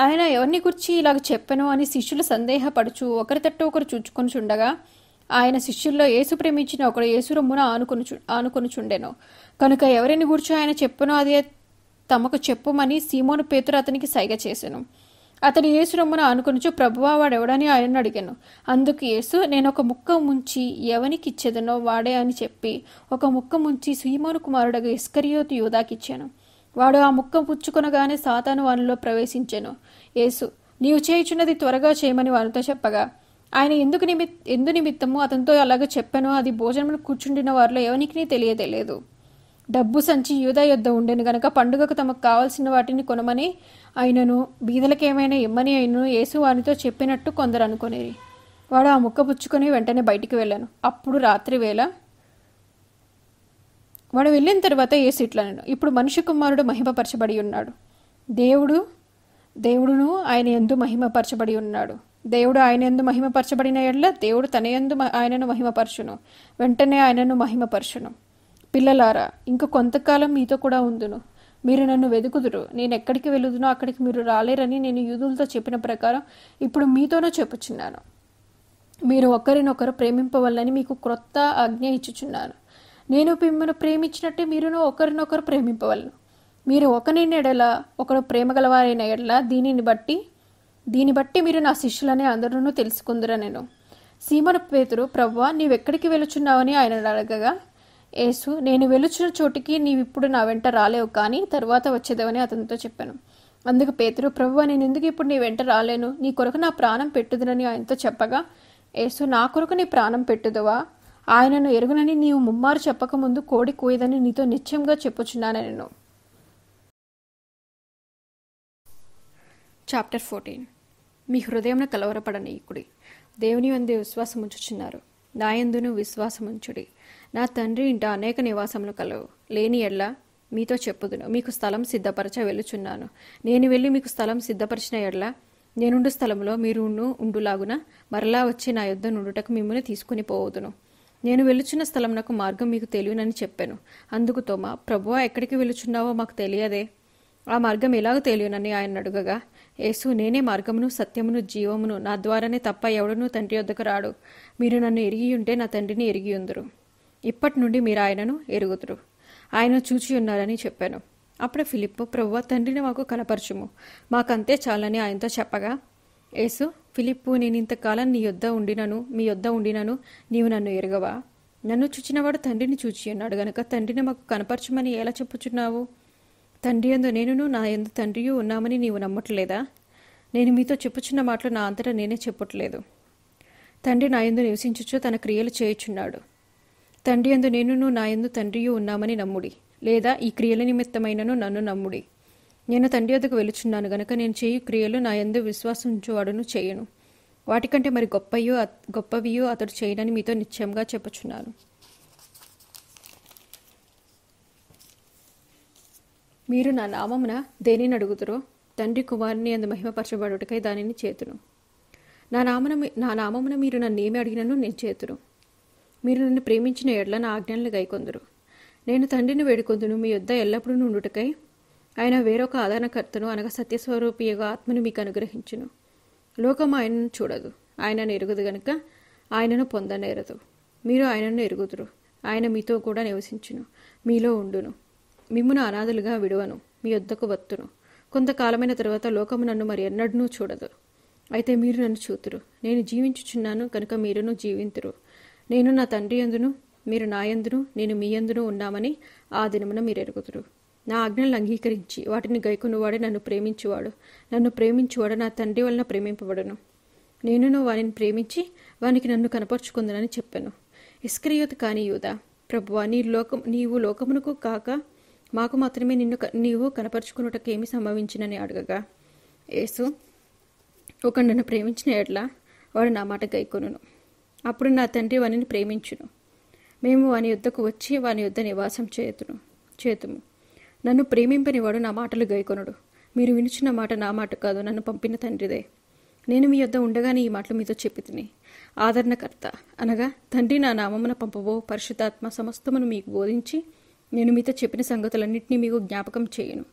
ఆయన ఎవరిని గురించి ఇలాగ చెప్పాను అని శిష్యులు సందేహపడుచు ఒకరి తట్టు ఒకరు చూచుకొని చుండగా ఆయన శిష్యుల్లో యేసు ప్రేమించిన ఒకడు యేసురమ్మున ఆనుకొనుచు ఆనుకొనుచుండెను కనుక ఎవరిని గూర్చి ఆయన చెప్పునో అదే తమకు చెప్పుమని సీమోను పేతురు అతనికి సైగ చేశాను అతడు యేసు రొమ్మున ప్రభువా వాడెవడని ఆయనను అడిగాను అందుకు యేసు నేను ఒక ముక్క ముంచి ఎవనికి ఇచ్చేదనో వాడే అని చెప్పి ఒక ముక్క ముంచి సీమోను కుమారుడగా ఇస్కరియోతు యూదాకిచ్చాను వాడు ఆ ముక్క పుచ్చుకొనగానే సాతాను వానిలో ప్రవేశించాను యేసు నీవు చేయుచున్నది త్వరగా చేయమని వానితో చెప్పగా ఆయన ఎందుకు నిమిత్ ఎందు నిమిత్తమో అతనితో అలాగ చెప్పానో అది భోజనమును కూర్చుండిన వారిలో ఎవరికి తెలియదేలేదు డబ్బు సంచి యూధ యుద్ధం ఉండేను గనక పండుగకు తమకు కావలసిన వాటిని కొనమని ఆయనను బీదలకేమైనా ఇమ్మని అయినను యేసు వానితో చెప్పినట్టు కొందరు అనుకునేది వాడు ఆ ముక్క పుచ్చుకొని వెంటనే బయటికి వెళ్ళాను అప్పుడు రాత్రి వేళ వాడు వెళ్ళిన తర్వాత యేసు ఇట్లా నేను ఇప్పుడు మనిషి కుమారుడు మహిమపరచబడి ఉన్నాడు దేవుడు దేవుడును ఆయన ఎందు మహిమపరచబడి ఉన్నాడు దేవుడు ఆయన ఎందు మహిమపరచబడిన ఎడల దేవుడు తన ఎందు ఆయనను మహిమపరచును వెంటనే ఆయనను మహిమపరచును పిల్లలారా ఇంకా కొంతకాలం మీతో కూడా ఉందును మీరు నన్ను వెతుకుదురు నేను ఎక్కడికి వెళుదునో అక్కడికి మీరు రాలేరని నేను యూదులతో చెప్పిన ప్రకారం ఇప్పుడు మీతోనే చెప్పుచున్నాను మీరు ఒకరినొకరు ప్రేమింపవల్లని మీకు క్రొత్త ఆజ్ఞ ఇచ్చుచున్నాను నేను మిమ్మల్ని ప్రేమించినట్టే మీరును ఒకరినొకరు ప్రేమింపవలను మీరు ఒకని ఎడల ఒకరు ప్రేమగలవారైన ఎడల దీనిని బట్టి దీన్ని బట్టి మీరు నా శిష్యులనే అందరూ తెలుసుకుందురా నేను సీమను పేతురు ప్రభువా నీవెక్కడికి వెళుచున్నావని ఆయన అడగగా యేసు నేను వెలుచున్న చోటికి నీవిప్పుడు నా వెంట రాలేవు కానీ తర్వాత వచ్చేదవని అతనితో చెప్పాను అందుకు పేతురు ప్రభువా నేను ఎందుకు ఇప్పుడు నీ వెంట రాలేను నీ కొరకు నా ప్రాణం పెట్టుదునని ఆయనతో చెప్పగా యేసు నా కొరకు నీ ప్రాణం పెట్టుదువా ఆయనను ఎరుగునని నీవు ముమ్మారు చెప్పకముందు కోడి కోయదని నీతో నిత్యంగా చెప్పుచున్నాను నేను చాప్టర్ ఫోర్టీన్ మీ హృదయంను కలవరపడనీయకుడి దేవుని అందు విశ్వాసం ఉంచుచున్నారు నాయందును విశ్వాసముంచుడి నా తండ్రి ఇంట అనేక నివాసములు కలవు లేని ఎడ్ల మీతో చెప్పుదును మీకు స్థలం సిద్ధపరచ వెళ్ళుచున్నాను నేను వెళ్ళి మీకు స్థలం సిద్ధపరిచిన ఎడ్ల నేనుండు స్థలంలో మీరు ఉండులాగున మరలా వచ్చి నా యుద్ధ నుండుటకు మిమ్మల్ని తీసుకుని పోవదును నేను వెళ్ళుచున్న స్థలం నాకు మార్గం మీకు తెలియనని చెప్పాను అందుకు తోమా ప్రభువా ఎక్కడికి వెళ్ళుచున్నావో మాకు తెలియదే ఆ మార్గం ఎలాగో తెలియనని ఆయన అడుగగా యేసు నేనే మార్గమును సత్యమును జీవమును నా ద్వారానే తప్ప ఎవడనూ తండ్రి వద్దకు రాడు మీరు నన్ను ఎరిగి ఉంటే నా తండ్రిని ఎరిగి ఉందరు ఇప్పటి నుండి మీరు ఆయనను ఎరుగుదురు ఆయన చూచి ఉన్నారని చెప్పాను అప్పుడు ఫిలిప్పు ప్రభు తండ్రిని మాకు కనపరచుము మాకంతే చాలని ఆయనతో చెప్పగా యేసు ఫిలిప్పు నేను ఇంతకాలం నీ యొద్ద ఉండినను మీ యొద్ద ఉండినను నీవు నన్ను ఎరగవా నన్ను చూచినవాడు తండ్రిని చూచి ఉన్నాడు గనక తండ్రిని మాకు కనపరచమని ఎలా చెప్పుచున్నావు తండ్రి ఎందు నేనును నా ఎందు తండ్రియు ఉన్నామని నీవు నమ్మట్లేదా నేను మీతో చెప్పుచున్న మాటలు నా అంతటా నేనే చెప్పట్లేదు తండ్రి నా ఎందు నివసించుచు తన క్రియలు చేయుచున్నాడు తండ్రి ఎందు నేనును నా ఎందు తండ్రియు ఉన్నామని నమ్ముడి లేదా ఈ క్రియల నిమిత్తమైనను నన్ను నమ్ముడి నేను తండ్రి వద్దకు వెలుచున్నాను గనక నేను చేయు క్రియలు నా ఎందు విశ్వాసించువాడును చేయను వాటికంటే మరి గొప్పయో గొప్పవియో అతడు చేయనని మీతో నిశ్చయంగా చెప్పుచున్నాను మీరు నా నామమున దేనిని అడుగుతురో తండ్రి కుమారుని అందు మహిమపరచబడుటకై దానిని చేతును నా నామన నా నామమున మీరు ఏమి అడిగినను నేను చేతును మీరు నన్ను ప్రేమించిన ఎడ్ల నా ఆజ్ఞలు గైకొందురు నేను తండ్రిని వేడుకొందును మీ యొద్ద ఎల్లప్పుడూ నుండుటకై ఆయన వేరొక ఆదరణకర్తను అనగా సత్యస్వరూపియగా ఆత్మను మీకు అనుగ్రహించును లోకం ఆయనను చూడదు ఆయనను ఎరుగుదు గనుక ఆయనను పొందనేరదు మీరు ఆయనను ఎరుగుదురు ఆయన మీతో కూడా నివసించును మీలో ఉండును మిమ్మును అనాథులుగా విడువను మీ వద్దకు వత్తును కొంతకాలమైన తర్వాత లోకము నన్ను మరి ఎన్నడనూ చూడదు అయితే మీరు నన్ను చూతురు నేను జీవించుచున్నాను కనుక మీరును జీవింతురు నేను నా తండ్రి ఎందును మీరు నాయందును నేను మీ ఎందును ఉన్నామని ఆ దినమున మీరు ఎరుగుతురు నా ఆజ్ఞలను అంగీకరించి వాటిని గైకొనువాడే నన్ను ప్రేమించువాడు నన్ను ప్రేమించువాడు నా తండ్రి వలన ప్రేమింపబడను నేనును వారిని ప్రేమించి వానికి నన్ను కనపరుచుకుందనని చెప్పాను ఇస్క్రియోత్ కాని యూదా ప్రభువా నీ లోకం నీవు లోకమునకు కాక మాకు మాత్రమే నిన్ను నీవు కనపరుచుకున్నటకు ఏమి సంభవించినని అడగగా యేసు ఒక నన్ను ప్రేమించిన ఎట్లా వాడు నా మాట గైకొను అప్పుడు నా తండ్రి వానిని ప్రేమించును మేము వాని యుద్ధకు వచ్చి వాని యుద్ధ నివాసం చేతును చేతుము నన్ను ప్రేమింపని వాడు నా మాటలు గైకొనుడు మీరు వినిచిన మాట నా మాట కాదు నన్ను పంపిన తండ్రిదే నేను మీ యుద్ధ ఉండగానే ఈ మాటలు మీతో చెప్పి తిని ఆదరణకర్త అనగా తండ్రి నా నామమున పంపబో పరిశుద్ధాత్మ సమస్తమును మీకు బోధించి నేను మీతో చెప్పిన సంగతులన్నింటినీ మీకు జ్ఞాపకం చేయను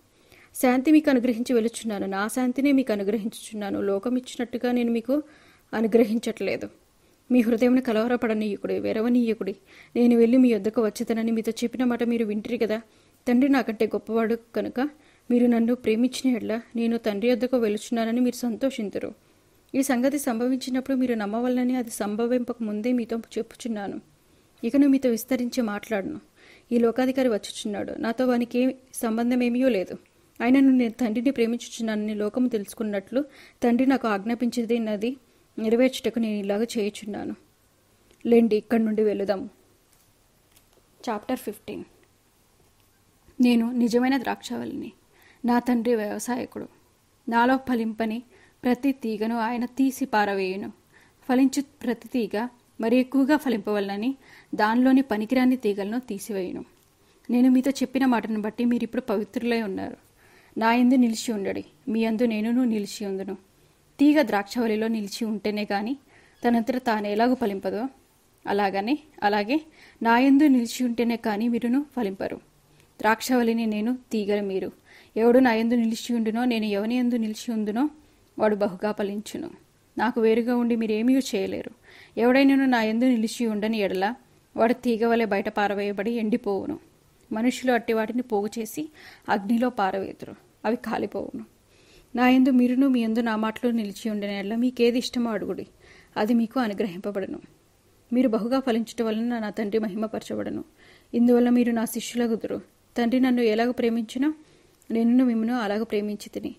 శాంతి మీకు అనుగ్రహించి వెలుచున్నాను నా శాంతినే మీకు అనుగ్రహించుచున్నాను లోకం ఇచ్చినట్టుగా నేను మీకు అనుగ్రహించట్లేదు మీ హృదయం కలవరపడనీయకుడి వెరవనీయకుడి నేను వెళ్ళి మీ వద్దకు వచ్చేదనని మీతో చెప్పిన మాట మీరు వింటరు కదా తండ్రి నాకంటే గొప్పవాడు కనుక మీరు నన్ను ప్రేమించిన ఎడ్ల నేను తండ్రి వద్దకు వెలుచున్నానని మీరు సంతోషించరు ఈ సంగతి సంభవించినప్పుడు మీరు నమ్మవల్లని అది సంభవింపక ముందే మీతో చెప్పుచున్నాను ఇకను మీతో విస్తరించి మాట్లాడను ఈ లోకాధికారి వచ్చుచున్నాడు నాతో వానికి సంబంధం ఏమీయో లేదు ఆయనను నేను తండ్రిని ప్రేమించుచున్నానని లోకము తెలుసుకున్నట్లు తండ్రి నాకు ఆజ్ఞాపించేది నది నెరవేర్చుటకు నేను ఇలాగ చేయుచున్నాను లేండి ఇక్కడి నుండి వెళుదాం చాప్టర్ ఫిఫ్టీన్ నేను నిజమైన ద్రాక్షవల్లిని నా తండ్రి వ్యవసాయకుడు నాలో ఫలింపని ప్రతి తీగను ఆయన తీసి పారవేయును ఫలించు ప్రతి తీగ మరి ఎక్కువగా ఫలింపవలనని దానిలోని పనికిరాని తీగలను తీసివేయను నేను మీతో చెప్పిన మాటను బట్టి మీరు ఇప్పుడు పవిత్రులై ఉన్నారు నా ఎందు నిలిచి ఉండడి మీ అందు నేనును నిలిచి ఉందును తీగ ద్రాక్షవలిలో నిలిచి ఉంటేనే కానీ తనంతట తాను ఎలాగో ఫలింపదో అలాగనే అలాగే నా ఎందు నిలిచి ఉంటేనే కానీ మీరును ఫలింపరు ద్రాక్షవలిని నేను తీగల మీరు ఎవడు నా ఎందు నిలిచి ఉండునో నేను ఎవని ఎందు నిలిచి ఉందునో వాడు బహుగా ఫలించును నాకు వేరుగా ఉండి మీరేమీ చేయలేరు ఎవడైనను నా ఎందు నిలిచి ఉండని ఎడల వాడు తీగవలె బయట పారవేయబడి ఎండిపోవును మనుషులు అట్టి వాటిని పోగు చేసి అగ్నిలో పారవేతురు అవి కాలిపోవును నా ఎందు మీరును మీ ఎందు నా మాటలు నిలిచి ఉండని ఎడల మీకేది ఇష్టమో అడుగుడి అది మీకు అనుగ్రహింపబడను మీరు బహుగా ఫలించట వలన నా తండ్రి మహిమపరచబడను ఇందువల్ల మీరు నా శిష్యులగుదురు తండ్రి నన్ను ఎలాగ ప్రేమించినా నేను మిమ్మను అలాగ ప్రేమించి తిని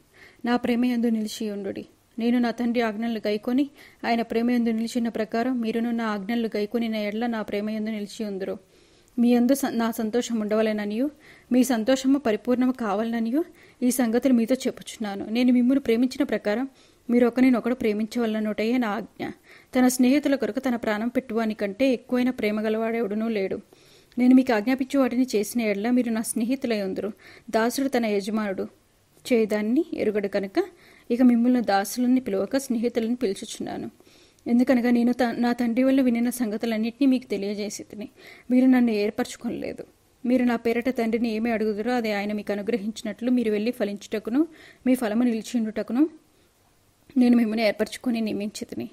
నా ప్రేమ ఎందు నిలిచి ఉండుడి నేను నా తండ్రి ఆజ్ఞలు గైకొని ఆయన ప్రేమయందు నిలిచిన ప్రకారం మీరును నా ఆజ్ఞలు గైకొని నా ఎడ్ల నా ప్రేమయందు నిలిచి ఉందరు మీ అందు నా సంతోషం ఉండవలెననియు మీ సంతోషము పరిపూర్ణము కావాలననియు ఈ సంగతులు మీతో చెప్పుచున్నాను నేను మిమ్మల్ని ప్రేమించిన ప్రకారం మీరు ఒకరినొకడు ప్రేమించవలనటయే నా ఆజ్ఞ తన స్నేహితుల కొరకు తన ప్రాణం పెట్టువాని కంటే ఎక్కువైన ప్రేమ గలవాడెవడునూ లేడు నేను మీకు ఆజ్ఞాపించే వాటిని చేసిన ఎడల మీరు నా స్నేహితులై ఉందరు దాసుడు తన యజమానుడు చేయదాన్ని ఎరుగడు కనుక ఇక మిమ్మల్ని దాసులని పిలవక స్నేహితులను పిలుచుచున్నాను ఎందుకనగా నేను నా తండ్రి వల్ల వినిన సంగతులన్నింటినీ మీకు తెలియజేసి మీరు నన్ను ఏర్పరచుకోలేదు మీరు నా పేరట తండ్రిని ఏమి అడుగుదరో అది ఆయన మీకు అనుగ్రహించినట్లు మీరు వెళ్ళి ఫలించుటకును మీ ఫలము నిలిచిండుటకును నేను మిమ్మల్ని ఏర్పరచుకొని నియమించితిని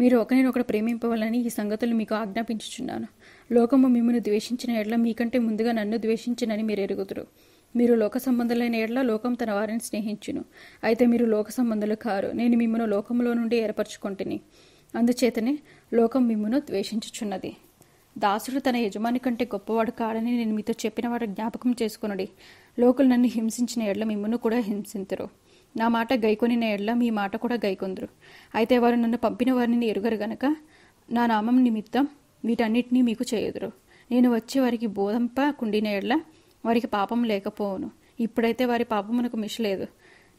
మీరు ఒకరినొకరు ప్రేమింపవాలని ఈ సంగతులు మీకు ఆజ్ఞాపించుచున్నాను లోకము మిమ్మల్ని ద్వేషించిన ఎడ్ల మీకంటే ముందుగా నన్ను ద్వేషించినని మీరు ఎరుగుదురు మీరు లోక సంబంధులైన ఎడల లోకం తన వారిని స్నేహించును అయితే మీరు లోక సంబంధులు కారు నేను మిమ్మను లోకంలో నుండి ఏర్పరచుకుంటుని అందుచేతనే లోకం మిమ్మను ద్వేషించుచున్నది దాసుడు తన యజమాని కంటే గొప్పవాడు కాడని నేను మీతో చెప్పిన వాడు జ్ఞాపకం చేసుకునుడి లోకులు నన్ను హింసించిన ఏడ్ల మిమ్మను కూడా హింసింతురు నా మాట గైకొనిన ఏడ్ల మీ మాట కూడా గైకొందరు అయితే వారు నన్ను పంపిన వారిని ఎరుగరు గనక నా నామం నిమిత్తం వీటన్నిటినీ మీకు చేయదురు నేను వచ్చే వారికి బోధంప కుండిన ఎడ్ల వారికి పాపం లేకపోవును ఇప్పుడైతే వారి పాపమునకు మిషలేదు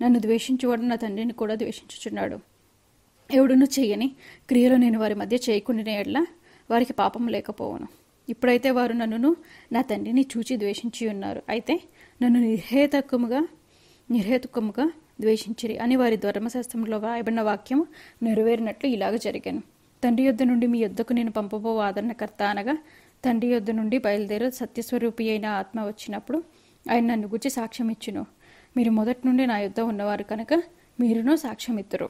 నన్ను ద్వేషించువాడు నా తండ్రిని కూడా ద్వేషించుచున్నాడు ఎవడును చేయని క్రియలు నేను వారి మధ్య చేయకుండా ఎడ్ల వారికి పాపం లేకపోవును ఇప్పుడైతే వారు నన్నును నా తండ్రిని చూచి ద్వేషించి ఉన్నారు అయితే నన్ను నిర్హేతకముగా నిర్హేతుకముగా ద్వేషించిరి అని వారి ధర్మశాస్త్రంలో వ్రాయబడిన వాక్యం నెరవేరినట్లు ఇలాగ జరిగాను తండ్రి యొద్ద నుండి మీ యొద్దకు నేను పంపబో ఆదరణకర్త అనగా తండ్రి యొద్ద నుండి బయలుదేరు సత్యస్వరూపి అయిన ఆత్మ వచ్చినప్పుడు ఆయన నన్ను గుచ్చి సాక్ష్యం ఇచ్చును మీరు మొదటి నుండి నా యుద్ధం ఉన్నవారు కనుక మీరునో సాక్ష్యం ఇద్దరు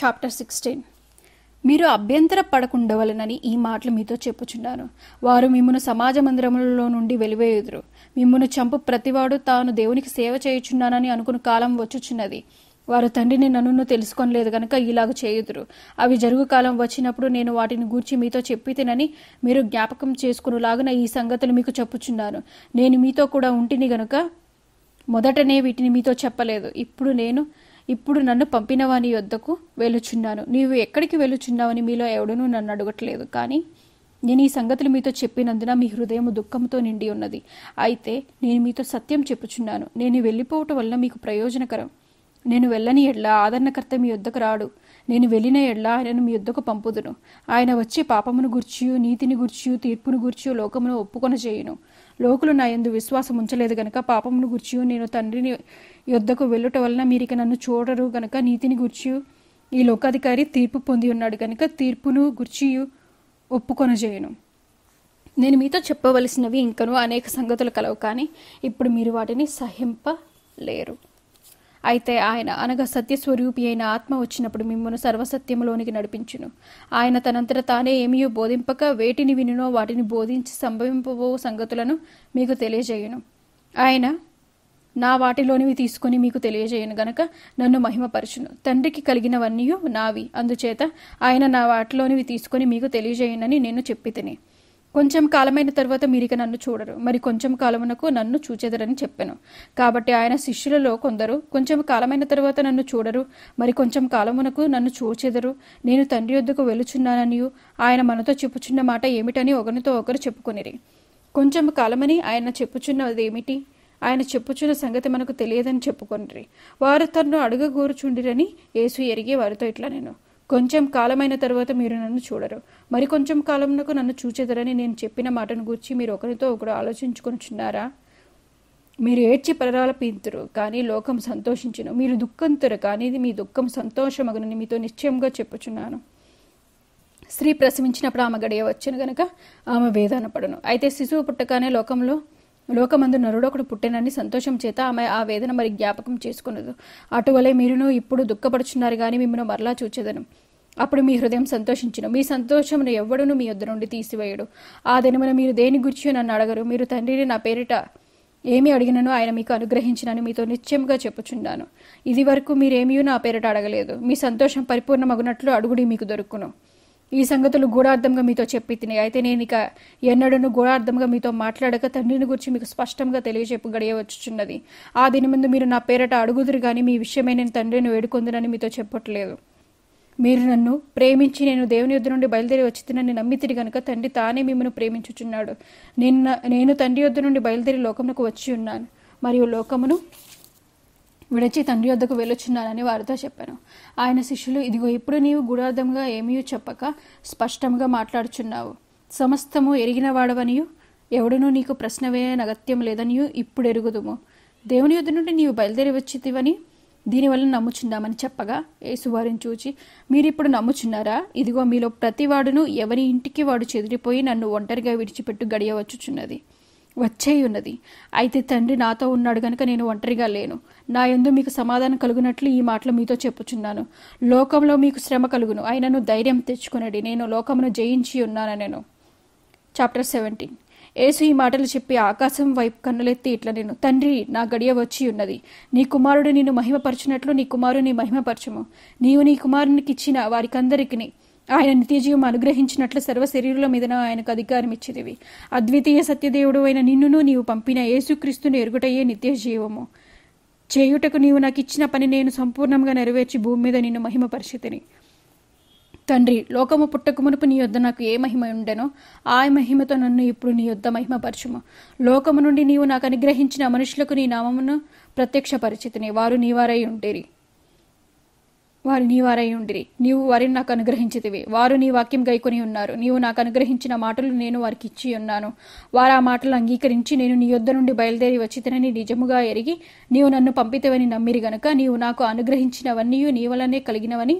చాప్టర్ సిక్స్టీన్ మీరు అభ్యంతర పడకుండవలనని ఈ మాటలు మీతో చెప్పుచున్నాను వారు మిమ్మను సమాజ మందిరములలో నుండి వెలివేయుదురు మిమ్మను చంపు ప్రతివాడు తాను దేవునికి సేవ చేయుచున్నానని అనుకున్న కాలం వచ్చుచున్నది వారు తండ్రిని నన్ను తెలుసుకోనలేదు గనక ఇలాగ చేయుదురు అవి జరుగు కాలం వచ్చినప్పుడు నేను వాటిని గూర్చి మీతో చెప్పితేనని మీరు జ్ఞాపకం చేసుకునేలాగున ఈ సంగతులు మీకు చెప్పుచున్నాను నేను మీతో కూడా ఉంటిని గనుక మొదటనే వీటిని మీతో చెప్పలేదు ఇప్పుడు నేను ఇప్పుడు నన్ను పంపిన వాని యొద్దకు వెళ్ళుచున్నాను నీవు ఎక్కడికి వెళ్ళుచున్నావని మీలో ఎవడనూ నన్ను అడగట్లేదు కానీ నేను ఈ సంగతులు మీతో చెప్పినందున మీ హృదయం దుఃఖంతో నిండి ఉన్నది అయితే నేను మీతో సత్యం చెప్పుచున్నాను నేను వెళ్ళిపోవటం వల్ల మీకు ప్రయోజనకరం నేను వెళ్ళని ఎడ్ల ఆదరణకర్త మీ యుద్ధకు రాడు నేను వెళ్ళిన ఎడ్ల ఆయనను మీ యుద్ధకు పంపుదును ఆయన వచ్చి పాపమును గుర్చియు నీతిని గుర్చియు తీర్పును గుర్చియు లోకమును ఒప్పుకొన చేయును లోకులు నా ఎందు విశ్వాసం ఉంచలేదు గనక పాపమును గుర్చి నేను తండ్రిని యుద్ధకు వెళ్ళుట వలన మీరిక నన్ను చూడరు గనక నీతిని గుర్చియు ఈ లోకాధికారి తీర్పు పొంది ఉన్నాడు గనక తీర్పును గుర్చియు ఒప్పుకొని చేయును నేను మీతో చెప్పవలసినవి ఇంకనూ అనేక సంగతులు కలవు కానీ ఇప్పుడు మీరు వాటిని సహింపలేరు అయితే ఆయన అనగా సత్యస్వరూపి అయిన ఆత్మ వచ్చినప్పుడు మిమ్మల్ని సర్వసత్యములోనికి నడిపించును ఆయన తనంతట తానే ఏమియో బోధింపక వేటిని వినునో వాటిని బోధించి సంభవింపబో సంగతులను మీకు తెలియజేయను ఆయన నా వాటిలోనివి తీసుకుని మీకు తెలియజేయను గనక నన్ను మహిమపరచును తండ్రికి కలిగినవన్నీ నావి అందుచేత ఆయన నా వాటిలోనివి తీసుకుని మీకు తెలియజేయనని నేను చెప్పి కొంచెం కాలమైన తర్వాత మీరిక నన్ను చూడరు మరి కొంచెం కాలమునకు నన్ను చూచెదరని చెప్పాను కాబట్టి ఆయన శిష్యులలో కొందరు కొంచెం కాలమైన తర్వాత నన్ను చూడరు మరి కొంచెం కాలమునకు నన్ను చూచెదరు నేను తండ్రి యొద్దకు వెలుచున్నాననియు ఆయన మనతో చెప్పుచున్న మాట ఏమిటని ఒకరితో ఒకరు చెప్పుకొనిరి కొంచెం కాలమని ఆయన చెప్పుచున్నదేమిటి ఆయన చెప్పుచున్న సంగతి మనకు తెలియదని చెప్పుకొనిరి వారు తనను అడుగగోరుచుండిరని యేసు ఎరిగి వారితో ఇట్లా నేను కొంచెం కాలమైన తర్వాత మీరు నన్ను చూడరు మరి కొంచెం కాలంలో నన్ను చూచెదరని నేను చెప్పిన మాటను గురించి మీరు ఒకరితో ఒకరు చిన్నారా మీరు ఏడ్చి ప్రలాపింతురు కానీ లోకం సంతోషించును మీరు దుఃఖంతురు కానీ ఇది మీ దుఃఖం సంతోషమగనని మీతో నిశ్చయంగా చెప్పుచున్నాను స్త్రీ ప్రసవించినప్పుడు ఆమె గడియ వచ్చిన గనక ఆమె వేదన పడను అయితే శిశువు పుట్టగానే లోకంలో లోకమందు నరుడొకడు పుట్టినని సంతోషం చేత ఆమె ఆ వేదన మరి జ్ఞాపకం చేసుకున్నదు అటువలే మీరును ఇప్పుడు దుఃఖపడుచున్నారు కానీ మిమ్మల్ని మరలా చూచేదను అప్పుడు మీ హృదయం సంతోషించను మీ సంతోషమును ఎవ్వడును మీ వద్ద నుండి తీసివేయడు ఆ దినమున మీరు దేని గురించి నన్ను అడగరు మీరు తండ్రిని నా పేరిట ఏమి అడిగినను ఆయన మీకు అనుగ్రహించినని మీతో నిశ్చయంగా చెప్పుచున్నాను ఇది వరకు మీరేమీ నా పేరిట అడగలేదు మీ సంతోషం పరిపూర్ణమగునట్లు అడుగుడి మీకు దొరుకును ఈ సంగతులు గూఢార్థంగా మీతో చెప్పి తినే అయితే నేను ఇక ఎన్నడను గూఢార్థంగా మీతో మాట్లాడక తండ్రిని గురించి మీకు స్పష్టంగా తెలియజెప్పు గడియవచ్చున్నది ఆ దిని ముందు మీరు నా పేరట అడుగుదురు కానీ మీ విషయమే నేను తండ్రిని వేడుకొందునని మీతో చెప్పట్లేదు మీరు నన్ను ప్రేమించి నేను దేవుని యొద్ద నుండి బయలుదేరి వచ్చిందని నమ్మితిరి గనుక తండ్రి తానే మిమ్మల్ని ప్రేమించుచున్నాడు నేను నేను తండ్రి యుద్ధ నుండి బయలుదేరి లోకమునకు వచ్చి ఉన్నాను మరియు లోకమును విడచి తండ్రి వద్దకు వెళ్ళొచ్చున్నానని వారితో చెప్పాను ఆయన శిష్యులు ఇదిగో ఇప్పుడు నీవు గుడార్థంగా ఏమీ చెప్పక స్పష్టంగా మాట్లాడుచున్నావు సమస్తము ఎరిగిన వాడవనియు ఎవడనూ నీకు ప్రశ్న వేయని అగత్యం లేదనియు ఇప్పుడు ఎరుగుదుము దేవుని యుద్ధ నుండి నీవు బయలుదేరి వచ్చితివని దీనివల్ల నమ్ముచున్నామని చెప్పగా యేసువారిని చూచి మీరిప్పుడు నమ్ముచున్నారా ఇదిగో మీలో ప్రతివాడును ఎవరి ఇంటికి వాడు చెదిరిపోయి నన్ను ఒంటరిగా విడిచిపెట్టు గడియవచ్చుచున్నది వచ్చేయున్నది అయితే తండ్రి నాతో ఉన్నాడు గనక నేను ఒంటరిగా లేను నా ఎందు మీకు సమాధానం కలుగునట్లు ఈ మాటలు మీతో చెప్పుచున్నాను లోకంలో మీకు శ్రమ కలుగును అయినను ధైర్యం తెచ్చుకునడి నేను లోకమును జయించి ఉన్నాను నేను చాప్టర్ సెవెంటీన్ యేసు ఈ మాటలు చెప్పి ఆకాశం వైపు కన్నులెత్తి ఇట్లా నేను తండ్రి నా గడియ వచ్చి ఉన్నది నీ కుమారుడు నిన్ను మహిమపరచినట్లు నీ కుమారుని మహిమపరచము నీవు నీ కుమారునికి ఇచ్చిన వారికందరికీ ఆయన నిత్యజీవం అనుగ్రహించినట్లు సర్వ శరీరుల మీదన ఆయనకు అధికారం ఇచ్చిదివి అద్వితీయ సత్యదేవుడు అయిన నిన్నును నీవు పంపిన యేసుక్రీస్తును ఎరుగుటయ్యే నిత్యజీవము చేయుటకు నీవు నాకు ఇచ్చిన పని నేను సంపూర్ణంగా నెరవేర్చి భూమి మీద నిన్ను మహిమ పరిస్థితిని తండ్రి లోకము పుట్టక మునుపు నీ యొద్ద నాకు ఏ మహిమ ఉండెనో ఆ మహిమతో నన్ను ఇప్పుడు నీ యొద్ద మహిమపరచుము లోకము నుండి నీవు నాకు అనుగ్రహించిన మనుషులకు నీ నామమును పరిచితిని వారు నీవారై ఉంటేరి వారు నీ వారై ఉండిరి నీవు వారిని నాకు అనుగ్రహించితివి వారు నీ వాక్యం గైకొని ఉన్నారు నీవు నాకు అనుగ్రహించిన మాటలు నేను వారికి ఇచ్చి ఉన్నాను వారు ఆ మాటలు అంగీకరించి నేను నీ యొద్ద నుండి బయలుదేరి వచ్చితనని నిజముగా ఎరిగి నీవు నన్ను పంపితవని నమ్మిరి గనుక నీవు నాకు అనుగ్రహించినవన్నీ నీ వలనే కలిగినవని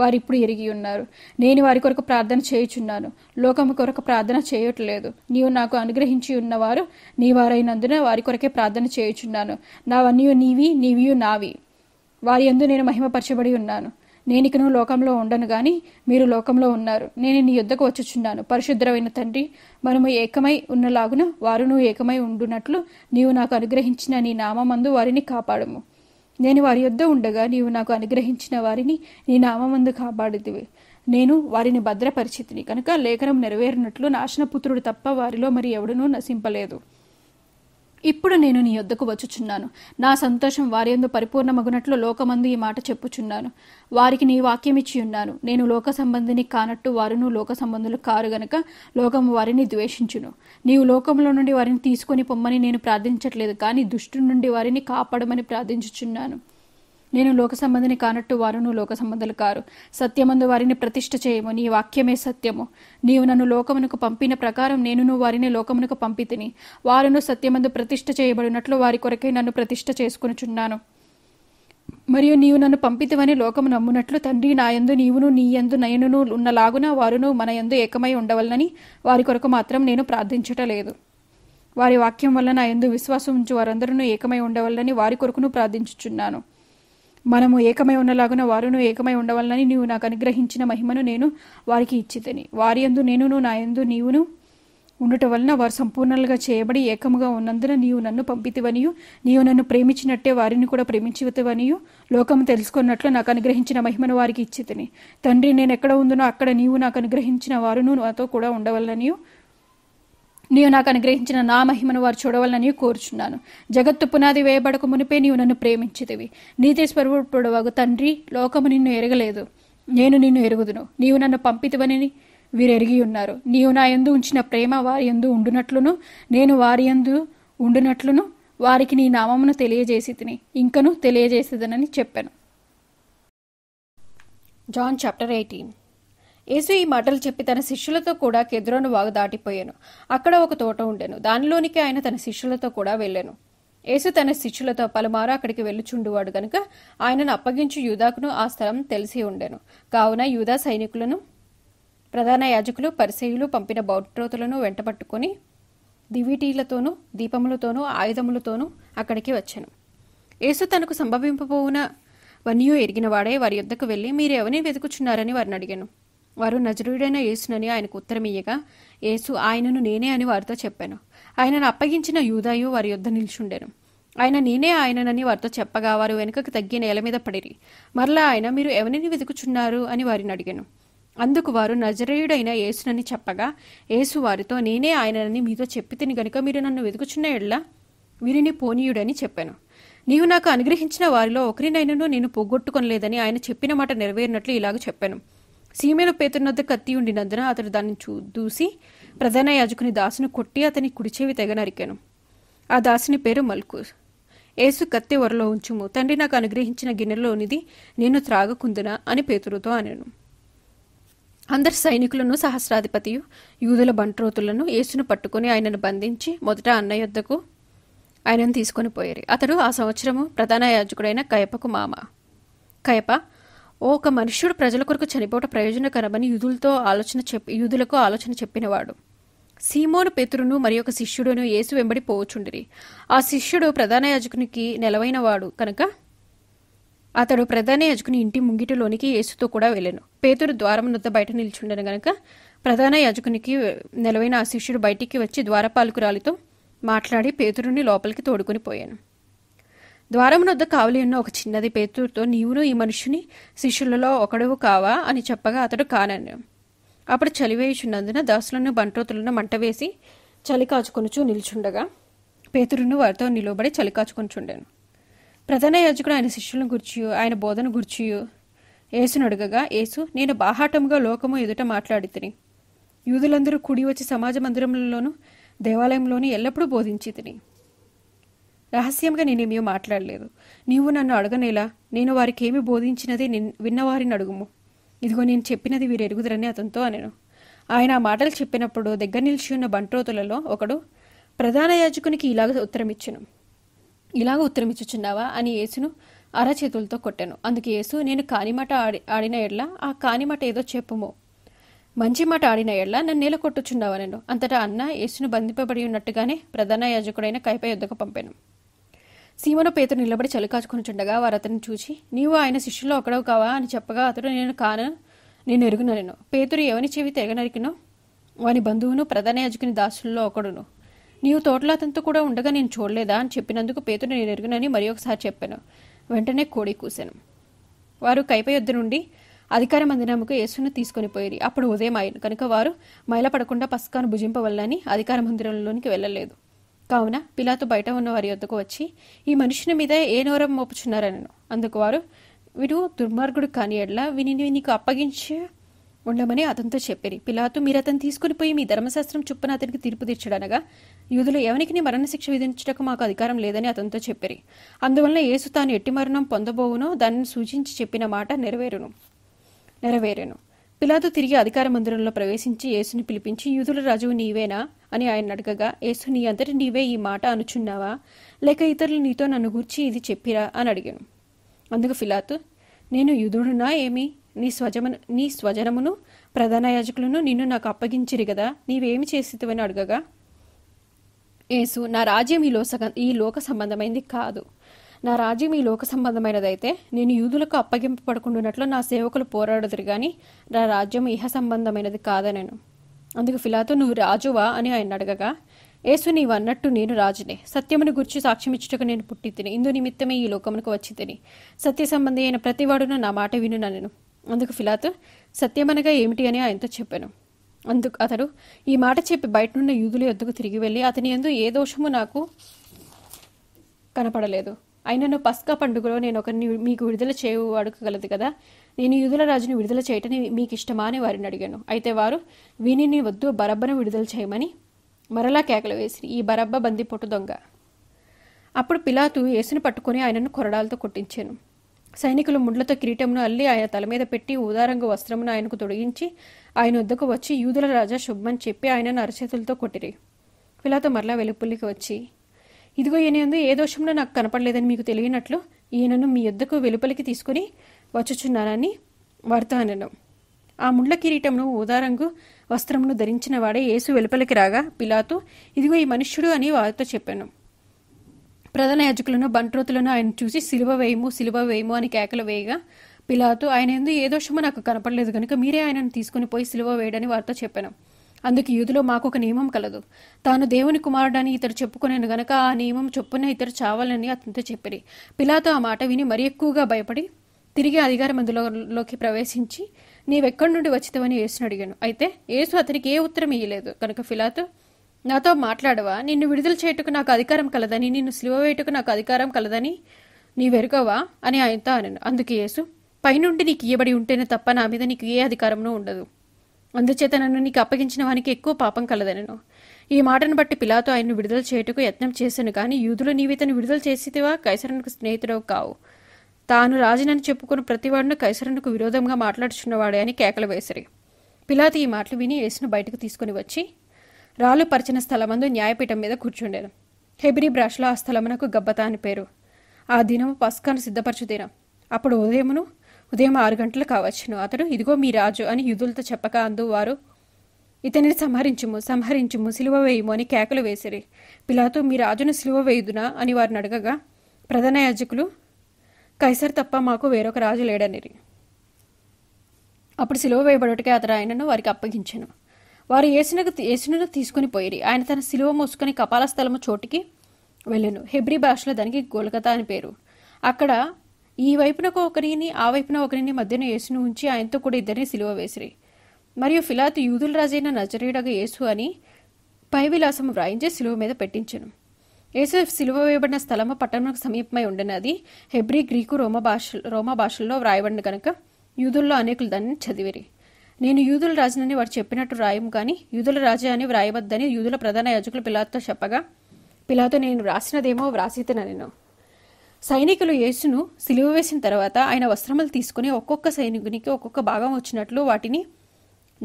వారిప్పుడు ఎరిగి ఉన్నారు నేను వారి కొరకు ప్రార్థన చేయుచున్నాను లోకము కొరకు ప్రార్థన చేయట్లేదు నీవు నాకు అనుగ్రహించి ఉన్నవారు నీ వారైనందున వారి కొరకే ప్రార్థన చేయుచున్నాను నావన్నీ నీవి నీవియు నావి వారి ఎందు నేను మహిమపరచబడి ఉన్నాను నేనికను లోకంలో ఉండను గాని మీరు లోకంలో ఉన్నారు నేను నీ యుద్ధకు వచ్చుచున్నాను పరిశుద్ధమైన తండ్రి మనము ఏకమై ఉన్నలాగున వారును ఏకమై ఉండునట్లు నీవు నాకు అనుగ్రహించిన నీ నామందు వారిని కాపాడము నేను వారి యుద్ధ ఉండగా నీవు నాకు అనుగ్రహించిన వారిని నీ నామందు కాపాడితివి నేను వారిని భద్రపరిచితిని కనుక లేఖనం నెరవేరినట్లు నాశనపుత్రుడు తప్ప వారిలో మరి ఎవడునూ నశింపలేదు ఇప్పుడు నేను నీ యొద్దకు వచ్చుచున్నాను నా సంతోషం వారి ఎందు పరిపూర్ణమగునట్లు లోకమందు ఈ మాట చెప్పుచున్నాను వారికి నీ వాక్యం ఇచ్చి ఉన్నాను నేను లోక సంబంధిని కానట్టు వారును లోక సంబంధులు కారు గనక లోకము వారిని ద్వేషించును నీవు లోకంలో నుండి వారిని తీసుకొని పొమ్మని నేను ప్రార్థించట్లేదు కానీ దుష్టు నుండి వారిని కాపాడమని ప్రార్థించుచున్నాను నేను లోక సంబంధిని కానట్టు వారును లోక కారు సత్యమందు వారిని ప్రతిష్ఠ చేయము నీ వాక్యమే సత్యము నీవు నన్ను లోకమునకు పంపిన ప్రకారం నేనును వారిని లోకమునకు పంపితిని వారును సత్యమందు ప్రతిష్ఠ చేయబడినట్లు వారి కొరకై నన్ను ప్రతిష్ట చేసుకునిచున్నాను మరియు నీవు నన్ను పంపితివని లోకము నమ్మునట్లు తండ్రి నాయందు నీవును నీయందు నయనును ఉన్నలాగున వారును మన యందు ఏకమై ఉండవలనని వారి కొరకు మాత్రం నేను ప్రార్థించటలేదు వారి వాక్యం వల్ల నా ఎందు విశ్వాసం ఉంచి వారందరూ ఏకమై ఉండవల్లని వారి కొరకును ప్రార్థించుచున్నాను మనము ఏకమై ఉన్నలాగున వారును ఏకమై ఉండవలనని నీవు నాకు అనుగ్రహించిన మహిమను నేను వారికి ఇచ్చితని వారి ఎందు నేనును నా ఎందు నీవును ఉండటం వలన వారు సంపూర్ణలుగా చేయబడి ఏకముగా ఉన్నందున నీవు నన్ను పంపితివనియు నీవు నన్ను ప్రేమించినట్టే వారిని కూడా ప్రేమించివనియు లోకము తెలుసుకున్నట్లు నాకు అనుగ్రహించిన మహిమను వారికి ఇచ్చితిని తండ్రి నేను ఎక్కడ ఉందనో అక్కడ నీవు నాకు అనుగ్రహించిన వారును నాతో కూడా ఉండవలననియు నీవు నాకు అనుగ్రహించిన నా మహిమను వారు చూడవాలని కోరుచున్నాను జగత్తు పునాది వేయబడక మునిపే నీవు నన్ను ప్రేమించేదివి నీతి స్వరూపుడు వగు తండ్రి లోకము నిన్ను ఎరగలేదు నేను నిన్ను ఎరుగుదును నీవు నన్ను పంపితివని వీరు ఎరిగి ఉన్నారు నీవు నా ఎందు ఉంచిన ప్రేమ వారి ఎందు ఉండునట్లును నేను వారి ఎందు ఉండునట్లును వారికి నీ నామమును తెలియజేసి తిని ఇంకను తెలియజేసేదనని చెప్పాను జాన్ చాప్టర్ ఎయిటీన్ యేసు ఈ మాటలు చెప్పి తన శిష్యులతో కూడా కెద్రోను వాగు దాటిపోయాను అక్కడ ఒక తోట ఉండెను దానిలోనికి ఆయన తన శిష్యులతో కూడా వెళ్ళాను యేసు తన శిష్యులతో పలుమారు అక్కడికి వెళ్ళుచుండువాడు గనుక ఆయనను అప్పగించి యూదాకును ఆ స్థలం తెలిసి ఉండెను కావున యూదా సైనికులను ప్రధాన యాజకులు పరిసయులు పంపిన బౌట్రోతులను వెంటపట్టుకొని దివిటీలతోనూ దీపములతోనూ ఆయుధములతోనూ అక్కడికి వచ్చాను యేసు తనకు సంభవింపబోవున వన్యూ ఎరిగినవాడే వారి యొద్దకు వెళ్ళి మీరెవరిని వెతుకుచున్నారని వారిని అడిగాను వారు నజరుడైన యేసునని ఆయనకు ఉత్తరమియ్యగా యేసు ఆయనను నేనే అని వారితో చెప్పాను ఆయనను అప్పగించిన యూదాయు వారి యుద్ధ నిల్చుండెను ఆయన నేనే ఆయననని వారితో చెప్పగా వారు వెనుకకు తగ్గి నేల మీద పడిరి మరలా ఆయన మీరు ఎవరిని వెతుకుచున్నారు అని వారిని అడిగాను అందుకు వారు నజరేయుడైన యేసునని చెప్పగా యేసు వారితో నేనే ఆయనని మీతో చెప్పి తిని గనుక మీరు నన్ను వెతుకుచున్న ఎడ్ల వీరిని పోనీయుడని చెప్పాను నీవు నాకు అనుగ్రహించిన వారిలో ఒకరినైనను నేను పోగొట్టుకొనలేదని ఆయన చెప్పిన మాట నెరవేరినట్లు ఇలాగ చెప్పాను సీమేలు పేతున్నద్ద కత్తి ఉండినందున అతడు దాన్ని చూ దూసి ప్రధాన యాజకుని దాసును కొట్టి అతని కుడిచేవి తెగ నరికాను ఆ దాసుని పేరు మల్కూస్ ఏసు కత్తి వరలో ఉంచుము తండ్రి నాకు అనుగ్రహించిన గిన్నెలోనిది నేను త్రాగకుందునా అని పేతురుతో అనెను అందరి సైనికులను సహస్రాధిపతియు యూదుల బంట్రోతులను యేసును పట్టుకుని ఆయనను బంధించి మొదట అన్న యొద్దకు ఆయనను తీసుకొని పోయారు అతడు ఆ సంవత్సరము ప్రధాన యాజకుడైన కయపకు మామ కయప ఒక మనుష్యుడు ప్రజల కొరకు చనిపోవట ప్రయోజనకరమని యూదులతో ఆలోచన చెప్పి యూదులకు ఆలోచన చెప్పినవాడు సీమోను పేతురును మరి ఒక శిష్యుడును యేసు వెంబడి పోవచుండిరి ఆ శిష్యుడు ప్రధాన యాజకునికి నెలవైన వాడు కనుక అతడు ప్రధాన యాజకుని ఇంటి ముంగిటిలోనికి యేసుతో కూడా వెళ్ళాను పేతురు ద్వారం వద్ద బయట నిల్చుండను గనక ప్రధాన యాజకునికి నెలవైన ఆ శిష్యుడు బయటికి వచ్చి ద్వారపాలకురాలితో మాట్లాడి పేతురుని లోపలికి తోడుకుని పోయాను ద్వారం వద్ద కావలి ఉన్న ఒక చిన్నది పేతురుతో నీవును ఈ మనుషుని శిష్యులలో ఒకడువు కావా అని చెప్పగా అతడు కానను అప్పుడు చలివేయుచున్నందున దాసులను బంట్రోతులను వేసి చలికాచుకొనుచు నిల్చుండగా పేతురును వారితో నిలువబడి చలికాచుకొనుచుండాను ప్రధాన యాజకుడు ఆయన శిష్యులను గుర్చియు ఆయన బోధన గుర్చియు అడుగగా ఏసు నేను బాహాటముగా లోకము ఎదుట మాట్లాడితిని యూదులందరూ కుడి వచ్చి సమాజ మందిరంలోనూ దేవాలయంలోనూ ఎల్లప్పుడూ బోధించి తిని రహస్యంగా నేనేమీ మాట్లాడలేదు నీవు నన్ను అడగనేలా నేను వారికి ఏమి బోధించినది విన్నవారిని అడుగుము ఇదిగో నేను చెప్పినది వీరు ఎరుగుదరని అతనితో అనెను ఆయన ఆ మాటలు చెప్పినప్పుడు దగ్గర నిలిచి ఉన్న బంట్రోతులలో ఒకడు ప్రధాన యాజకునికి ఇలాగ ఉత్తరమిచ్చును ఇలాగ ఉత్తరమిచ్చుచున్నావా అని యేసును అరచేతులతో కొట్టాను అందుకు యేసు నేను కానిమాట ఆడి ఆడిన ఎడ్ల ఆ కానిమాట ఏదో చెప్పుము మంచి మాట ఆడిన ఎడ్ల నన్ను నేల కొట్టుచున్నావా నేను అంతటా అన్న యేసును బంధింపబడి ఉన్నట్టుగానే ప్రధాన యాజకుడైన కైప యుద్ధకు పంపాను సీమను పేతుడు నిలబడి చలికాచుకొనిచుండగా వారు అతన్ని చూచి నీవు ఆయన శిష్యులో ఒకడవు కావా అని చెప్పగా అతడు నేను కాను నేను ఎరుగునను పేతురు ఎవని చెవి తెగనరికినో వాని బంధువును ప్రధాన యాజకుని దాసుల్లో ఒకడును నీవు తోటలో అతనితో కూడా ఉండగా నేను చూడలేదా అని చెప్పినందుకు పేతుడు నేను ఎరుగునని మరి ఒకసారి చెప్పాను వెంటనే కోడి కూశాను వారు కైప యొద్ద నుండి అధికార మందిరముకు యేసును తీసుకొని పోయి అప్పుడు ఉదయం ఆయన కనుక వారు మైలపడకుండా పడకుండా భుజింపవల్లని అధికార మందిరంలోనికి వెళ్ళలేదు కావున పిలాతు బయట ఉన్న వారి వద్దకు వచ్చి ఈ మనుషుని మీద ఏ నోరం మోపుచున్నారనను అందుకు వారు వీడు దుర్మార్గుడు కాని ఎడ్ల వీనిని నీకు అప్పగించి ఉండమని అతనితో చెప్పిరి పిలాతు మీరు అతను తీసుకుని పోయి మీ ధర్మశాస్త్రం చొప్పున అతనికి తీర్పు తీర్చడనగా యూదులు ఎవరికి మరణశిక్ష విధించటకు మాకు అధికారం లేదని అతనితో చెప్పిరి అందువల్ల యేసు తాను ఎట్టి మరణం పొందబోవునో దానిని సూచించి చెప్పిన మాట నెరవేరును నెరవేరును పిలాతు తిరిగి అధికార మందిరంలో ప్రవేశించి యేసుని పిలిపించి యూదుల రాజువు నీవేనా అని ఆయన అడగగా యేసు నీ అందరి నీవే ఈ మాట అనుచున్నావా లేక ఇతరులు నీతో నన్ను గుర్చి ఇది చెప్పిరా అని అడిగాను అందుకు ఫిలాత్ నేను యుధుడునా ఏమి నీ స్వజమను నీ స్వజనమును ప్రధాన యాజకులను నిన్ను నాకు అప్పగించిరి కదా నీవేమి చేసితివని అడగగా యేసు నా రాజ్యం ఈ లోక ఈ లోక సంబంధమైంది కాదు నా రాజ్యం ఈ లోక సంబంధమైనదైతే నేను యూదులకు అప్పగింపబడుకుంటున్నట్లు నా సేవకులు పోరాడదురు కానీ నా రాజ్యం ఇహ సంబంధమైనది నేను అందుకు ఫిలాతో నువ్వు రాజువా అని ఆయన అడగగా యేసు నీవు అన్నట్టు నేను రాజునే సత్యమును గురించి సాక్ష్యమిచ్చుటకు నేను పుట్టి తిని ఇందు నిమిత్తమే ఈ లోకమునకు వచ్చి తిని సత్య సంబంధి అయిన ప్రతివాడును నా మాట విను నేను అందుకు ఫిలాతు సత్యమనగా ఏమిటి అని ఆయనతో చెప్పాను అందుకు అతడు ఈ మాట చెప్పి బయటనున్న యూదుల ఎద్దుకు తిరిగి వెళ్ళి అతని ఎందు ఏ దోషము నాకు కనపడలేదు అయినను పస్కా పండుగలో నేను ఒకరిని మీకు విడుదల చేయు కదా నేను యూదుల రాజుని విడుదల చేయటని మీకు ఇష్టమా అని వారిని అడిగాను అయితే వారు వీనిని వద్దు బరబ్బను విడుదల చేయమని మరలా కేకలు వేసి ఈ బరబ్బ బందిపోటు దొంగ అప్పుడు పిలాతు యేసును పట్టుకుని ఆయనను కొరడాలతో కొట్టించాను సైనికులు ముండ్లతో కిరీటమును అల్లి ఆయన తల మీద పెట్టి ఊదారంగు వస్త్రమును ఆయనకు తొడిగించి ఆయన వద్దకు వచ్చి యూదుల రాజా శుభ్మని చెప్పి ఆయనను అరచేతులతో కొట్టిరి పిలాతో మరలా వెలుపుల్లికి వచ్చి ఇదిగో ఈయనందు ఏ దోషంలో నాకు కనపడలేదని మీకు తెలియనట్లు ఈయనను మీ యుద్ధకు వెలుపలికి తీసుకుని వచ్చుచున్నానని వార్త అనను ఆ ముళ్ళ కిరీటమును ఊదారంగు వస్త్రమును ధరించిన వాడే యేసు వెలుపలికి రాగా పిలాతు ఇదిగో ఈ మనుష్యుడు అని వారితో చెప్పాను ప్రధాన యాజకులను బంట్రోతులను ఆయన చూసి సిలువ వేయము సిలువ వేయము అని కేకలు వేయగా పిలాతు ఆయన ఎందు ఏ దోషమో నాకు కనపడలేదు కనుక మీరే ఆయనను తీసుకుని పోయి సిలువ వేయడని వారితో చెప్పాను అందుకు యూదులో మాకొక నియమం కలదు తాను దేవుని కుమారుడని ఇతడు చెప్పుకునేను గనక ఆ నియమం చొప్పున ఇతరు చావాలని అతనితో చెప్పిరి పిలాతో ఆ మాట విని మరీ ఎక్కువగా భయపడి తిరిగి అధికార మందులోకి ప్రవేశించి నీవెక్కడి నుండి వచ్చితవని యేసును అడిగాను అయితే యేసు అతనికి ఏ ఉత్తరం ఇయ్యలేదు కనుక ఫిలాతో నాతో మాట్లాడవా నిన్ను విడుదల చేయుటకు నాకు అధికారం కలదని నిన్ను సిలువ వేయటకు నాకు అధికారం కలదని నీవెరుగవా అని ఆయనతో అనను అందుకు యేసు పైనుండి నీకు ఇయ్యబడి ఉంటేనే తప్ప నా మీద నీకు ఏ అధికారమును ఉండదు అందుచేత నన్ను నీకు అప్పగించిన వానికి ఎక్కువ పాపం కలదనను ఈ మాటను బట్టి పిలాతో ఆయన్ను విడుదల చేయుటకు యత్నం చేశాను కానీ యూదులు నీవితను విడుదల చేసేవా కైసరునికి స్నేహితుడవు కావు తాను రాజునని చెప్పుకున్న ప్రతివాడును కైసరునకు విరోధంగా మాట్లాడుచున్నవాడే అని కేకలు వేసరి పిలాత్ ఈ మాటలు విని యేసును బయటకు తీసుకుని వచ్చి రాళ్ళు పరిచిన స్థలమందు న్యాయపీఠం మీద కూర్చుండేను హెబ్రి బ్రాష్లో ఆ స్థలమునకు గబ్బత అని పేరు ఆ దినము పస్కాను సిద్ధపరచు దినం అప్పుడు ఉదయమును ఉదయం ఆరు గంటలు కావచ్చును అతడు ఇదిగో మీ రాజు అని యుధులతో చెప్పక అందువారు ఇతనిని సంహరించుము సంహరించుము సిలువ వేయుము అని కేకలు వేసిరి పిలాతో మీ రాజును సిలువ వేయుదునా అని వారిని అడగగా ప్రధాన యాజకులు కైసర్ తప్ప మాకు వేరొక రాజు లేడనిరి అప్పుడు సిలువ వేయబడుటకే అతడు ఆయనను వారికి అప్పగించాను వారు ఏసునకు ఏసునను తీసుకుని పోయిరి ఆయన తన సిలువ మోసుకొని కపాల స్థలము చోటికి వెళ్ళాను హెబ్రి భాషలో దానికి గోల్కతా అని పేరు అక్కడ ఈ వైపునకు ఒకరిని ఆ వైపున ఒకరిని మధ్యన యేసును ఉంచి ఆయనతో కూడా ఇద్దరిని సిలువ వేసిరి మరియు ఫిలాత్ యూదుల రాజైన నజరేయుడగ యేసు అని పై విలాసం వ్రాయించి సిలువ మీద పెట్టించను యేసు సిలువ వేయబడిన స్థలము పట్టణంకు సమీపమై ఉండనది హెబ్రి గ్రీకు రోమ భాష రోమా భాషల్లో వ్రాయబడిన కనుక యూదుల్లో అనేకులు దాన్ని చదివిరి నేను యూదుల రాజునని వారు చెప్పినట్టు రాయము కానీ యూదుల రాజా అని వ్రాయవద్దని యూదుల ప్రధాన యాజకులు పిలాతో చెప్పగా పిలాతో నేను వ్రాసినదేమో వ్రాసితనను సైనికులు యేసును సిలువ వేసిన తర్వాత ఆయన వస్త్రములు తీసుకుని ఒక్కొక్క సైనికునికి ఒక్కొక్క భాగం వచ్చినట్లు వాటిని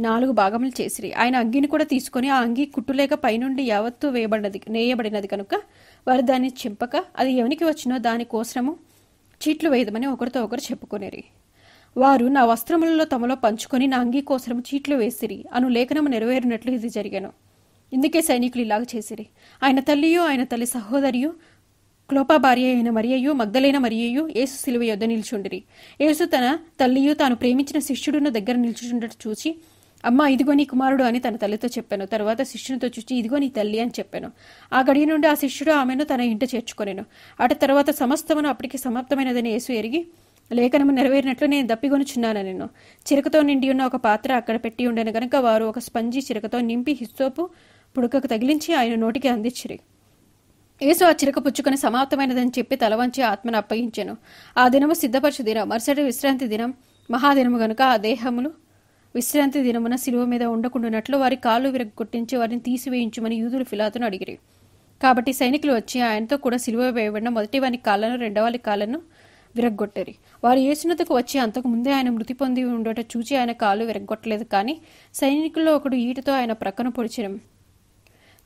నాలుగు భాగములు చేసిరి ఆయన అంగిని కూడా తీసుకొని ఆ అంగి కుట్టులేక పైనుండి యావత్తు వేయబడినది నేయబడినది కనుక వారు దాన్ని చింపక అది ఎవనికి వచ్చినో దాని కోసము చీట్లు వేయదమని ఒకరితో ఒకరు చెప్పుకునేరి వారు నా వస్త్రములలో తమలో పంచుకొని నా అంగీ కోసము చీట్లు వేసిరి అను లేఖనము నెరవేరినట్లు ఇది జరిగాను ఇందుకే సైనికులు ఇలాగ చేసిరి ఆయన తల్లియు ఆయన తల్లి సహోదరియు క్లోపా భార్య అయిన మరియయు మగ్గలైన మరియయు యేసు సిలువ యొద్ద నిల్చుండిరి యేసు తన తల్లియు తాను ప్రేమించిన శిష్యుడున్న దగ్గర నిల్చుండట చూసి అమ్మ ఇదిగో నీ కుమారుడు అని తన తల్లితో చెప్పాను తర్వాత శిష్యునితో చూచి ఇదిగో నీ తల్లి అని చెప్పాను ఆ గడియ నుండి ఆ శిష్యుడు ఆమెను తన ఇంట చేర్చుకొనెను అటు తర్వాత సమస్తమును అప్పటికి సమాప్తమైనదని యేసు ఎరిగి లేఖనము నెరవేరినట్లు నేను దప్పిగొనుచున్నాను నేను చిరకతో నిండి ఉన్న ఒక పాత్ర అక్కడ పెట్టి ఉండను గనక వారు ఒక స్పంజి చిరకతో నింపి హిస్సోపు పుడకకు తగిలించి ఆయన నోటికి అందించిరి యేసు ఆ చిరక పుచ్చుకొని సమాప్తమైనదని చెప్పి తలవంచి ఆత్మను అప్పగించాను ఆ దినము సిద్ధపరచు దినం మరుసటి విశ్రాంతి దినం మహాదినము గనుక ఆ దేహములు విశ్రాంతి దినమున శిలువ మీద ఉండకుండానట్లు వారి కాళ్ళు విరగొట్టించి వారిని తీసివేయించుమని యూదులు ఫిలాతును అడిగిరి కాబట్టి సైనికులు వచ్చి ఆయనతో కూడా సిలువ వేయబడిన మొదటి వారి కాళ్ళను రెండవని కాళ్ళను విరగ్గొట్టరి వారు ఏసునతకు వచ్చి అంతకు ముందే ఆయన మృతి పొంది ఉండట చూచి ఆయన కాళ్ళు విరగ్గొట్టలేదు కానీ సైనికుల్లో ఒకడు ఈటతో ఆయన ప్రక్కన పొడిచిన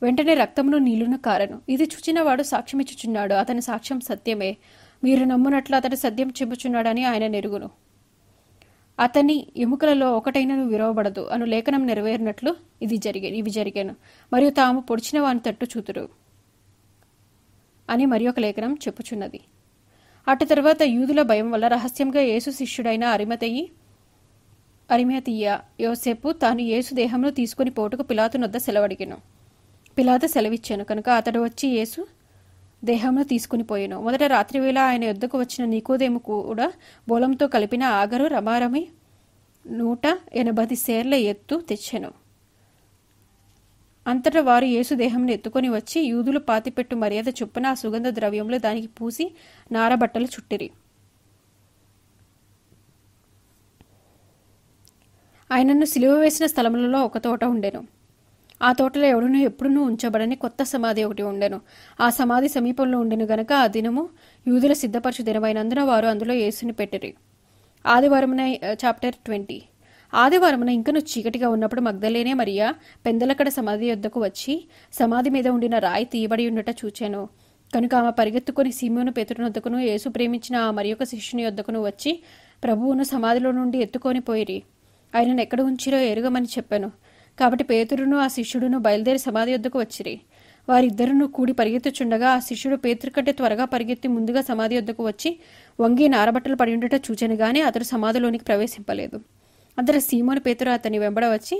వెంటనే రక్తమును నీళ్లును కారను ఇది చూచినవాడు సాక్ష్యమిచ్చుచున్నాడు అతని సాక్ష్యం సత్యమే మీరు నమ్మునట్లు అతడు సత్యం చెబుచున్నాడని ఆయన నెరుగును అతని ఎముకలలో ఒకటైనను విరవబడదు అను లేఖనం నెరవేరినట్లు ఇది జరిగే ఇవి జరిగాను మరియు తాము పొడిచిన వాని తట్టు చూతురు అని మరి ఒక లేఖనం చెప్పుచున్నది అటు తర్వాత యూదుల భయం వల్ల రహస్యంగా యేసు శిష్యుడైన అరిమతయ్యి అరిమతయ్య యోసేపు తాను యేసు దేహంలో తీసుకుని పోటుకు పిలాతునొద్ద సెలవడిగాను పిలాత సెలవిచ్చాను కనుక అతడు వచ్చి యేసు దేహంలో తీసుకుని పోయాను మొదట రాత్రి వేళ ఆయన యుద్ధకు వచ్చిన నీకోదేము కూడా బోలంతో కలిపిన ఆగరు రమారమి నూట ఎనభై సేర్ల ఎత్తు తెచ్చాను అంతట వారు యేసు దేహంను ఎత్తుకొని వచ్చి యూదులు పాతిపెట్టు మర్యాద చొప్పున ఆ సుగంధ ద్రవ్యంలో దానికి పూసి నారబట్టలు చుట్టిరి ఆయనను సిలువ వేసిన స్థలములలో ఒక తోట ఉండెను ఆ తోటలో ఎవడనూ ఎప్పుడునూ ఉంచబడని కొత్త సమాధి ఒకటి ఉండెను ఆ సమాధి సమీపంలో ఉండెను గనక ఆ దినము యూదుల సిద్ధపరచు దినమైనందున వారు అందులో యేసుని పెట్టిరి ఆదివారమున చాప్టర్ ట్వంటీ ఆదివారమున ఇంకను చీకటిగా ఉన్నప్పుడు మగ్ధలేనే మరియా పెందలకడ సమాధి యొద్దకు వచ్చి సమాధి మీద ఉండిన రాయి తీయబడి ఉండట చూచాను కనుక ఆమె పరిగెత్తుకొని సీమను పేతుని వద్దకును యేసు ప్రేమించిన ఆ మరి యొక్క శిష్యుని వద్దకును వచ్చి ప్రభువును సమాధిలో నుండి ఎత్తుకొని పోయిరి ఆయనను ఎక్కడ ఉంచిరో ఎరుగమని చెప్పాను కాబట్టి పేతురును ఆ శిష్యుడును బయలుదేరి సమాధి వద్దకు వచ్చిరి వారిద్దరును కూడి పరిగెత్తుచుండగా ఆ శిష్యుడు పేతురు కంటే త్వరగా పరిగెత్తి ముందుగా సమాధి వద్దకు వచ్చి వంగి నారబట్టలు పడి ఉండట చూచనగానే అతడు సమాధిలోనికి ప్రవేశింపలేదు అతడు సీమోని పేతురు అతని వెంబడ వచ్చి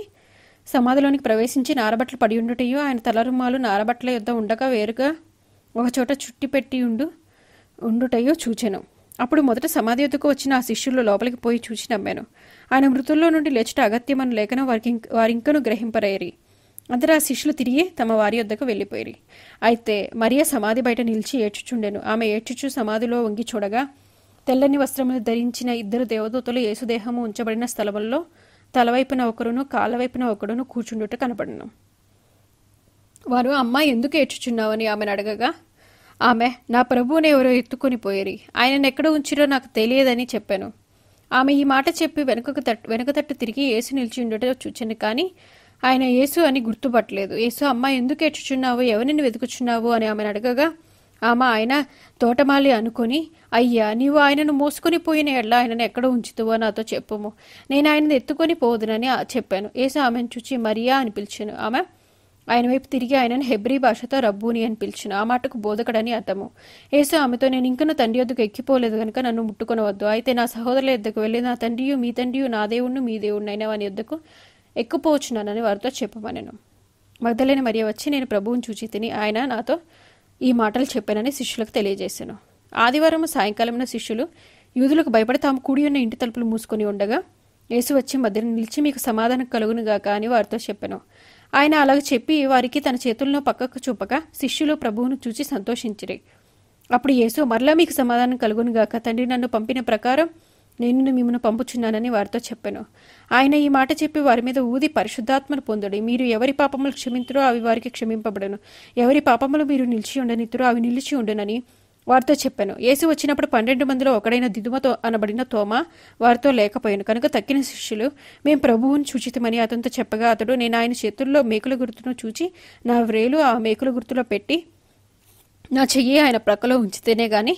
సమాధిలోనికి ప్రవేశించి నారబట్టలు పడి ఉండుటయు ఆయన తలరుమాలు నారబట్టల యొద్ద ఉండగా వేరుగా ఒకచోట చుట్టి పెట్టి ఉండు ఉండుటయో చూచెను అప్పుడు మొదట సమాధి ఎత్తుకు వచ్చిన ఆ శిష్యులు లోపలికి పోయి చూచి నమ్మాను ఆయన మృతుల్లో నుండి లేచట అగత్యమని లేఖనం వారికి వారింకను గ్రహింపరయ్యి అందరూ ఆ శిష్యులు తిరిగి తమ వారి వద్దకు వెళ్ళిపోయిరి అయితే మరియా సమాధి బయట నిలిచి ఏడ్చుచుండెను ఆమె ఏడ్చుచు సమాధిలో వంగి చూడగా తెల్లని వస్త్రములు ధరించిన ఇద్దరు దేవదూతలు యేసుదేహము ఉంచబడిన స్థలంలో తలవైపున ఒకరును కాళ్ళవైపున ఒకరును కూర్చుండుట కనపడను వారు అమ్మాయి ఎందుకు ఏడ్చుచున్నావని ఆమెను అడగగా ఆమె నా ప్రభువుని ఎవరో ఎత్తుకొని పోయేరి ఆయనను ఎక్కడ ఉంచిరో నాకు తెలియదని చెప్పాను ఆమె ఈ మాట చెప్పి వెనుకకు తట్టు వెనుక తట్టు తిరిగి ఏసు నిలిచి ఉండట చూచాను కానీ ఆయన ఏసు అని గుర్తుపట్టలేదు ఏసు అమ్మ ఎందుకు ఏడ్చుచున్నావు ఎవరిని వెతుకుచున్నావు అని ఆమెను అడగగా ఆమె ఆయన తోటమాలి అనుకుని అయ్యా నీవు ఆయనను మోసుకొని పోయిన ఎడ్ల ఆయనను ఎక్కడ ఉంచుతువో నాతో చెప్పుము నేను ఆయనను ఎత్తుకొని పోదునని చెప్పాను ఏసు ఆమెను చూచి మరియా అని పిలిచాను ఆమె ఆయన వైపు తిరిగి ఆయనను హెబ్రీ భాషతో రబ్బూని అని పిలిచిన ఆ మాటకు బోధకడని అర్థము ఏసు ఆమెతో నేను ఇంకను తండ్రి వద్దకు ఎక్కిపోలేదు కనుక నన్ను ముట్టుకొనవద్దు అయితే నా సహోదరుల ఎద్దకు వెళ్ళి నా తండ్రియు మీ తండ్రియు నా దేవుణ్ణి మీ అయినా వాని ఎద్దకు ఎక్కుపోవచ్చున్నానని వారితో చెప్పమనను మగ్ధలేని మరియ వచ్చి నేను ప్రభువుని చూచి తిని ఆయన నాతో ఈ మాటలు చెప్పానని శిష్యులకు తెలియజేశాను ఆదివారం సాయంకాలంన శిష్యులు యూదులకు భయపడి తాము కూడి ఉన్న ఇంటి తలుపులు మూసుకొని ఉండగా యేసు వచ్చి మధ్యన నిలిచి మీకు సమాధానం కలుగునుగాక అని వారితో చెప్పాను ఆయన అలాగ చెప్పి వారికి తన చేతులను పక్కకు చూపక శిష్యులు ప్రభువును చూచి సంతోషించిరి అప్పుడు యేసు మరలా మీకు సమాధానం కలుగునుగాక తండ్రి నన్ను పంపిన ప్రకారం నేను మిమ్మల్ని పంపుచున్నానని వారితో చెప్పాను ఆయన ఈ మాట చెప్పి వారి మీద ఊది పరిశుద్ధాత్మను పొందడు మీరు ఎవరి పాపములు క్షమించరో అవి వారికి క్షమింపబడను ఎవరి పాపములు మీరు నిలిచి ఉండనిద్దరో అవి నిలిచి ఉండునని వారితో చెప్పాను యేసు వచ్చినప్పుడు పన్నెండు మందిలో ఒకడైన దిదుమతో అనబడిన తోమ వారితో లేకపోయాను కనుక తక్కిన శిష్యులు మేం ప్రభువును చూచితమని అతనితో చెప్పగా అతడు నేను ఆయన చేతుల్లో మేకుల గుర్తును చూచి నా వ్రేలు ఆ మేకుల గుర్తులో పెట్టి నా చెయ్యి ఆయన ప్రక్కలో ఉంచితేనే గాని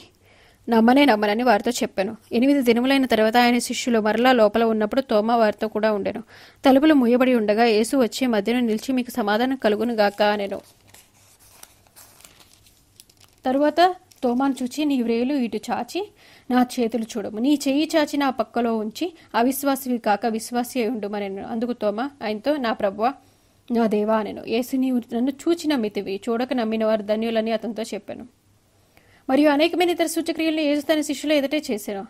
నమ్మనే నమ్మనని వారితో చెప్పాను ఎనిమిది దినములైన తర్వాత ఆయన శిష్యులు మరలా లోపల ఉన్నప్పుడు తోమా వారితో కూడా ఉండెను తలుపులు ముయ్యబడి ఉండగా యేసు వచ్చే మధ్యలో నిలిచి మీకు సమాధానం కలుగును గాక అనెను తరువాత తోమాను చూచి నీ వ్రేలు ఇటు చాచి నా చేతులు చూడము నీ చేయి చాచి నా పక్కలో ఉంచి అవిశ్వాసివి కాక విశ్వాసి అయి ఉండుమనెను అందుకు తోమ ఆయనతో నా ప్రభువ నా దేవా నేను ఏసు నీవు నన్ను చూచి నమ్మితివి చూడక నమ్మిన వారు ధన్యులని అతనితో చెప్పాను మరియు అనేకమైన ఇతర సూచక్రియలను ఏసు తన శిష్యుల ఎదుటే చేశాను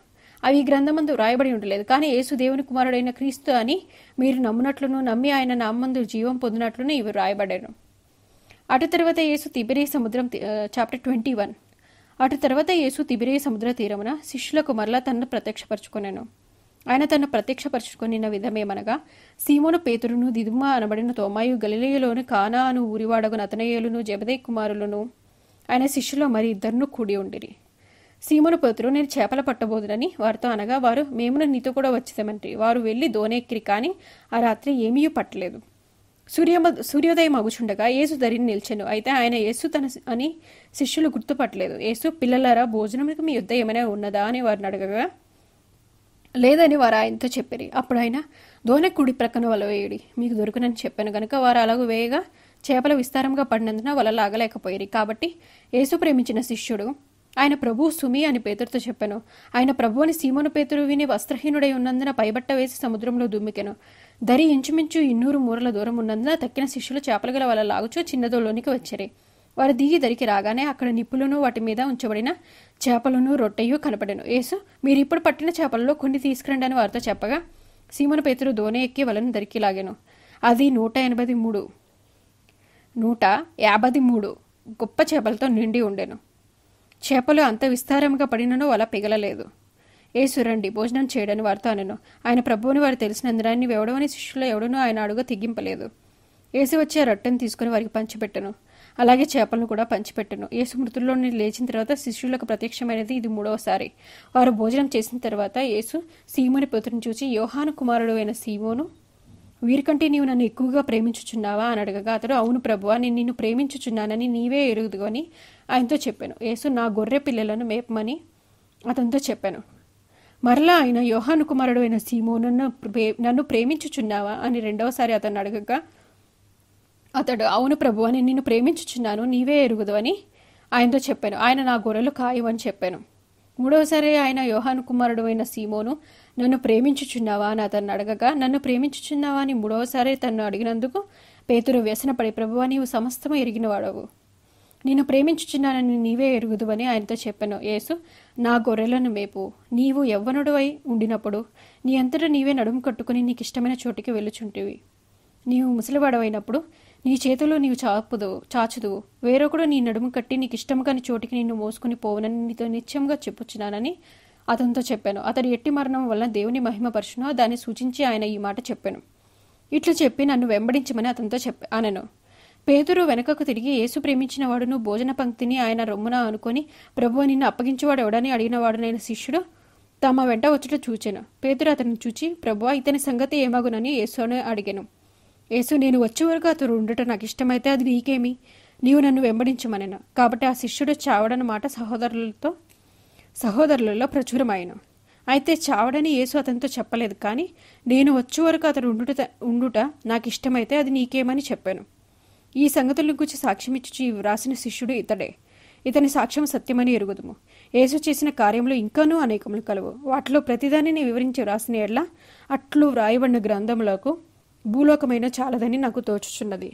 అవి గ్రంథమందు వ్రాయబడి ఉండలేదు కానీ ఏసు దేవుని కుమారుడైన క్రీస్తు అని మీరు నమ్మునట్లును నమ్మి ఆయన నామందు జీవం పొందినట్లును ఇవి వ్రాయబడాను అటు తర్వాత ఏసు తిబెరే సముద్రం చాప్టర్ ట్వంటీ వన్ అటు తర్వాత యేసు తిబిరే సముద్ర తీరమున శిష్యులకు మరలా తనను ప్రత్యక్షపరచుకొనెను ఆయన తనను ప్రత్యక్షపరచుకొనిన విధమేమనగా సీమోను పేతురును దిదుమ అనబడిన తోమాయు గలిలేయులోను కానా అను ఊరివాడగున అతనయేలును జబదే కుమారులను ఆయన శిష్యుల మరి ఇద్దరును కూడి ఉండిరి సీమోను పేతురు నేను చేపల పట్టబోదునని వారితో అనగా వారు మేమును నీతో కూడా వచ్చేసామంటే వారు వెళ్ళి దోనెక్కిరి కానీ ఆ రాత్రి ఏమీ పట్టలేదు సూర్య సూర్యోదయం అగుచుండగా యేసు ధరిని నిల్చెను అయితే ఆయన యేసు తన అని శిష్యులు గుర్తుపట్టలేదు యేసు పిల్లలారా భోజనంకి మీ యుద్ధ ఏమైనా ఉన్నదా అని వారిని అడగగా లేదని వారు ఆయనతో చెప్పారు అప్పుడు ఆయన దోణ కుడి ప్రక్కన వల వేయడి మీకు దొరుకునని చెప్పాను కనుక వారు అలాగే వేయగా చేపలు విస్తారంగా పడినందున వల లాగలేకపోయారు కాబట్టి యేసు ప్రేమించిన శిష్యుడు ఆయన ప్రభు సుమి అని పేతుడితో చెప్పాను ఆయన ప్రభు అని సీమోను పేతురు విని వస్త్రహీనుడై ఉన్నందున పైబట్ట వేసి సముద్రంలో దుమ్మికెను దరి ఇంచుమించు ఇన్నూరు మూరల దూరం ఉన్నందున తక్కిన శిష్యులు చేపలు గల వాళ్ళ లాగుచో చిన్నదోలోనికి వచ్చారు వారు దిగి దరికి రాగానే అక్కడ నిప్పులను వాటి మీద ఉంచబడిన చేపలను రొట్టెయు కనపడెను యేసు మీరు ఇప్పుడు పట్టిన చేపలలో కొన్ని తీసుకురండి అని వారితో చెప్పగా సీమను పేతురు దోనె ఎక్కి వలను దరికి లాగాను అది నూట ఎనభై మూడు నూట యాభై మూడు గొప్ప చేపలతో నిండి ఉండెను చేపలు అంత విస్తారంగా పడినను అలా పిగలలేదు ఏ సురండి భోజనం చేయడని వారితో అనను ఆయన ప్రభువుని వారు అందరాన్ని నీవెవడవని శిష్యులు ఎవడనూ ఆయన అడుగు తెగింపలేదు ఏసు వచ్చి ఆ రొట్టెను తీసుకుని వారికి పంచిపెట్టను అలాగే చేపలను కూడా పంచిపెట్టను ఏసు మృతుల్లో లేచిన తర్వాత శిష్యులకు ప్రత్యక్షమైనది ఇది మూడవసారి వారు భోజనం చేసిన తర్వాత యేసు సీమోని పుత్రుని చూసి యోహాను కుమారుడు అయిన సీమోను వీరికంటే నీవు నన్ను ఎక్కువగా ప్రేమించుచున్నావా అని అడగగా అతడు అవును ప్రభువా నేను నిన్ను ప్రేమించుచున్నానని నీవే ఎరుగుదుకొని ఆయనతో చెప్పాను యేసు నా గొర్రె పిల్లలను మేపమని అతనితో చెప్పాను మరలా ఆయన యోహాను కుమారుడు అయిన సీమో నన్ను నన్ను ప్రేమించుచున్నావా అని రెండవసారి అతను అడగగా అతడు అవును ప్రభు అని నిన్ను ప్రేమించుచున్నాను నీవే ఎరుగుదు అని ఆయనతో చెప్పాను ఆయన నా గొర్రెలు కాయమని చెప్పాను మూడవసారి ఆయన యోహాను కుమారుడు అయిన సీమోను నన్ను ప్రేమించుచున్నావా అని అతన్ని అడగగా నన్ను ప్రేమించుచున్నావా అని మూడవసారి తన్ను అడిగినందుకు పేతురు వ్యసనపడి ప్రభువా నీవు సమస్తము ఎరిగినవాడవు నేను ప్రేమించుచున్నానని నీవే ఎరుగుదువని ఆయనతో చెప్పాను యేసు నా గొర్రెలను మేపు నీవు అయి ఉండినప్పుడు నీ అంతట నీవే నడుము కట్టుకుని నీకు ఇష్టమైన చోటికి వెళ్ళుచుంటివి నీవు ముసలివాడవైనప్పుడు నీ చేతిలో నీవు చాపుదు చాచుదు వేరొకడు నీ నడుము కట్టి నీకు ఇష్టం కాని చోటికి నిన్ను మోసుకుని పోవునని నీతో నిత్యంగా చెప్పుచున్నానని అతనితో చెప్పాను అతడు ఎట్టి మరణం వలన దేవుని మహిమ మహిమపరచును దాన్ని సూచించి ఆయన ఈ మాట చెప్పాను ఇట్లు చెప్పి నన్ను వెంబడించమని అతనితో చెప్ప అనను పేదరు వెనకకు తిరిగి యేసు ప్రేమించిన వాడును భోజన పంక్తిని ఆయన రొమ్మున అనుకొని ప్రభువు నిన్ను అప్పగించేవాడు ఎవడని అడిగినవాడునైన శిష్యుడు తమ వెంట వచ్చుట చూచాను పేదరు అతను చూచి ప్రభు ఇతని సంగతి ఏమగునని అని అడిగాను యేసు నేను వచ్చే వరకు అతడు ఉండటం నాకు ఇష్టమైతే అది నీకేమి నీవు నన్ను వెంబడించమనను కాబట్టి ఆ శిష్యుడు చావడన్నమాట మాట సహోదరులతో సహోదరులలో ప్రచురమాయను అయితే చావడని యేసు అతనితో చెప్పలేదు కానీ నేను వచ్చే వరకు అతడు ఉండుట ఉండుట నాకు ఇష్టమైతే అది నీకేమని చెప్పాను ఈ సంగతులను గురించి సాక్ష్యమిచ్చి వ్రాసిన శిష్యుడు ఇతడే ఇతని సాక్ష్యం సత్యమని ఎరుగుదుము యేసు చేసిన కార్యములు ఇంకానూ అనేకములు కలవు వాటిలో ప్రతిదానిని వివరించి వ్రాసిన ఎడ్ల అట్లు వ్రాయబడిన గ్రంథములకు భూలోకమైన చాలదని నాకు తోచుచున్నది